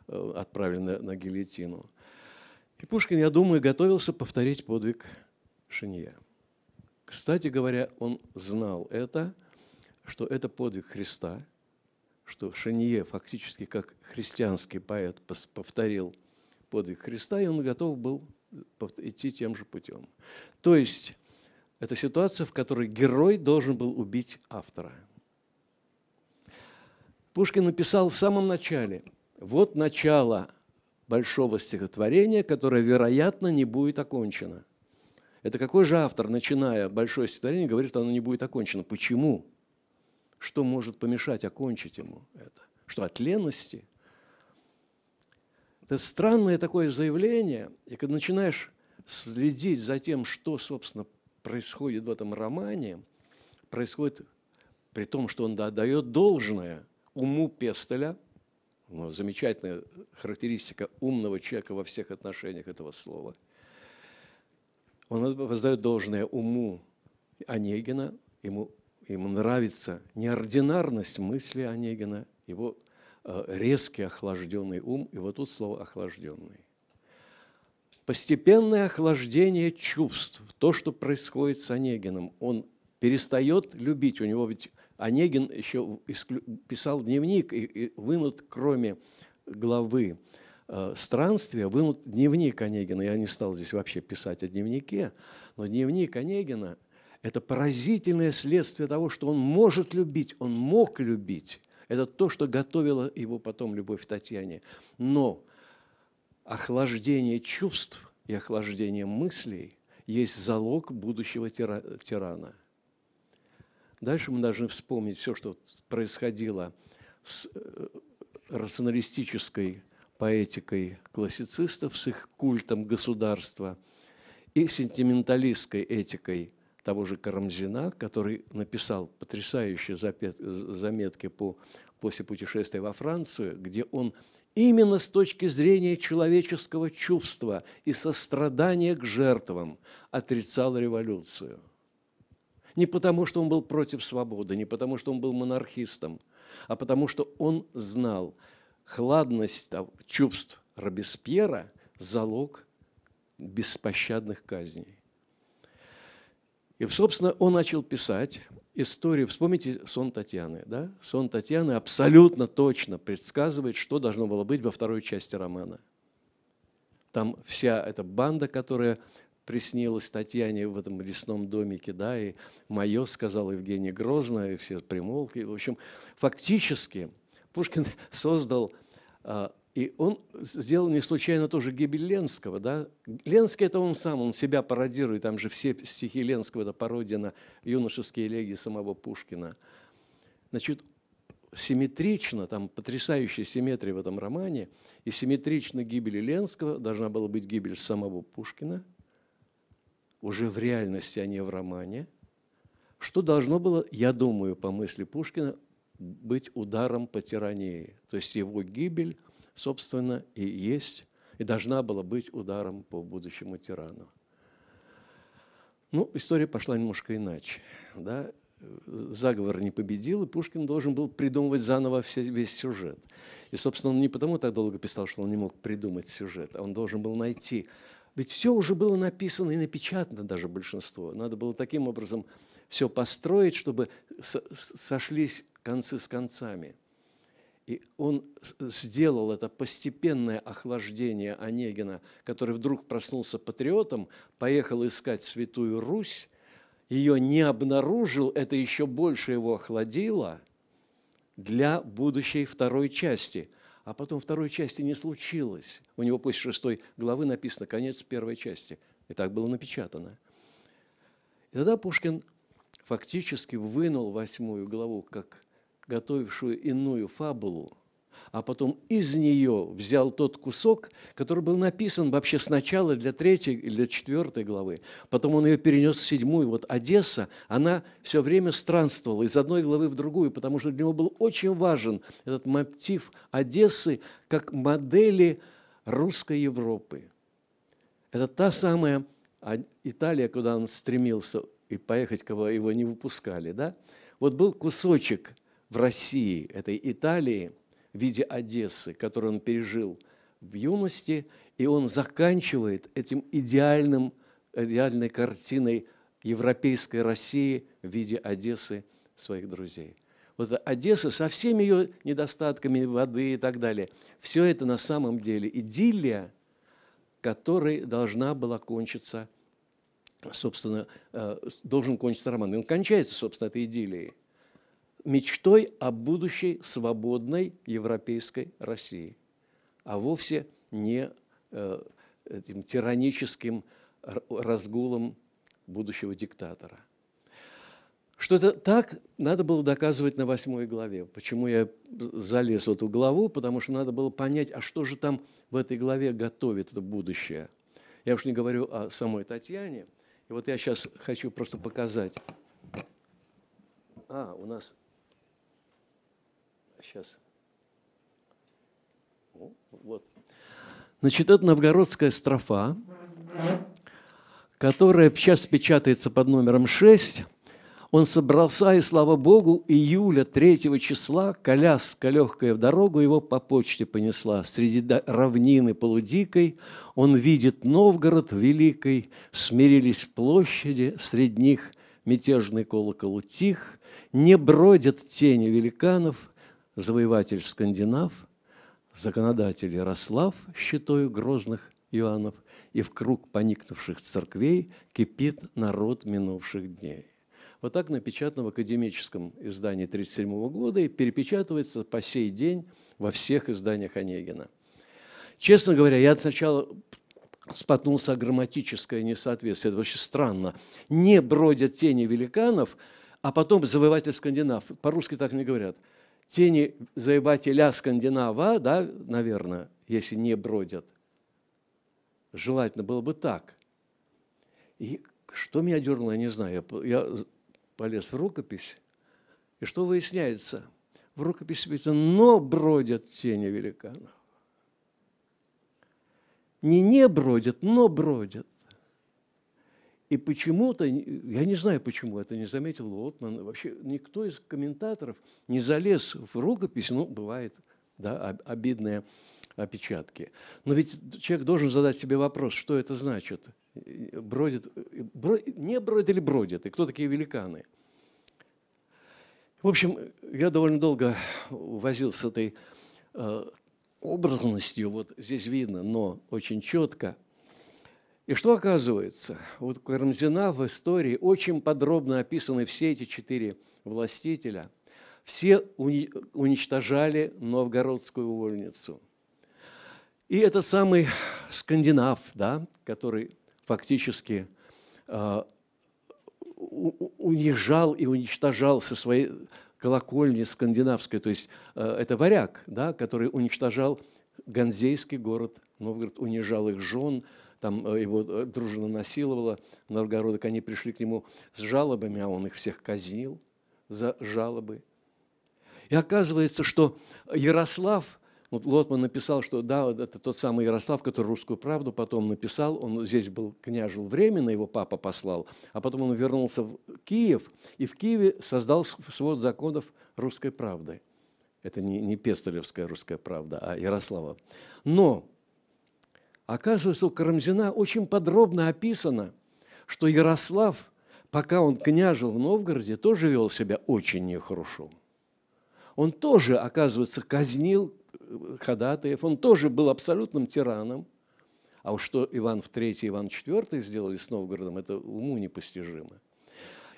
э, отправили на, на гильотину. И Пушкин, я думаю, готовился повторить подвиг Шинье. Кстати говоря, он знал это – что это подвиг Христа, что Шанье фактически как христианский поэт повторил подвиг Христа, и он готов был э, идти тем же путем. То есть это ситуация, в которой герой должен был убить автора. Пушкин написал в самом начале, вот начало большого стихотворения, которое, вероятно, не будет окончено. Это какой же автор, начиная большое стихотворение, говорит, что оно не будет окончено? Почему? что может помешать окончить ему это? Что от лености? Это странное такое заявление, и когда начинаешь следить за тем, что, собственно, происходит в этом романе, происходит при том, что он отдает должное уму Пестеля, ну, замечательная характеристика умного человека во всех отношениях этого слова. Он воздает должное уму Онегина, ему ему нравится неординарность мысли Онегина, его э, резкий охлажденный ум, и вот тут слово «охлажденный». Постепенное охлаждение чувств, то, что происходит с Онегиным, он перестает любить. У него ведь Онегин еще писал дневник, и, вынут, кроме главы э, странствия, вынут дневник Онегина. Я не стал здесь вообще писать о дневнике, но дневник Онегина – это поразительное следствие того, что он может любить, он мог любить. Это то, что готовило его потом любовь к Татьяне. Но охлаждение чувств и охлаждение мыслей есть залог будущего тирана. Дальше мы должны вспомнить все, что происходило с э, рационалистической поэтикой классицистов, с их культом государства и сентименталистской этикой – того же Карамзина, который написал потрясающие заметки по, после путешествия во Францию, где он именно с точки зрения человеческого чувства и сострадания к жертвам отрицал революцию. Не потому, что он был против свободы, не потому, что он был монархистом, а потому, что он знал хладность чувств Робеспьера – залог беспощадных казней. И, собственно, он начал писать историю. Вспомните сон Татьяны. Да? Сон Татьяны абсолютно точно предсказывает, что должно было быть во второй части романа. Там вся эта банда, которая приснилась Татьяне в этом лесном домике, да, и мое сказал Евгений Грозно, и все примолки. В общем, фактически Пушкин создал а, и он сделал не случайно тоже гибель Ленского. Да? Ленский – это он сам, он себя пародирует. Там же все стихи Ленского – это пародия на юношеские элегии самого Пушкина. Значит, симметрично, там потрясающая симметрия в этом романе, и симметрично гибели Ленского должна была быть гибель самого Пушкина, уже в реальности, а не в романе, что должно было, я думаю, по мысли Пушкина, быть ударом по тирании. То есть его гибель – собственно, и есть, и должна была быть ударом по будущему тирану. Ну, история пошла немножко иначе. Да? Заговор не победил, и Пушкин должен был придумывать заново все, весь сюжет. И, собственно, он не потому так долго писал, что он не мог придумать сюжет, а он должен был найти. Ведь все уже было написано и напечатано даже большинство. Надо было таким образом все построить, чтобы сошлись концы с концами – и он сделал это постепенное охлаждение Онегина, который вдруг проснулся патриотом, поехал искать Святую Русь, ее не обнаружил, это еще больше его охладило для будущей второй части. А потом второй части не случилось. У него после шестой главы написано конец первой части. И так было напечатано. И тогда Пушкин фактически вынул восьмую главу как готовившую иную фабулу, а потом из нее взял тот кусок, который был написан вообще сначала для третьей или для четвертой главы, потом он ее перенес в седьмую. Вот Одесса, она все время странствовала из одной главы в другую, потому что для него был очень важен этот мотив Одессы как модели русской Европы. Это та самая а, Италия, куда он стремился, и поехать, кого его не выпускали, да? Вот был кусочек в России, этой Италии, в виде Одессы, которую он пережил в юности, и он заканчивает этим идеальным, идеальной картиной европейской России в виде Одессы своих друзей. Вот Одесса со всеми ее недостатками воды и так далее. Все это на самом деле идиллия, которая должна была кончиться, собственно, э, должен кончиться роман. И он кончается, собственно, этой идиллией мечтой о будущей свободной европейской России, а вовсе не э, этим тираническим разгулом будущего диктатора. Что это так надо было доказывать на восьмой главе. Почему я залез в эту главу? Потому что надо было понять, а что же там в этой главе готовит это будущее. Я уж не говорю о самой Татьяне. И вот я сейчас хочу просто показать. А, у нас Сейчас. О, вот. Значит, это новгородская строфа, которая сейчас печатается под номером 6. Он собрался, и, слава Богу, июля 3 числа коляска легкая в дорогу его по почте понесла. Среди равнины полудикой он видит Новгород великий, смирились площади, среди них мятежный колокол утих, не бродят тени великанов, завоеватель скандинав, законодатель Ярослав, щитою грозных Иоаннов, и в круг поникнувших церквей кипит народ минувших дней. Вот так напечатано в академическом издании 1937 года и перепечатывается по сей день во всех изданиях Онегина. Честно говоря, я сначала споткнулся о грамматическое несоответствие. Это вообще странно. Не бродят тени великанов, а потом завоеватель скандинав. По-русски так не говорят – тени заебателя Скандинава, да, наверное, если не бродят. Желательно было бы так. И что меня дернуло, я не знаю. Я, я полез в рукопись, и что выясняется? В рукописи пишется, но бродят тени великанов. Не не бродят, но бродят. И почему-то, я не знаю, почему это не заметил Лотман, вообще никто из комментаторов не залез в рукопись, ну, бывает, да, обидные опечатки. Но ведь человек должен задать себе вопрос, что это значит. Бродит, бро, не бродили, бродят. И кто такие великаны? В общем, я довольно долго возился с этой э, образностью, вот здесь видно, но очень четко – и что оказывается? У Карамзина в истории очень подробно описаны все эти четыре властителя. Все уничтожали новгородскую вольницу. И это самый скандинав, да, который фактически э, унижал и уничтожал со своей колокольни скандинавской, то есть э, это варяг, да, который уничтожал ганзейский город Новгород, унижал их жен, там э, его э, дружина насиловала, Новгородок, они пришли к нему с жалобами, а он их всех казнил за жалобы. И оказывается, что Ярослав, вот Лотман написал, что да, это тот самый Ярослав, который «Русскую правду» потом написал, он здесь был, княжил временно, его папа послал, а потом он вернулся в Киев, и в Киеве создал свод законов «Русской правды». Это не, не Пестолевская «Русская правда», а Ярослава. Но Оказывается, у Карамзина очень подробно описано, что Ярослав, пока он княжил в Новгороде, тоже вел себя очень нехорошо. Он тоже, оказывается, казнил э, ходатаев, он тоже был абсолютным тираном. А уж что Иван III и Иван IV сделали с Новгородом, это уму непостижимо.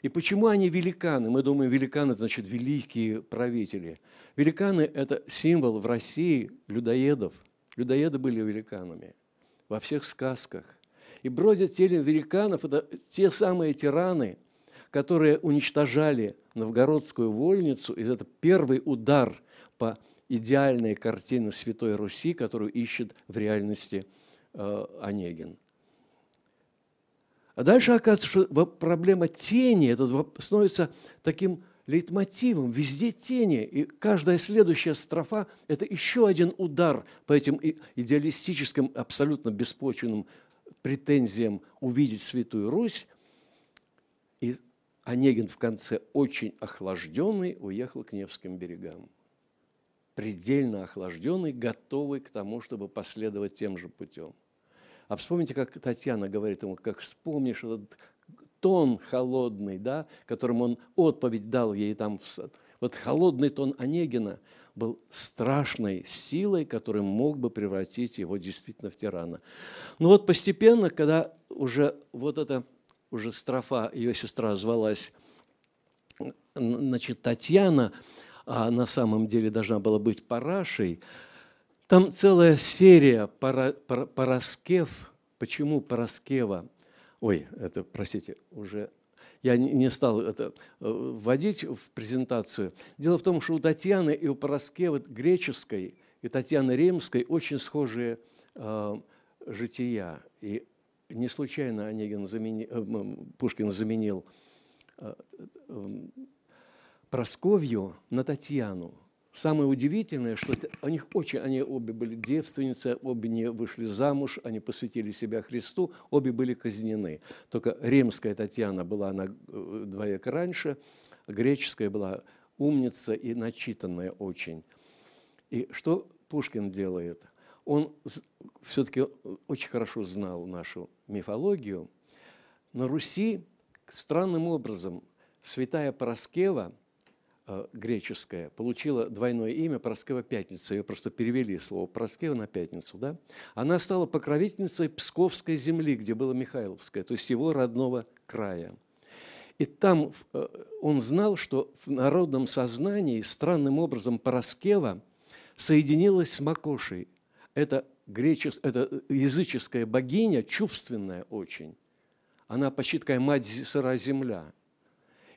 И почему они великаны? Мы думаем, великаны – значит великие правители. Великаны – это символ в России людоедов. Людоеды были великанами – во всех сказках. И бродят теле великанов, это те самые тираны, которые уничтожали новгородскую вольницу, и это первый удар по идеальной картине Святой Руси, которую ищет в реальности э, Онегин. А дальше оказывается, что проблема тени этот становится таким лейтмотивом, везде тени, и каждая следующая строфа – это еще один удар по этим идеалистическим, абсолютно беспочвенным претензиям увидеть Святую Русь. И Онегин в конце, очень охлажденный, уехал к Невским берегам. Предельно охлажденный, готовый к тому, чтобы последовать тем же путем. А вспомните, как Татьяна говорит ему, как вспомнишь этот тон холодный, да, которым он отповедь дал ей там. Вот холодный тон Онегина был страшной силой, которая мог бы превратить его действительно в тирана. Но вот постепенно, когда уже вот эта уже строфа, ее сестра звалась, значит, Татьяна, а на самом деле должна была быть Парашей, там целая серия пара, пара, Параскев. Почему Параскева? Ой, это, простите, уже я не стал это э, вводить в презентацию. Дело в том, что у Татьяны и у Пороскевы греческой и Татьяны Римской очень схожие э, жития. И не случайно Онегин замени, э, Пушкин заменил э, э, Просковью на Татьяну – Самое удивительное, что это, у них очень, они обе были девственницы, обе не вышли замуж, они посвятили себя Христу, обе были казнены. Только римская Татьяна была она э, двоек раньше, греческая была умница и начитанная очень. И что Пушкин делает? Он все-таки э, очень хорошо знал нашу мифологию. На Руси странным образом святая Параскева – Э, греческая, получила двойное имя Проскева Пятница. Ее просто перевели слово Проскева на Пятницу. Да? Она стала покровительницей Псковской земли, где было Михайловское, то есть его родного края. И там э, он знал, что в народном сознании странным образом Пороскева соединилась с Макошей. Это, гречес... это языческая богиня, чувственная очень. Она почти такая мать-сыра земля –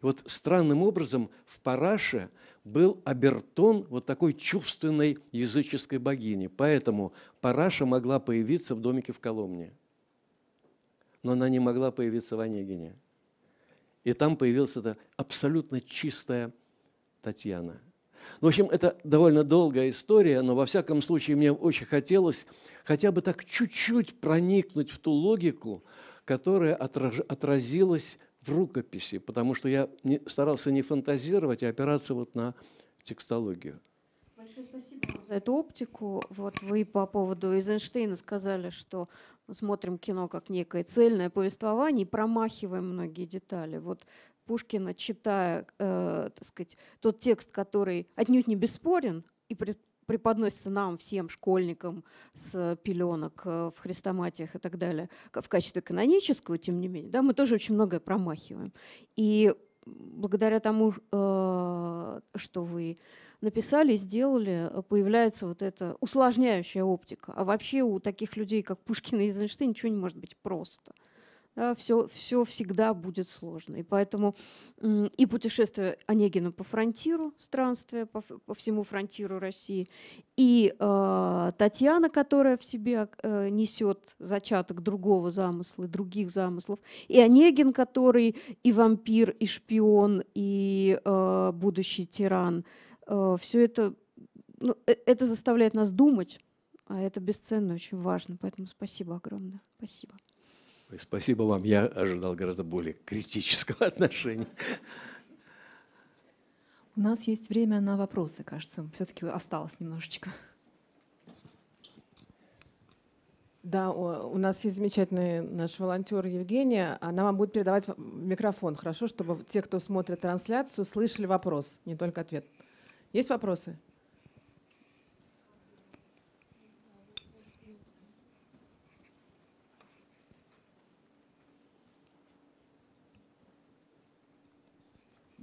вот странным образом в Параше был обертон вот такой чувственной языческой богини. Поэтому Параша могла появиться в домике в Коломне. Но она не могла появиться в Онегине. И там появилась эта абсолютно чистая Татьяна. Ну, в общем, это довольно долгая история, но во всяком случае мне очень хотелось хотя бы так чуть-чуть проникнуть в ту логику, которая отразилась в рукописи, потому что я не, старался не фантазировать, а опираться вот на текстологию. Большое спасибо вам за эту оптику. Вот вы по поводу Эйзенштейна сказали, что мы смотрим кино как некое цельное повествование и промахиваем многие детали. Вот Пушкина, читая, э, так сказать, тот текст, который отнюдь не бесспорен, и пред преподносится нам, всем школьникам с пеленок э, в христоматиях и так далее, в качестве канонического, тем не менее, да, мы тоже очень многое промахиваем. И благодаря тому, э, что вы написали, сделали, э, появляется вот эта усложняющая оптика. А вообще у таких людей, как Пушкин и Эйзенштейн, ничего не может быть просто все, все всегда будет сложно. И поэтому и путешествие Онегина по фронтиру, странствия по, по всему фронтиру России, и э, Татьяна, которая в себе э, несет зачаток другого замысла, других замыслов, и Онегин, который и вампир, и шпион, и э, будущий тиран, э, а, все это, ну, э, это заставляет нас думать, а это бесценно, очень важно. Поэтому спасибо огромное. Спасибо спасибо вам, я ожидал гораздо более критического отношения. У нас есть время на вопросы, кажется. Все-таки осталось немножечко. Да, у нас есть замечательный наш волонтер Евгения. Она вам будет передавать микрофон. Хорошо, чтобы те, кто смотрит трансляцию, слышали вопрос, не только ответ. Есть вопросы?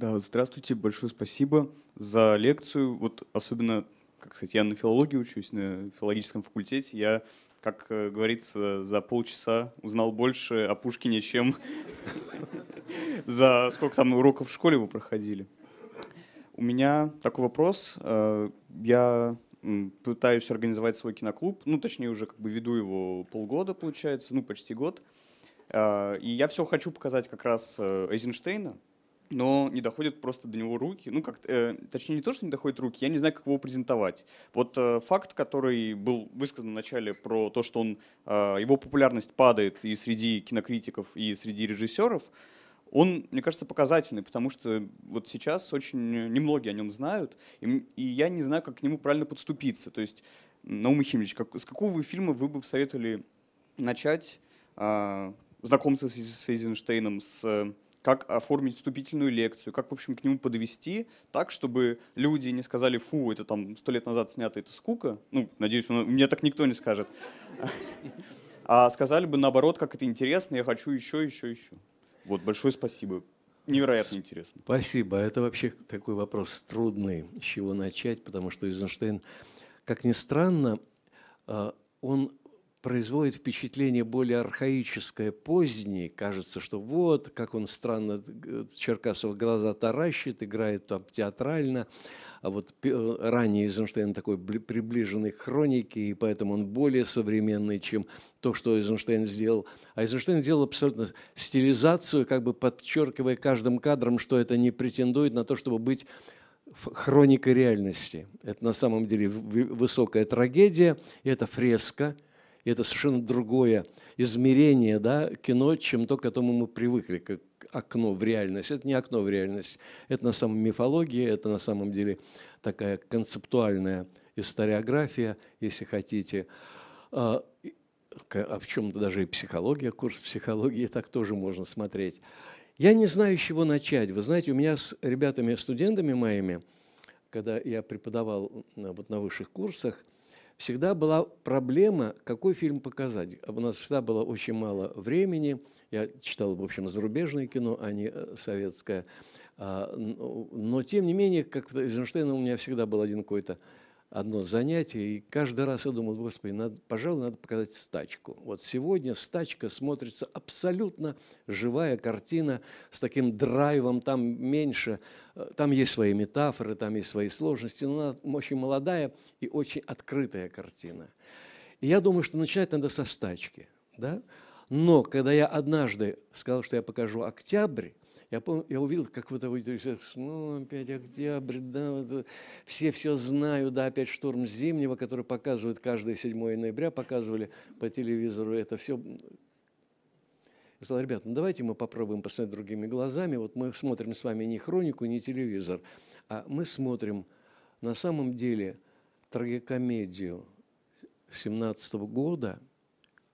Да, здравствуйте, большое спасибо за лекцию. Вот особенно, как сказать, я на филологии учусь, на филологическом факультете. Я, как э, говорится, за полчаса узнал больше о Пушкине, чем за сколько там уроков в школе вы проходили. У меня такой вопрос. Э, я пытаюсь организовать свой киноклуб, ну, точнее, уже как бы веду его полгода, получается, ну, почти год. Э, и я все хочу показать как раз Эйзенштейна, но не доходят просто до него руки. Ну, как э, точнее, не то, что не доходят руки, я не знаю, как его презентовать. Вот э, факт, который был высказан в начале про то, что он, э, его популярность падает и среди кинокритиков, и среди режиссеров, он, мне кажется, показательный, потому что вот сейчас очень немногие о нем знают, и, и я не знаю, как к нему правильно подступиться. То есть, Наум Ехимович, как, с какого вы фильма вы бы советовали начать э, знакомство с, с Эйзенштейном, с э, как оформить вступительную лекцию, как, в общем, к нему подвести так, чтобы люди не сказали, фу, это там сто лет назад снято, это скука. Ну, надеюсь, он, мне так никто не скажет. А сказали бы, наоборот, как это интересно, я хочу еще, еще, еще. Вот, большое спасибо. Невероятно интересно. Спасибо. А это вообще такой вопрос трудный, с чего начать, потому что Эйзенштейн, как ни странно, а, он производит впечатление более архаическое, позднее. Кажется, что вот, как он странно, Черкасов глаза таращит, играет там театрально. А вот э, ранее Эйзенштейн такой приближенный к хронике, и поэтому он более современный, чем то, что Эйзенштейн сделал. А Эйзенштейн сделал абсолютно стилизацию, как бы подчеркивая каждым кадром, что это не претендует на то, чтобы быть хроникой реальности. Это на самом деле высокая трагедия, и это фреска – и это совершенно другое измерение да, кино, чем то, к которому мы привыкли, как окно в реальность. Это не окно в реальность, это на самом мифология, это на самом деле такая концептуальная историография, если хотите. А, а в чем-то даже и психология, курс психологии, так тоже можно смотреть. Я не знаю, с чего начать. Вы знаете, у меня с ребятами, студентами моими, когда я преподавал вот на высших курсах, всегда была проблема, какой фильм показать. У нас всегда было очень мало времени. Я читал, в общем, зарубежное кино, а не э, советское. А, но, тем не менее, как Эйзенштейна у меня всегда был один какой-то одно занятие, и каждый раз я думал, господи, надо, пожалуй, надо показать стачку. Вот сегодня стачка смотрится абсолютно живая картина с таким драйвом, там меньше, э, там есть свои метафоры, там есть свои сложности, но она очень молодая и очень открытая картина. И я думаю, что начинать надо со стачки, да? Но когда я однажды сказал, что я покажу октябрь, я, помню, я увидел, как вот такой человек, ну, опять октябрь, да, вот, э, все все знают, да, опять шторм зимнего, который показывают каждое 7 ноября, показывали по телевизору, это все я сказал, ребят, ну давайте мы попробуем посмотреть другими глазами. Вот мы смотрим с вами не хронику, не телевизор, а мы смотрим на самом деле трагикомедию 17 года –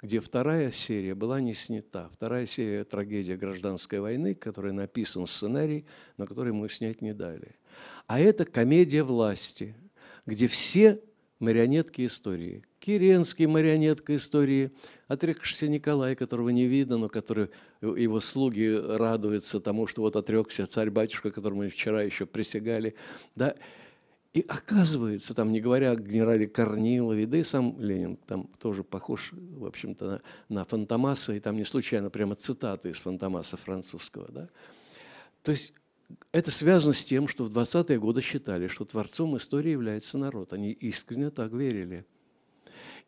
где вторая серия была не снята. Вторая серия – трагедия гражданской войны, которой написан сценарий, на который мы снять не дали. А это комедия власти, где все марионетки истории. Керенский – марионетка истории, отрекшийся Николай, которого не видно, но который, э, его слуги радуются тому, что вот отрекся царь-батюшка, которому вчера еще присягали. Да? И оказывается, там, не говоря о генерале Корнилове, да и сам Ленин там тоже похож, в общем-то, на, на Фантомаса, и там не случайно прямо цитаты из Фантомаса французского. Да? То есть это связано с тем, что в 20-е годы считали, что творцом истории является народ. Они искренне так верили.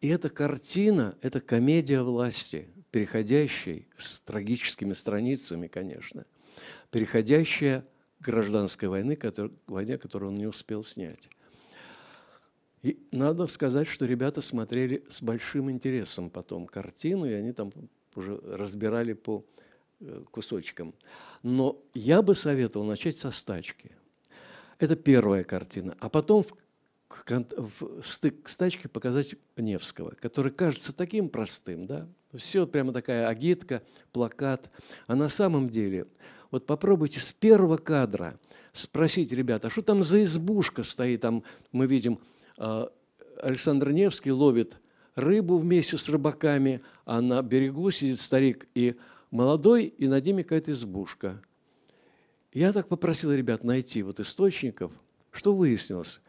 И эта картина – это комедия власти, переходящей с трагическими страницами, конечно, переходящая гражданской войны, который, войне, которую он не успел снять. И надо сказать, что ребята смотрели с большим интересом потом картину, и они там уже разбирали по э, кусочкам. Но я бы советовал начать со стачки. Это первая картина. А потом в, в стык стачки показать Невского, который кажется таким простым, да? Все прямо такая агитка, плакат. А на самом деле вот попробуйте с первого кадра спросить, ребята, а что там за избушка стоит? Там мы видим, а, Александр Невский ловит рыбу вместе с рыбаками, а на берегу сидит старик и молодой, и над ними какая-то избушка. Я так попросил ребят найти вот источников. Что выяснилось?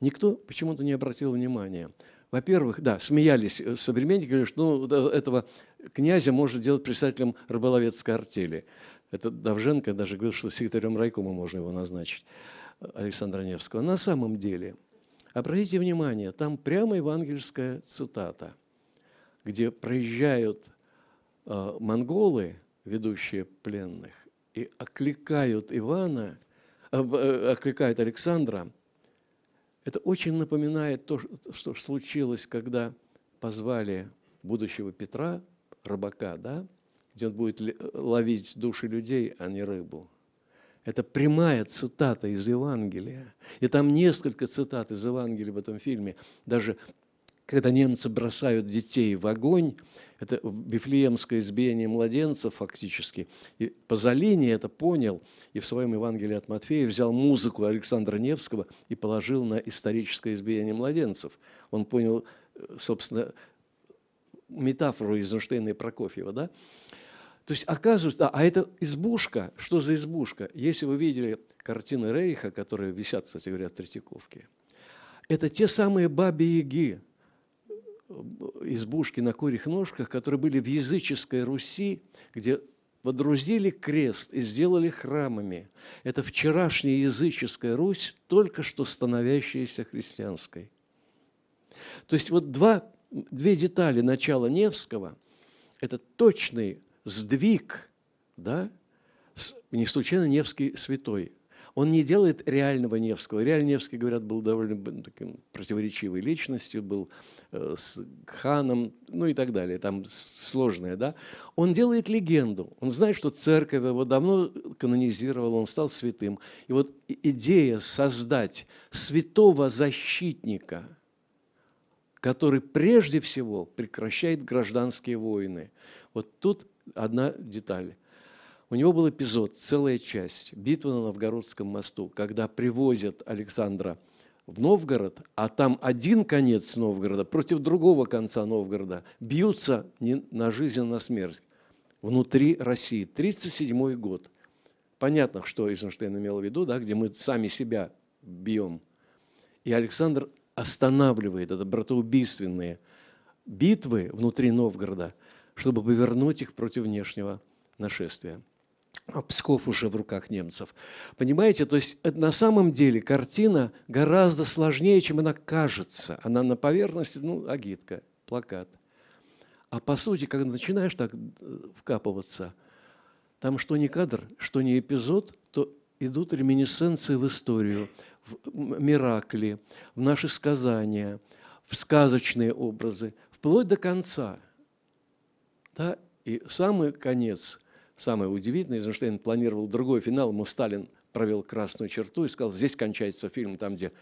Никто почему-то не обратил внимания. Во-первых, да, смеялись э, современники, говорили, что ну, э, этого князя может делать представителем рыболовецкой артели. Это Давженко даже говорил, что секретарем райкома можно его назначить, Александра Невского. На самом деле, обратите внимание, там прямо евангельская цитата, где проезжают э, монголы, ведущие пленных, и окликают Ивана, э, э, окликают Александра. Это очень напоминает то, что случилось, когда позвали будущего Петра, рыбака, да, где он будет ловить души людей, а не рыбу. Это прямая цитата из Евангелия. И там несколько цитат из Евангелия в этом фильме. Даже когда немцы бросают детей в огонь, это бифлеемское избиение младенца фактически. И Пазолини это понял и в своем Евангелии от Матфея взял музыку Александра Невского и положил на историческое избиение младенцев. Он понял, э, собственно, метафору из Эйнштейна и Прокофьева, да? То есть оказывается, а это избушка. Что за избушка? Если вы видели картины Рейха, которые висят, кстати говоря, в Третьяковке, это те самые бабе-яги, э, избушки на курьих ножках, которые были в языческой Руси, где водрузили крест и сделали храмами. Это вчерашняя языческая Русь, только что становящаяся христианской. То есть вот два, две детали начала Невского – это точный сдвиг, да, не случайно Невский святой. Он не делает реального Невского. Реальный Невский, говорят, был довольно таким противоречивой личностью, был э, с ханом, ну и так далее, там сложное, да. Он делает легенду. Он знает, что церковь его давно канонизировала, он стал святым. И вот идея создать святого защитника – который прежде всего прекращает гражданские войны. Вот тут одна деталь. У него был эпизод, целая часть, битва на Новгородском мосту, когда привозят Александра в Новгород, а там один конец Новгорода против другого конца Новгорода бьются не на жизнь, а на смерть. Внутри России. 1937 год. Понятно, что Эйзенштейн имел в виду, да, где мы сами себя бьем. И Александр останавливает это братоубийственные битвы внутри Новгорода – чтобы повернуть их против внешнего нашествия. А Псков уже в руках немцев. Понимаете, то есть на самом деле картина гораздо сложнее, чем она кажется. Она на поверхности, ну, агитка, плакат. А по сути, когда начинаешь так э, вкапываться, там что не кадр, что не эпизод, то идут реминесценции в историю, в миракли, в наши сказания, в сказочные образы, вплоть до конца – да? И самый конец, самое удивительное, Эйзенштейн планировал другой финал, ему Сталин провел красную черту и сказал, здесь кончается фильм, там, где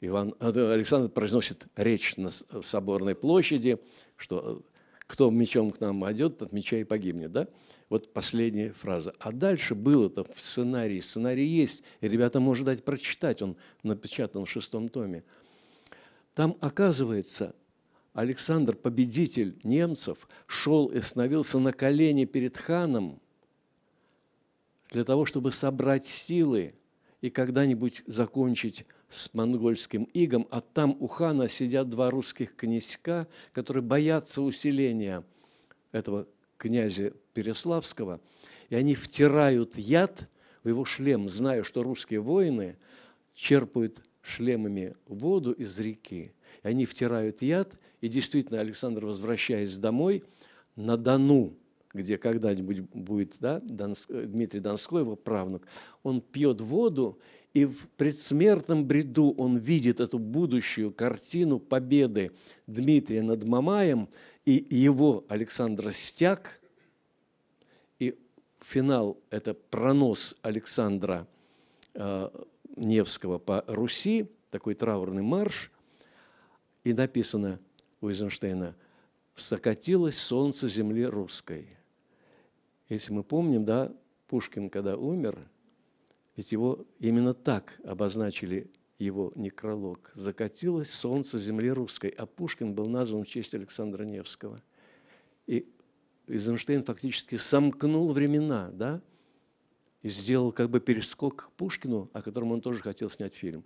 Иван, э, Александр произносит речь на э, соборной площади, что э, кто мечом к нам идет, от меча и погибнет. Да? Вот последняя фраза. А дальше было это в сценарии. Сценарий есть, и ребята может дать прочитать, он напечатан в шестом томе. Там оказывается, Александр, победитель немцев, шел и становился на колени перед ханом для того, чтобы собрать силы и когда-нибудь закончить с монгольским игом, а там у хана сидят два русских князька, которые боятся усиления этого князя Переславского, и они втирают яд в его шлем, зная, что русские воины черпают шлемами воду из реки, и они втирают яд – и действительно, Александр, возвращаясь домой, на Дону, где когда-нибудь будет да, Донс... Э, Дмитрий Донской, его правнук, он пьет воду, и в предсмертном бреду он видит эту будущую картину победы Дмитрия над Мамаем и его Александра Стяг. И финал – это пронос Александра э, Невского по Руси, такой траурный марш. И написано – у Эйзенштейна «Сокатилось солнце земли русской». Если мы помним, да, Пушкин, когда умер, ведь его именно так обозначили его некролог. «Закатилось солнце земли русской», а Пушкин был назван в честь Александра Невского. И Эйзенштейн фактически сомкнул времена, да? сделал как бы перескок к Пушкину, о котором он тоже хотел снять фильм.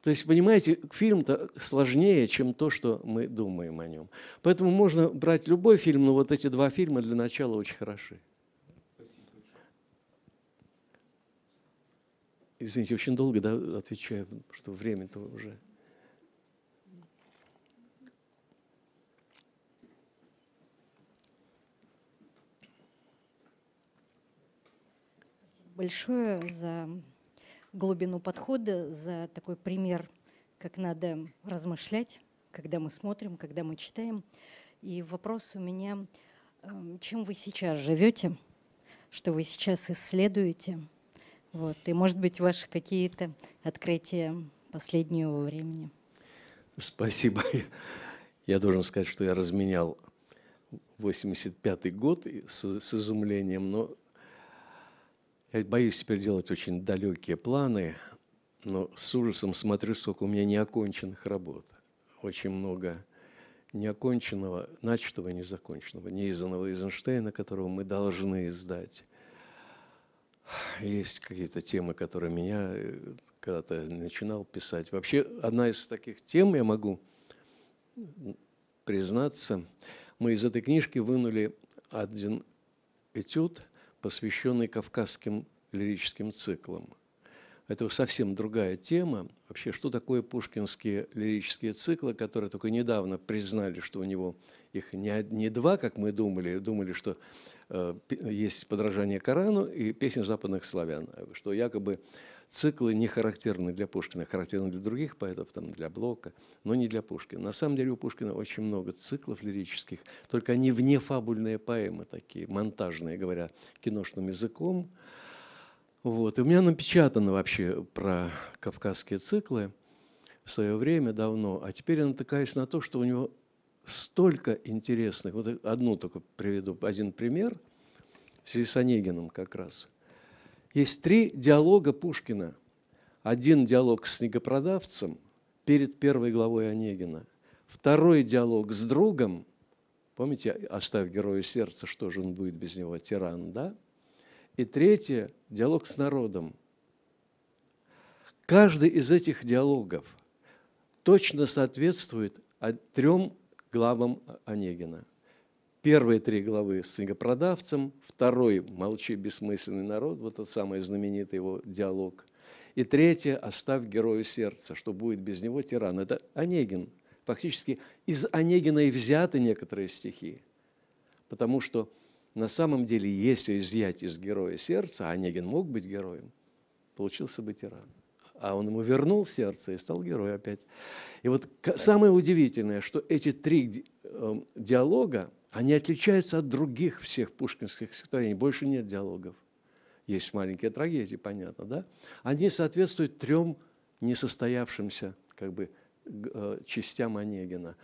То есть, понимаете, фильм-то сложнее, чем то, что мы думаем о нем. Поэтому можно брать любой фильм, но вот эти два фильма для начала очень хороши. Извините, очень долго да, отвечаю, что время-то уже. большое за глубину подхода, за такой пример, как надо размышлять, когда мы смотрим, когда мы читаем. И вопрос у меня, эм, чем вы сейчас живете, что вы сейчас исследуете, вот, и, может быть, ваши какие-то открытия последнего времени. Спасибо. Я должен сказать, что я разменял 85-й год с, изумлением, но я боюсь теперь делать очень далекие планы, но с ужасом смотрю, сколько у меня неоконченных работ. Очень много неоконченного, начатого и незаконченного, неизданного Эйзенштейна, которого мы должны издать. Есть какие-то темы, которые меня э, когда-то начинал писать. Вообще, одна из таких тем, я могу признаться, мы из этой книжки вынули один этюд – посвященный кавказским лирическим циклам. Это совсем другая тема. Вообще, что такое пушкинские лирические циклы, которые только недавно признали, что у него их не, два, как мы думали, думали, что э, есть подражание Корану и песни западных славян, что якобы циклы не характерны для Пушкина, характерны для других поэтов, там, для Блока, но не для Пушкина. На самом деле у Пушкина очень много циклов лирических, только они внефабульные поэмы такие, монтажные, говоря киношным языком. Вот. И у меня напечатано вообще про кавказские циклы в свое время давно, а теперь я натыкаюсь на то, что у него столько интересных, вот одну только приведу, один пример, в связи с Онегином как раз – есть три диалога Пушкина. Один диалог с снегопродавцем перед первой главой Онегина. Второй диалог с другом. Помните, оставь герою сердца, что же он будет без него, тиран, да? И третье – диалог с народом. Каждый из этих диалогов точно соответствует трем главам Онегина – Первые три главы с книгопродавцем, второй «Молчи, бессмысленный народ», вот этот самый знаменитый его диалог. И третье «Оставь герою сердца», что будет без него тиран. Это Онегин. Фактически из Онегина и взяты некоторые стихи. Потому что на самом деле, если изъять из героя сердца, а Онегин мог быть героем, получился бы тиран а он ему вернул сердце и стал героем опять. И вот самое удивительное, что эти три э, диалога, они отличаются от других всех пушкинских стихотворений. Больше нет диалогов. Есть маленькие трагедии, понятно, да? Они соответствуют трем несостоявшимся как бы, э, частям Онегина.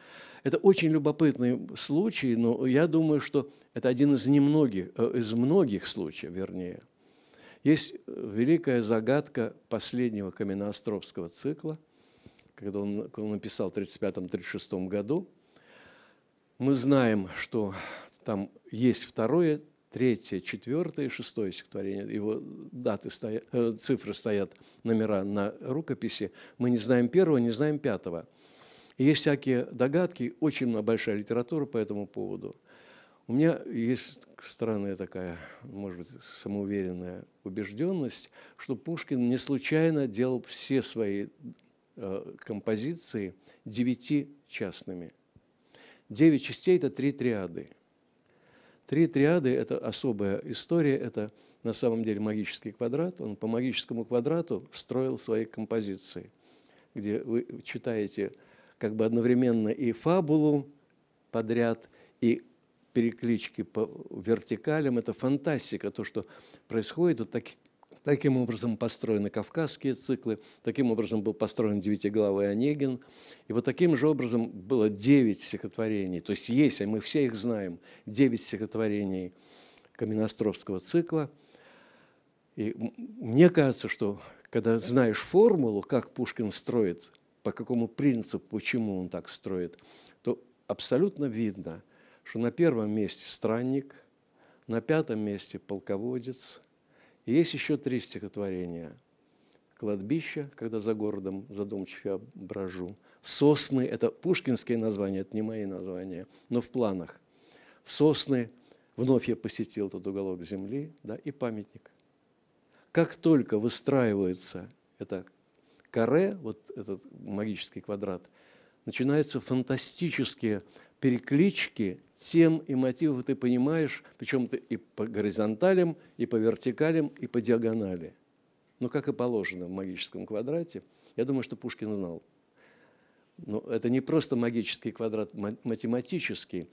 Это очень любопытный случай, но я думаю, что это один из немногих, э, из многих случаев, вернее, есть э, великая загадка последнего каменноостровского цикла, когда он, он написал в 1935-1936 году. Мы знаем, что там есть второе, третье, четвертое, шестое стихотворение. Его даты стоят, э, цифры стоят, номера на рукописи. Мы не знаем первого, не знаем пятого. есть всякие догадки, очень большая литература по этому поводу – у меня есть странная такая, может быть, самоуверенная убежденность, что Пушкин не случайно делал все свои э, композиции девятичастными. Девять частей – это три триады. Три триады – это особая история, это на самом деле магический квадрат. Он по магическому квадрату строил свои композиции, где вы читаете как бы одновременно и фабулу подряд, и переклички по вертикалям. Это фантастика, то, что происходит. Вот так, таким образом построены кавказские циклы, таким образом был построен девятиглавый Онегин. И вот таким же образом было девять стихотворений. То есть есть, а мы все их знаем, девять стихотворений Каменостровского цикла. И мне кажется, что когда знаешь формулу, как Пушкин строит, по какому принципу, почему он так строит, то абсолютно видно – что на первом месте странник, на пятом месте полководец. И есть еще три стихотворения. Кладбище, когда за городом задумчив я брожу. Сосны, это пушкинские названия, это не мои названия, но в планах. Сосны, вновь я посетил тот уголок земли, да, и памятник. Как только выстраивается это каре, вот этот магический квадрат, начинаются фантастические переклички тем и мотивов ты понимаешь, причем ты и по горизонталям, и по вертикалям, и по диагонали. Но как и положено в магическом квадрате, я думаю, что Пушкин знал. Но это не просто магический квадрат, математический.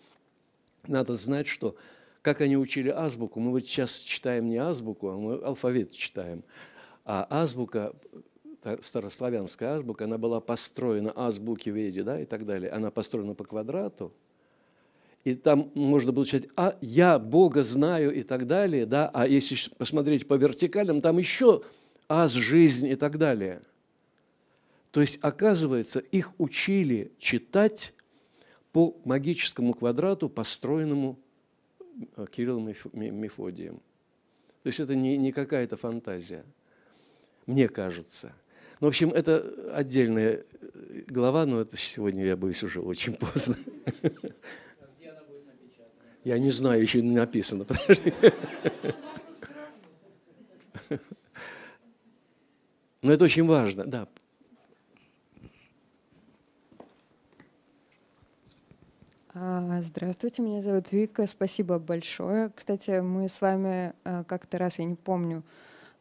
Надо знать, что как они учили азбуку. Мы вот сейчас читаем не азбуку, а мы алфавит читаем. А азбука, старославянская азбука, она была построена, азбуки веди, да, и так далее. Она построена по квадрату – и там можно было читать, а я Бога знаю и так далее, да, а если посмотреть по вертикалям, там еще аз жизнь и так далее. То есть, оказывается, их учили читать по магическому квадрату, построенному э, Кириллом и Мефодием. То есть это не, не какая-то фантазия, мне кажется. Ну, в общем, это отдельная э, глава, но это сегодня, я боюсь, уже очень поздно. Я не знаю, еще не написано. Но это очень важно, да. А, здравствуйте, меня зовут Вика, спасибо большое. Кстати, мы с вами э, как-то раз, я не помню,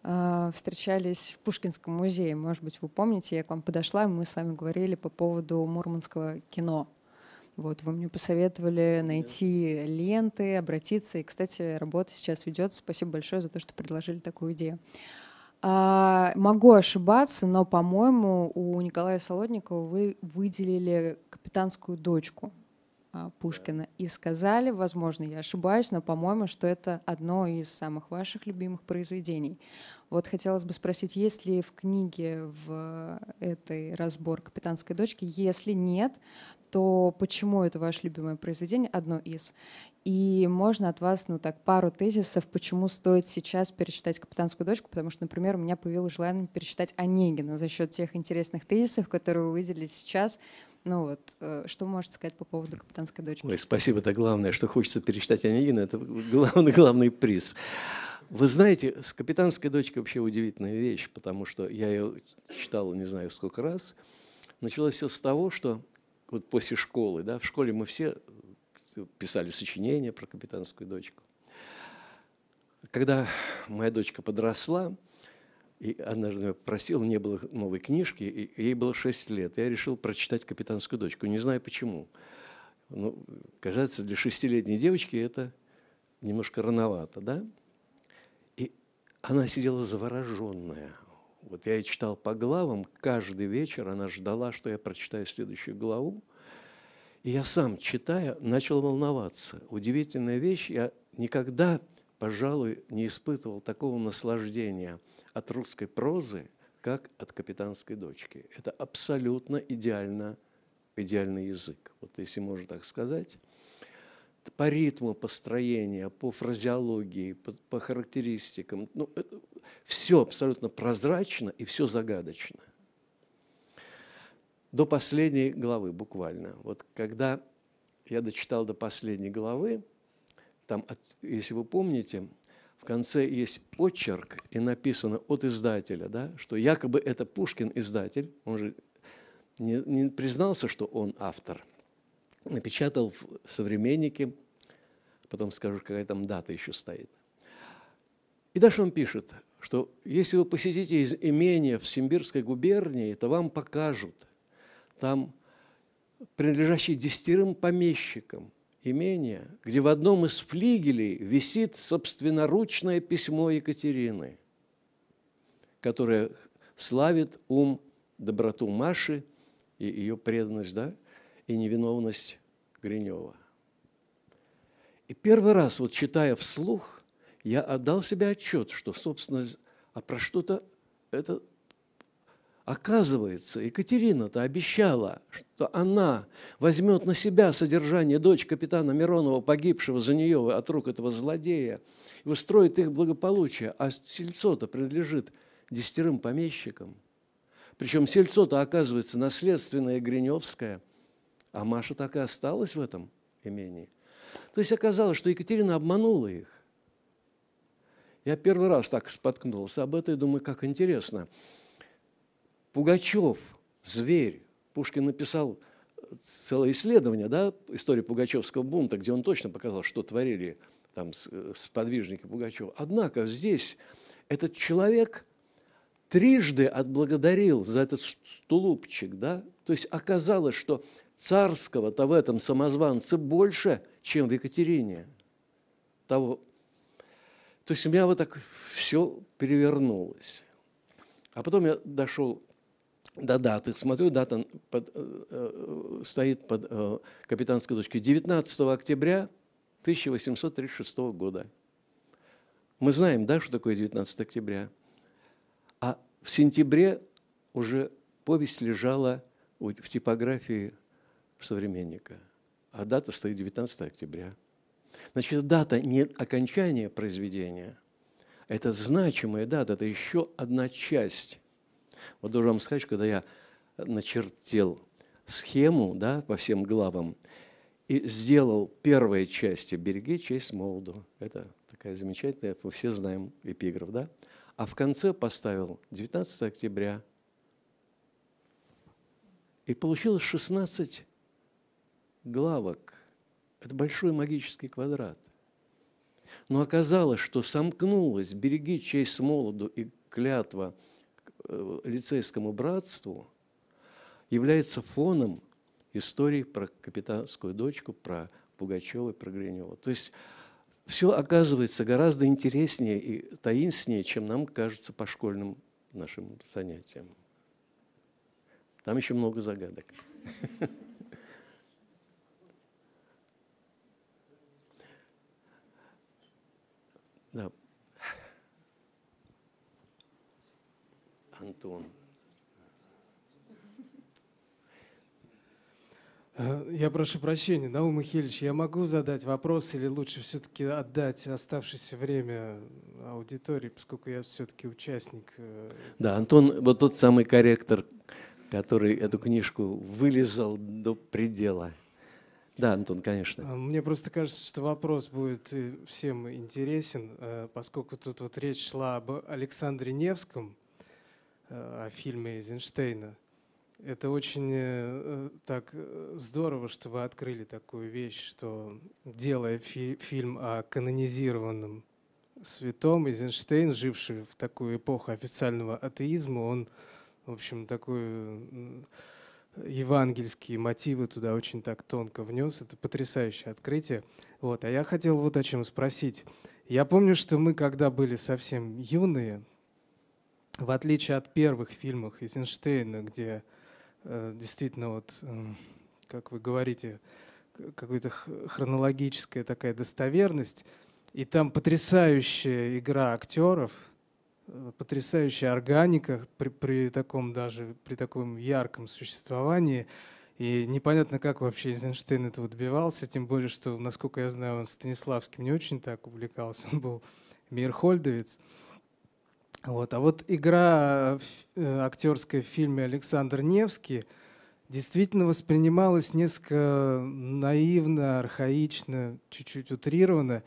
э, встречались в Пушкинском музее, может быть, вы помните, я к вам подошла, мы с вами говорили по поводу мурманского кино. Вот, вы мне посоветовали найти ленты, обратиться. И, кстати, работа сейчас ведется. Спасибо большое за то, что предложили такую идею. А, могу ошибаться, но, по-моему, у Николая Солодникова вы выделили капитанскую дочку. А, Пушкина. И сказали, возможно, я ошибаюсь, но, по-моему, что это одно из самых ваших любимых произведений. Вот хотелось бы спросить, есть ли в книге в этой разбор «Капитанской дочки»? Если нет, то почему это ваше любимое произведение, одно из? И можно от вас, ну так, пару тезисов, почему стоит сейчас перечитать «Капитанскую дочку», потому что, например, у меня появилось желание перечитать Онегина за счет тех интересных тезисов, которые вы выделили сейчас, ну вот, э, что можете сказать по поводу «Капитанской дочки»? Ой, спасибо, это главное, что хочется перечитать Онегина, это главный, главный приз. Вы знаете, с «Капитанской дочкой» вообще удивительная вещь, потому что я ее читал не знаю сколько раз. Началось все с того, что вот после школы, да, в школе мы все писали сочинения про «Капитанскую дочку». Когда моя дочка подросла, и однажды просил, у было новой книжки, и ей было 6 лет. Я решил прочитать «Капитанскую дочку». Не знаю почему. Ну, кажется, для шестилетней девочки это немножко рановато, да? И она сидела завороженная. Вот я и читал по главам, каждый вечер она ждала, что я прочитаю следующую главу. И я сам, читая, начал волноваться. Удивительная вещь, я никогда пожалуй, не испытывал такого наслаждения от русской прозы, как от «Капитанской дочки». Это абсолютно идеально, идеальный язык, вот если можно так сказать. По ритму построения, по фразеологии, по, по характеристикам, ну, это, все абсолютно прозрачно и все загадочно. До последней главы буквально. Вот когда я дочитал до последней главы, там, если вы помните, в конце есть очерк, и написано от издателя, да, что якобы это Пушкин издатель, он же не, не признался, что он автор, напечатал в «Современнике», потом скажу, какая там дата еще стоит. И дальше он пишет, что если вы посетите имение в Симбирской губернии, то вам покажут там принадлежащие десятерым помещикам имения, где в одном из флигелей висит собственноручное письмо Екатерины, которое славит ум, доброту Маши и ее преданность, да, и невиновность Гринева. И первый раз, вот читая вслух, я отдал себе отчет, что, собственно, а про что-то это Оказывается, Екатерина-то обещала, что она возьмет на себя содержание дочь капитана Миронова, погибшего за нее от рук этого злодея, и устроит их благополучие, а сельцо-то принадлежит десятерым помещикам. Причем сельцо-то оказывается наследственное Гриневское, а Маша так и осталась в этом имении. То есть оказалось, что Екатерина обманула их. Я первый раз так споткнулся об этом и думаю, как интересно – Пугачев, зверь. Пушкин написал целое исследование, да, истории Пугачевского бунта, где он точно показал, что творили там сподвижники э, Пугачева. Однако здесь этот человек трижды отблагодарил за этот стулупчик, да, то есть оказалось, что царского-то в этом самозванце больше, чем в Екатерине того. То есть у меня вот так все перевернулось. А потом я дошел да-да, ты Смотрю, дата под, э, э, стоит под э, капитанской дочкой. 19 октября 1836 года. Мы знаем, да, что такое 19 октября. А в сентябре уже повесть лежала в типографии современника. А дата стоит 19 октября. Значит, дата не окончания произведения, это значимая дата, это еще одна часть вот должен вам сказать, когда я начертил схему да, по всем главам и сделал первой части «Береги честь молоду». Это такая замечательная, мы все знаем эпиграф, да? А в конце поставил 19 октября. И получилось 16 главок. Это большой магический квадрат. Но оказалось, что сомкнулось «Береги честь молоду» и клятва – Э, лицейскому братству является фоном истории про капитанскую дочку, про Пугачева и про Гринева. То есть все оказывается гораздо интереснее и таинственнее, чем нам кажется по школьным нашим занятиям. Там еще много загадок. Да, Антон. Э, я прошу прощения, Наум Михельевич, я могу задать вопрос или лучше все-таки отдать оставшееся время аудитории, поскольку я все-таки участник? Э? Да, Антон, вот тот самый корректор, который эту книжку вылезал до предела. Да, Антон, конечно. А, мне просто кажется, что вопрос будет всем интересен, э, поскольку тут вот речь шла об Александре Невском, о фильме Эйзенштейна. Это очень э, так э, здорово, что вы открыли такую вещь, что делая фи фильм о канонизированном святом, Эйзенштейн, живший в такую эпоху официального атеизма, он, в общем, такую евангельские мотивы туда очень так тонко внес. Это потрясающее открытие. Вот. А я хотел вот о чем спросить. Я помню, что мы, когда были совсем юные, в отличие от первых фильмов Эйзенштейна, где э, действительно, вот, э, как вы говорите, какая-то хронологическая такая достоверность, и там потрясающая игра актеров, э, потрясающая органика при, при таком даже, при таком ярком существовании. И непонятно, как вообще Эйзенштейн этого добивался, тем более, что, насколько я знаю, он Станиславским не очень так увлекался, он был мирхольдовец. Э, вот. А вот игра э, актерская в фильме «Александр Невский» действительно воспринималась несколько наивно, архаично, чуть-чуть утрированно.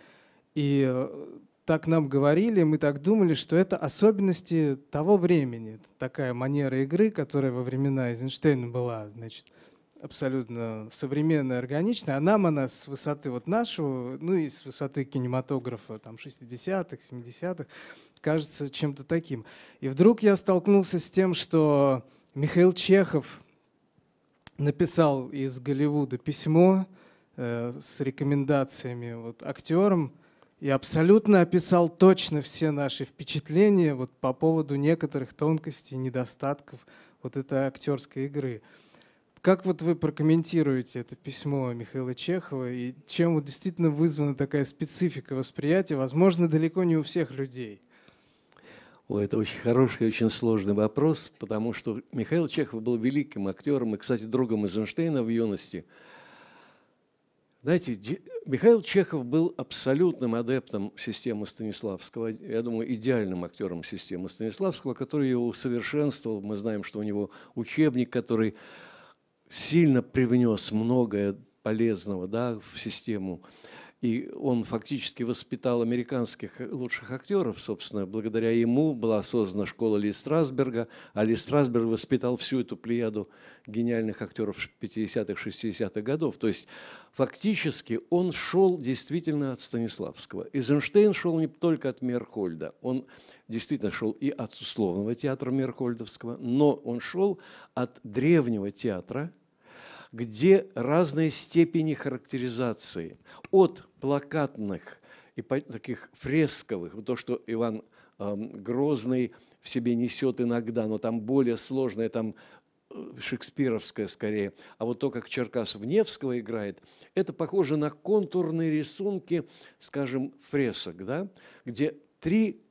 И э, так нам говорили, мы так думали, что это особенности того времени. такая манера игры, которая во времена Эйзенштейна была, значит, абсолютно современная, органичная. А нам она с высоты вот нашего, ну и с высоты кинематографа там 60-х, 70-х, кажется чем-то таким. И вдруг я столкнулся с тем, что Михаил Чехов написал из Голливуда письмо э, с рекомендациями вот, актерам и абсолютно описал точно все наши впечатления вот, по поводу некоторых тонкостей недостатков вот этой актерской игры. Как вот вы прокомментируете это письмо Михаила Чехова и чем вот действительно вызвана такая специфика восприятия, возможно, далеко не у всех людей? Ой, это очень хороший и очень сложный вопрос, потому что Михаил Чехов был великим актером и, кстати, другом Эйзенштейна в юности. Знаете, Михаил Чехов был абсолютным адептом системы Станиславского, я думаю, идеальным актером системы Станиславского, который его усовершенствовал. Мы знаем, что у него учебник, который сильно привнес многое полезного да, в систему. И он фактически воспитал американских лучших актеров, собственно. Благодаря ему была создана школа Ли Страсберга, а Ли Страсберг воспитал всю эту плеяду гениальных актеров 50-х, 60-х годов. То есть фактически он шел действительно от Станиславского. Эйзенштейн шел не только от Мерхольда, он действительно шел и от условного театра Мерхольдовского, но он шел от древнего театра – где разные степени характеризации от плакатных и таких фресковых, то, что Иван эм, Грозный в себе несет иногда, но там более сложное, там э, шекспировское скорее, а вот то, как Черкасов Невского играет, это похоже на контурные рисунки, скажем, фресок, да, где три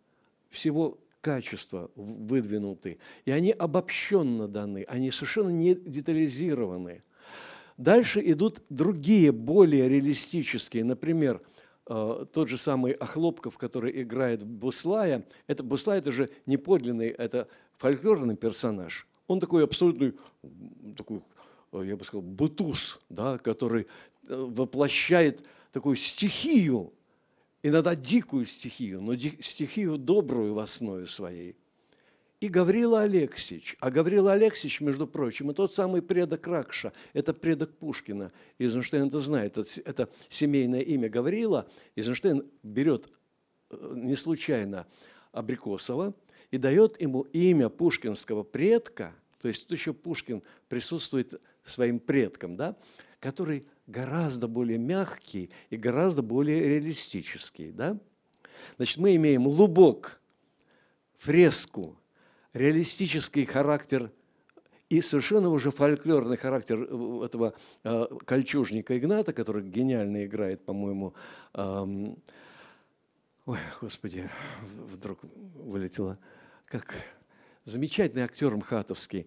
всего качества выдвинуты, и они обобщенно даны, они совершенно не детализированы. Дальше идут другие, более реалистические. Например, э, тот же самый Охлопков, который играет Буслая. Это, Буслай – это же не подлинный, это фольклорный персонаж. Он такой абсолютный, такой, э, я бы сказал, бутуз, да, который э, воплощает такую стихию, иногда дикую стихию, но стихию добрую в основе своей – и Гаврила Алексич. А Гаврила Алексич, между прочим, и тот самый предок Ракша, это предок Пушкина. Эйзенштейн это знает, это, это семейное имя Гаврила. Эйзенштейн берет э, не случайно Абрикосова и дает ему имя пушкинского предка, то есть тут еще Пушкин присутствует своим предком, да, который гораздо более мягкий и гораздо более реалистический. Да? Значит, мы имеем лубок, фреску, реалистический характер и совершенно уже фольклорный характер э, этого э, кольчужника Игната, который гениально играет, по-моему, э, ой, господи, вдруг вылетело, как замечательный актер Мхатовский.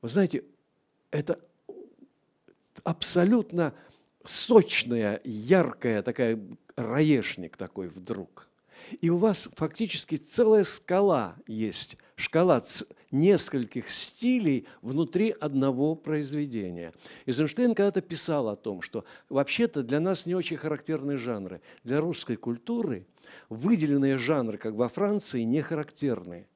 Вы знаете, это абсолютно сочная, яркая такая раешник такой вдруг. И у вас фактически целая скала есть – шкала нескольких стилей внутри одного произведения. Эйзенштейн когда-то писал о том, что вообще-то для нас не очень характерны жанры. Для русской культуры выделенные жанры, как во Франции, не характерны.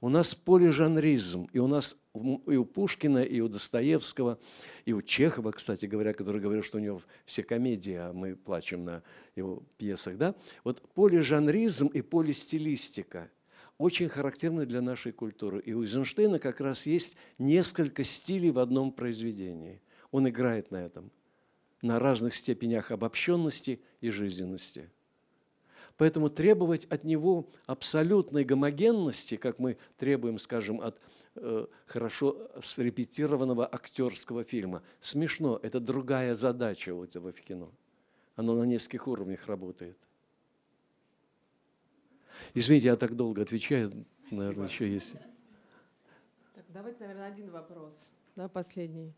У нас полижанризм, и у нас и у Пушкина, и у Достоевского, и у Чехова, кстати говоря, который говорил, что у него все комедии, а мы плачем на его пьесах, да? Вот полижанризм и полистилистика – очень характерны для нашей культуры. И у Эйзенштейна как раз есть несколько стилей в одном произведении. Он играет на этом, на разных степенях обобщенности и жизненности. Поэтому требовать от него абсолютной гомогенности, как мы требуем, скажем, от э, хорошо срепетированного актерского фильма, смешно. Это другая задача у этого в кино. Оно на нескольких уровнях работает. Извините, я так долго отвечаю, Спасибо. наверное, еще есть. Так, давайте, наверное, один вопрос, да, последний.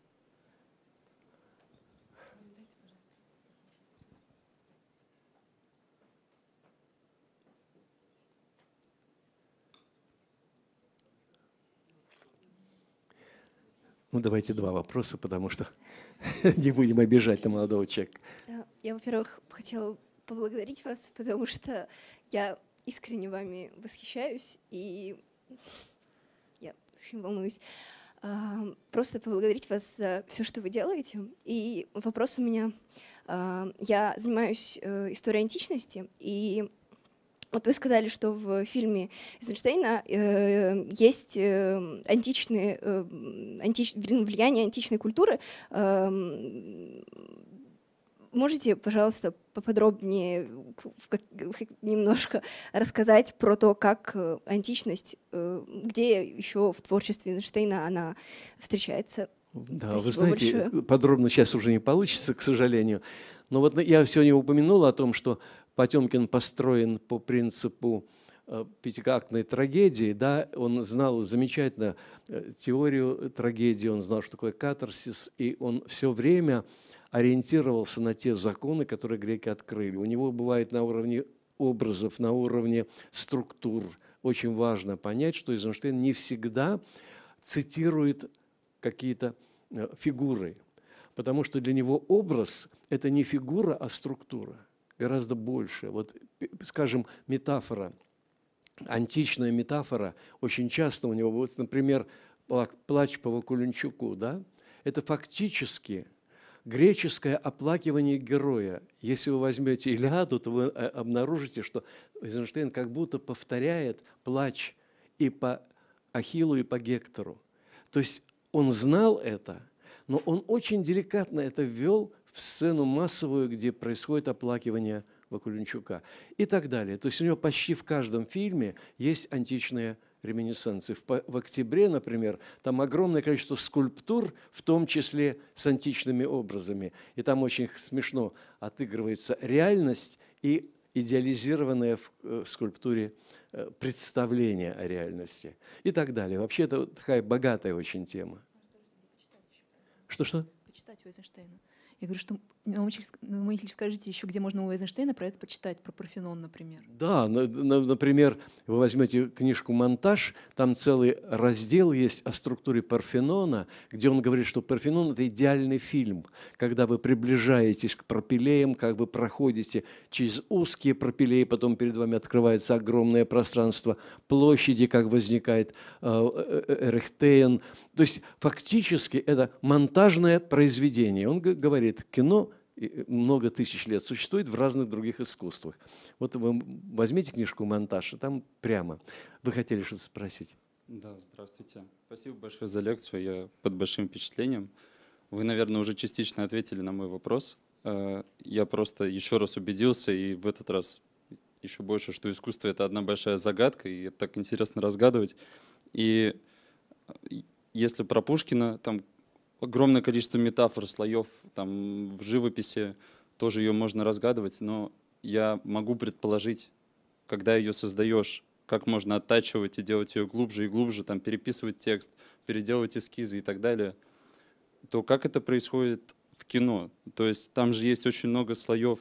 Ну, давайте два вопроса, потому что не будем обижать на молодого человека. Э, я, во-первых, хотела поблагодарить вас, потому что я искренне вами восхищаюсь и я очень волнуюсь. А, просто поблагодарить вас за все, что вы делаете. И вопрос у меня. А, я занимаюсь э, историей античности, и вот вы сказали, что в фильме Эйзенштейна э, есть э, античные, э, антич, влияние античной культуры эм, можете, пожалуйста, поподробнее немножко рассказать про то, как э, античность, э, где еще в творчестве Эйнштейна она встречается? Да, Спасибо вы знаете, большое. подробно сейчас уже не получится, к сожалению. Но вот я сегодня упомянул о том, что Потемкин построен по принципу э, пятикактной трагедии, да, он знал замечательно теорию трагедии, он знал, что такое катарсис, и он все время ориентировался на те законы, которые греки открыли. У него бывает на уровне образов, на уровне структур. Очень важно понять, что Эйзенштейн не всегда цитирует какие-то э, фигуры, потому что для него образ – это не фигура, а структура, гораздо больше. Вот, скажем, метафора, античная метафора, очень часто у него, вот, например, «Плач по Вакуленчуку», да, это фактически – греческое оплакивание героя. Если вы возьмете Илиаду, то вы э, обнаружите, что Эйзенштейн как будто повторяет плач и по Ахиллу, и по Гектору. То есть он знал это, но он очень деликатно это ввел в сцену массовую, где происходит оплакивание Вакуленчука и так далее. То есть у него почти в каждом фильме есть античные реминесценции. В, октябре, например, там огромное количество скульптур, в том числе с античными образами. И там очень смешно отыгрывается реальность и идеализированное в э, скульптуре э, представление о реальности и так далее. Вообще это такая богатая очень тема. Что-что? А типа, почитать Уэйзенштейна. Я говорю, что Наумович, ну, ну, скажите еще, где можно у Эйзенштейна про это почитать, про Парфенон, например. Да, например, вы возьмете книжку «Монтаж», там целый раздел есть о структуре Парфенона, где он говорит, что Парфенон – это идеальный фильм, когда вы приближаетесь к пропилеям, как вы проходите через узкие пропилеи, потом перед вами открывается огромное пространство площади, как возникает э, э, Эрехтейн. То есть фактически это монтажное произведение. Он говорит, кино Э, много тысяч лет существует в разных других искусствах. Вот вы возьмите книжку «Монтаж», и там прямо. Вы хотели что-то спросить? Да, здравствуйте. Спасибо большое за лекцию. Я под большим впечатлением. Вы, наверное, уже частично ответили на мой вопрос. Э, я просто еще раз убедился и в этот раз еще больше, что искусство — это одна большая загадка, и это так интересно разгадывать. И э, если про Пушкина, там огромное количество метафор, слоев там в живописи, тоже ее можно разгадывать, но я могу предположить, когда ее создаешь, как можно оттачивать и делать ее глубже и глубже, там переписывать текст, переделывать эскизы и так далее, то как это происходит в кино? То есть там же есть очень много слоев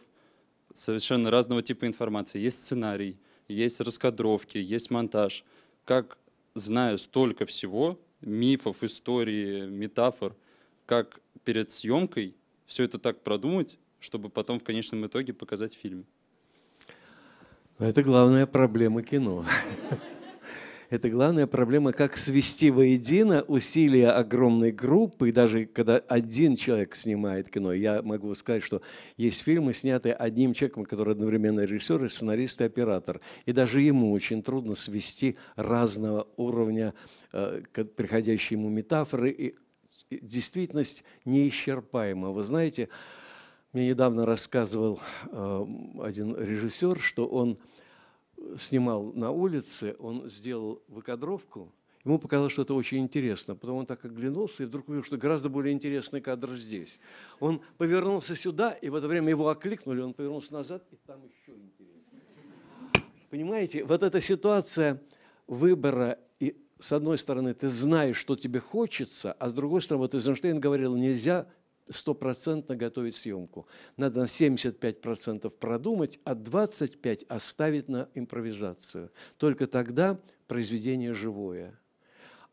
совершенно разного типа информации. Есть сценарий, есть раскадровки, есть монтаж. Как, зная столько всего, мифов, истории, метафор, как перед съемкой все это так продумать, чтобы потом в конечном итоге показать фильм. Ну, это главная проблема кино. Это главная проблема, как свести воедино усилия огромной группы, и даже когда один человек снимает кино. Я могу сказать, что есть фильмы, снятые одним человеком, который одновременно режиссер, и сценарист, и оператор. И даже ему очень трудно свести разного уровня э, приходящие ему метафоры и действительность неисчерпаема. Вы знаете, мне недавно рассказывал эм, один режиссер, что он снимал на улице, он сделал выкадровку, ему показалось, что это очень интересно. Потом он так оглянулся и вдруг увидел, что гораздо более интересный кадр здесь. Он повернулся сюда, и в это время его окликнули, он повернулся назад, и там еще интереснее. Понимаете, вот эта ситуация выбора и с одной стороны, ты знаешь, что тебе хочется, а с другой стороны, вот Эйзенштейн говорил, нельзя стопроцентно готовить съемку. Надо на 75% продумать, а 25% оставить на импровизацию. Только тогда произведение живое –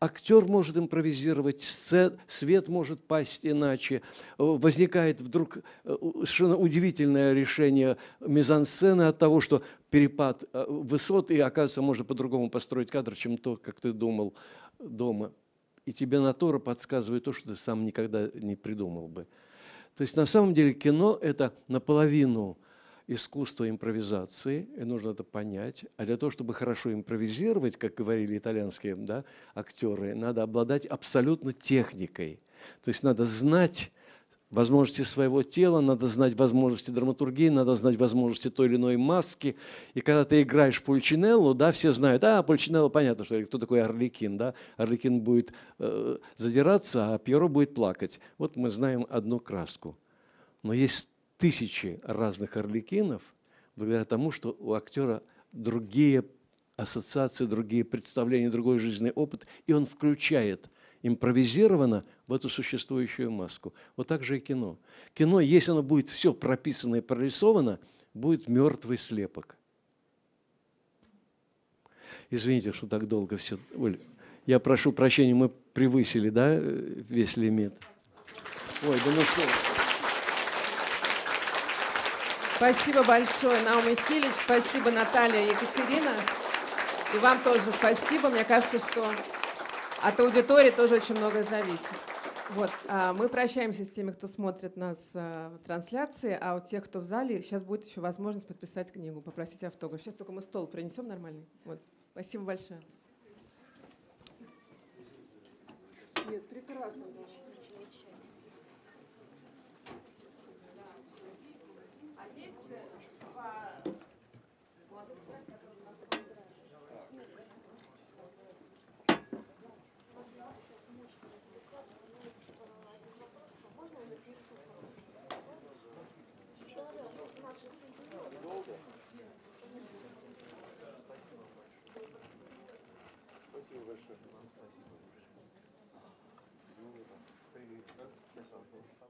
актер может импровизировать, свет может пасть иначе. Э, возникает вдруг э, совершенно удивительное решение мизансцены от того, что перепад э, высот, и оказывается, можно по-другому построить кадр, чем то, как ты думал дома. И тебе натура подсказывает то, что ты сам никогда не придумал бы. То есть на самом деле кино – это наполовину искусство импровизации, и нужно это понять. А для того, чтобы хорошо импровизировать, как говорили итальянские да, актеры, надо обладать абсолютно техникой. То есть надо знать возможности своего тела, надо знать возможности драматургии, надо знать возможности той или иной маски. И когда ты играешь Пульчинеллу, да, все знают, а, Пульчинелло, понятно, что кто такой Орликин, да, Орликин будет э, задираться, а Пьеро будет плакать. Вот мы знаем одну краску. Но есть тысячи разных орликинов благодаря тому, что у актера другие ассоциации, другие представления, другой жизненный опыт, и он включает импровизированно в эту существующую маску. Вот так же и кино. Кино, если оно будет все прописано и прорисовано, будет мертвый слепок. Извините, что так долго все. Оль, я прошу прощения, мы превысили, да, э, весь лимит? Ой, да ну что? Спасибо большое, Наум Михилич. Спасибо, Наталья, Екатерина. И вам тоже спасибо. Мне кажется, что от аудитории тоже очень многое зависит. Вот, а, мы прощаемся с теми, кто смотрит нас а, в трансляции, а у тех, кто в зале, сейчас будет еще возможность подписать книгу, попросить автограф. Сейчас только мы стол принесем нормальный. Вот. Спасибо большое. Нет, прекрасно. Спасибо большое. Спасибо. Спасибо.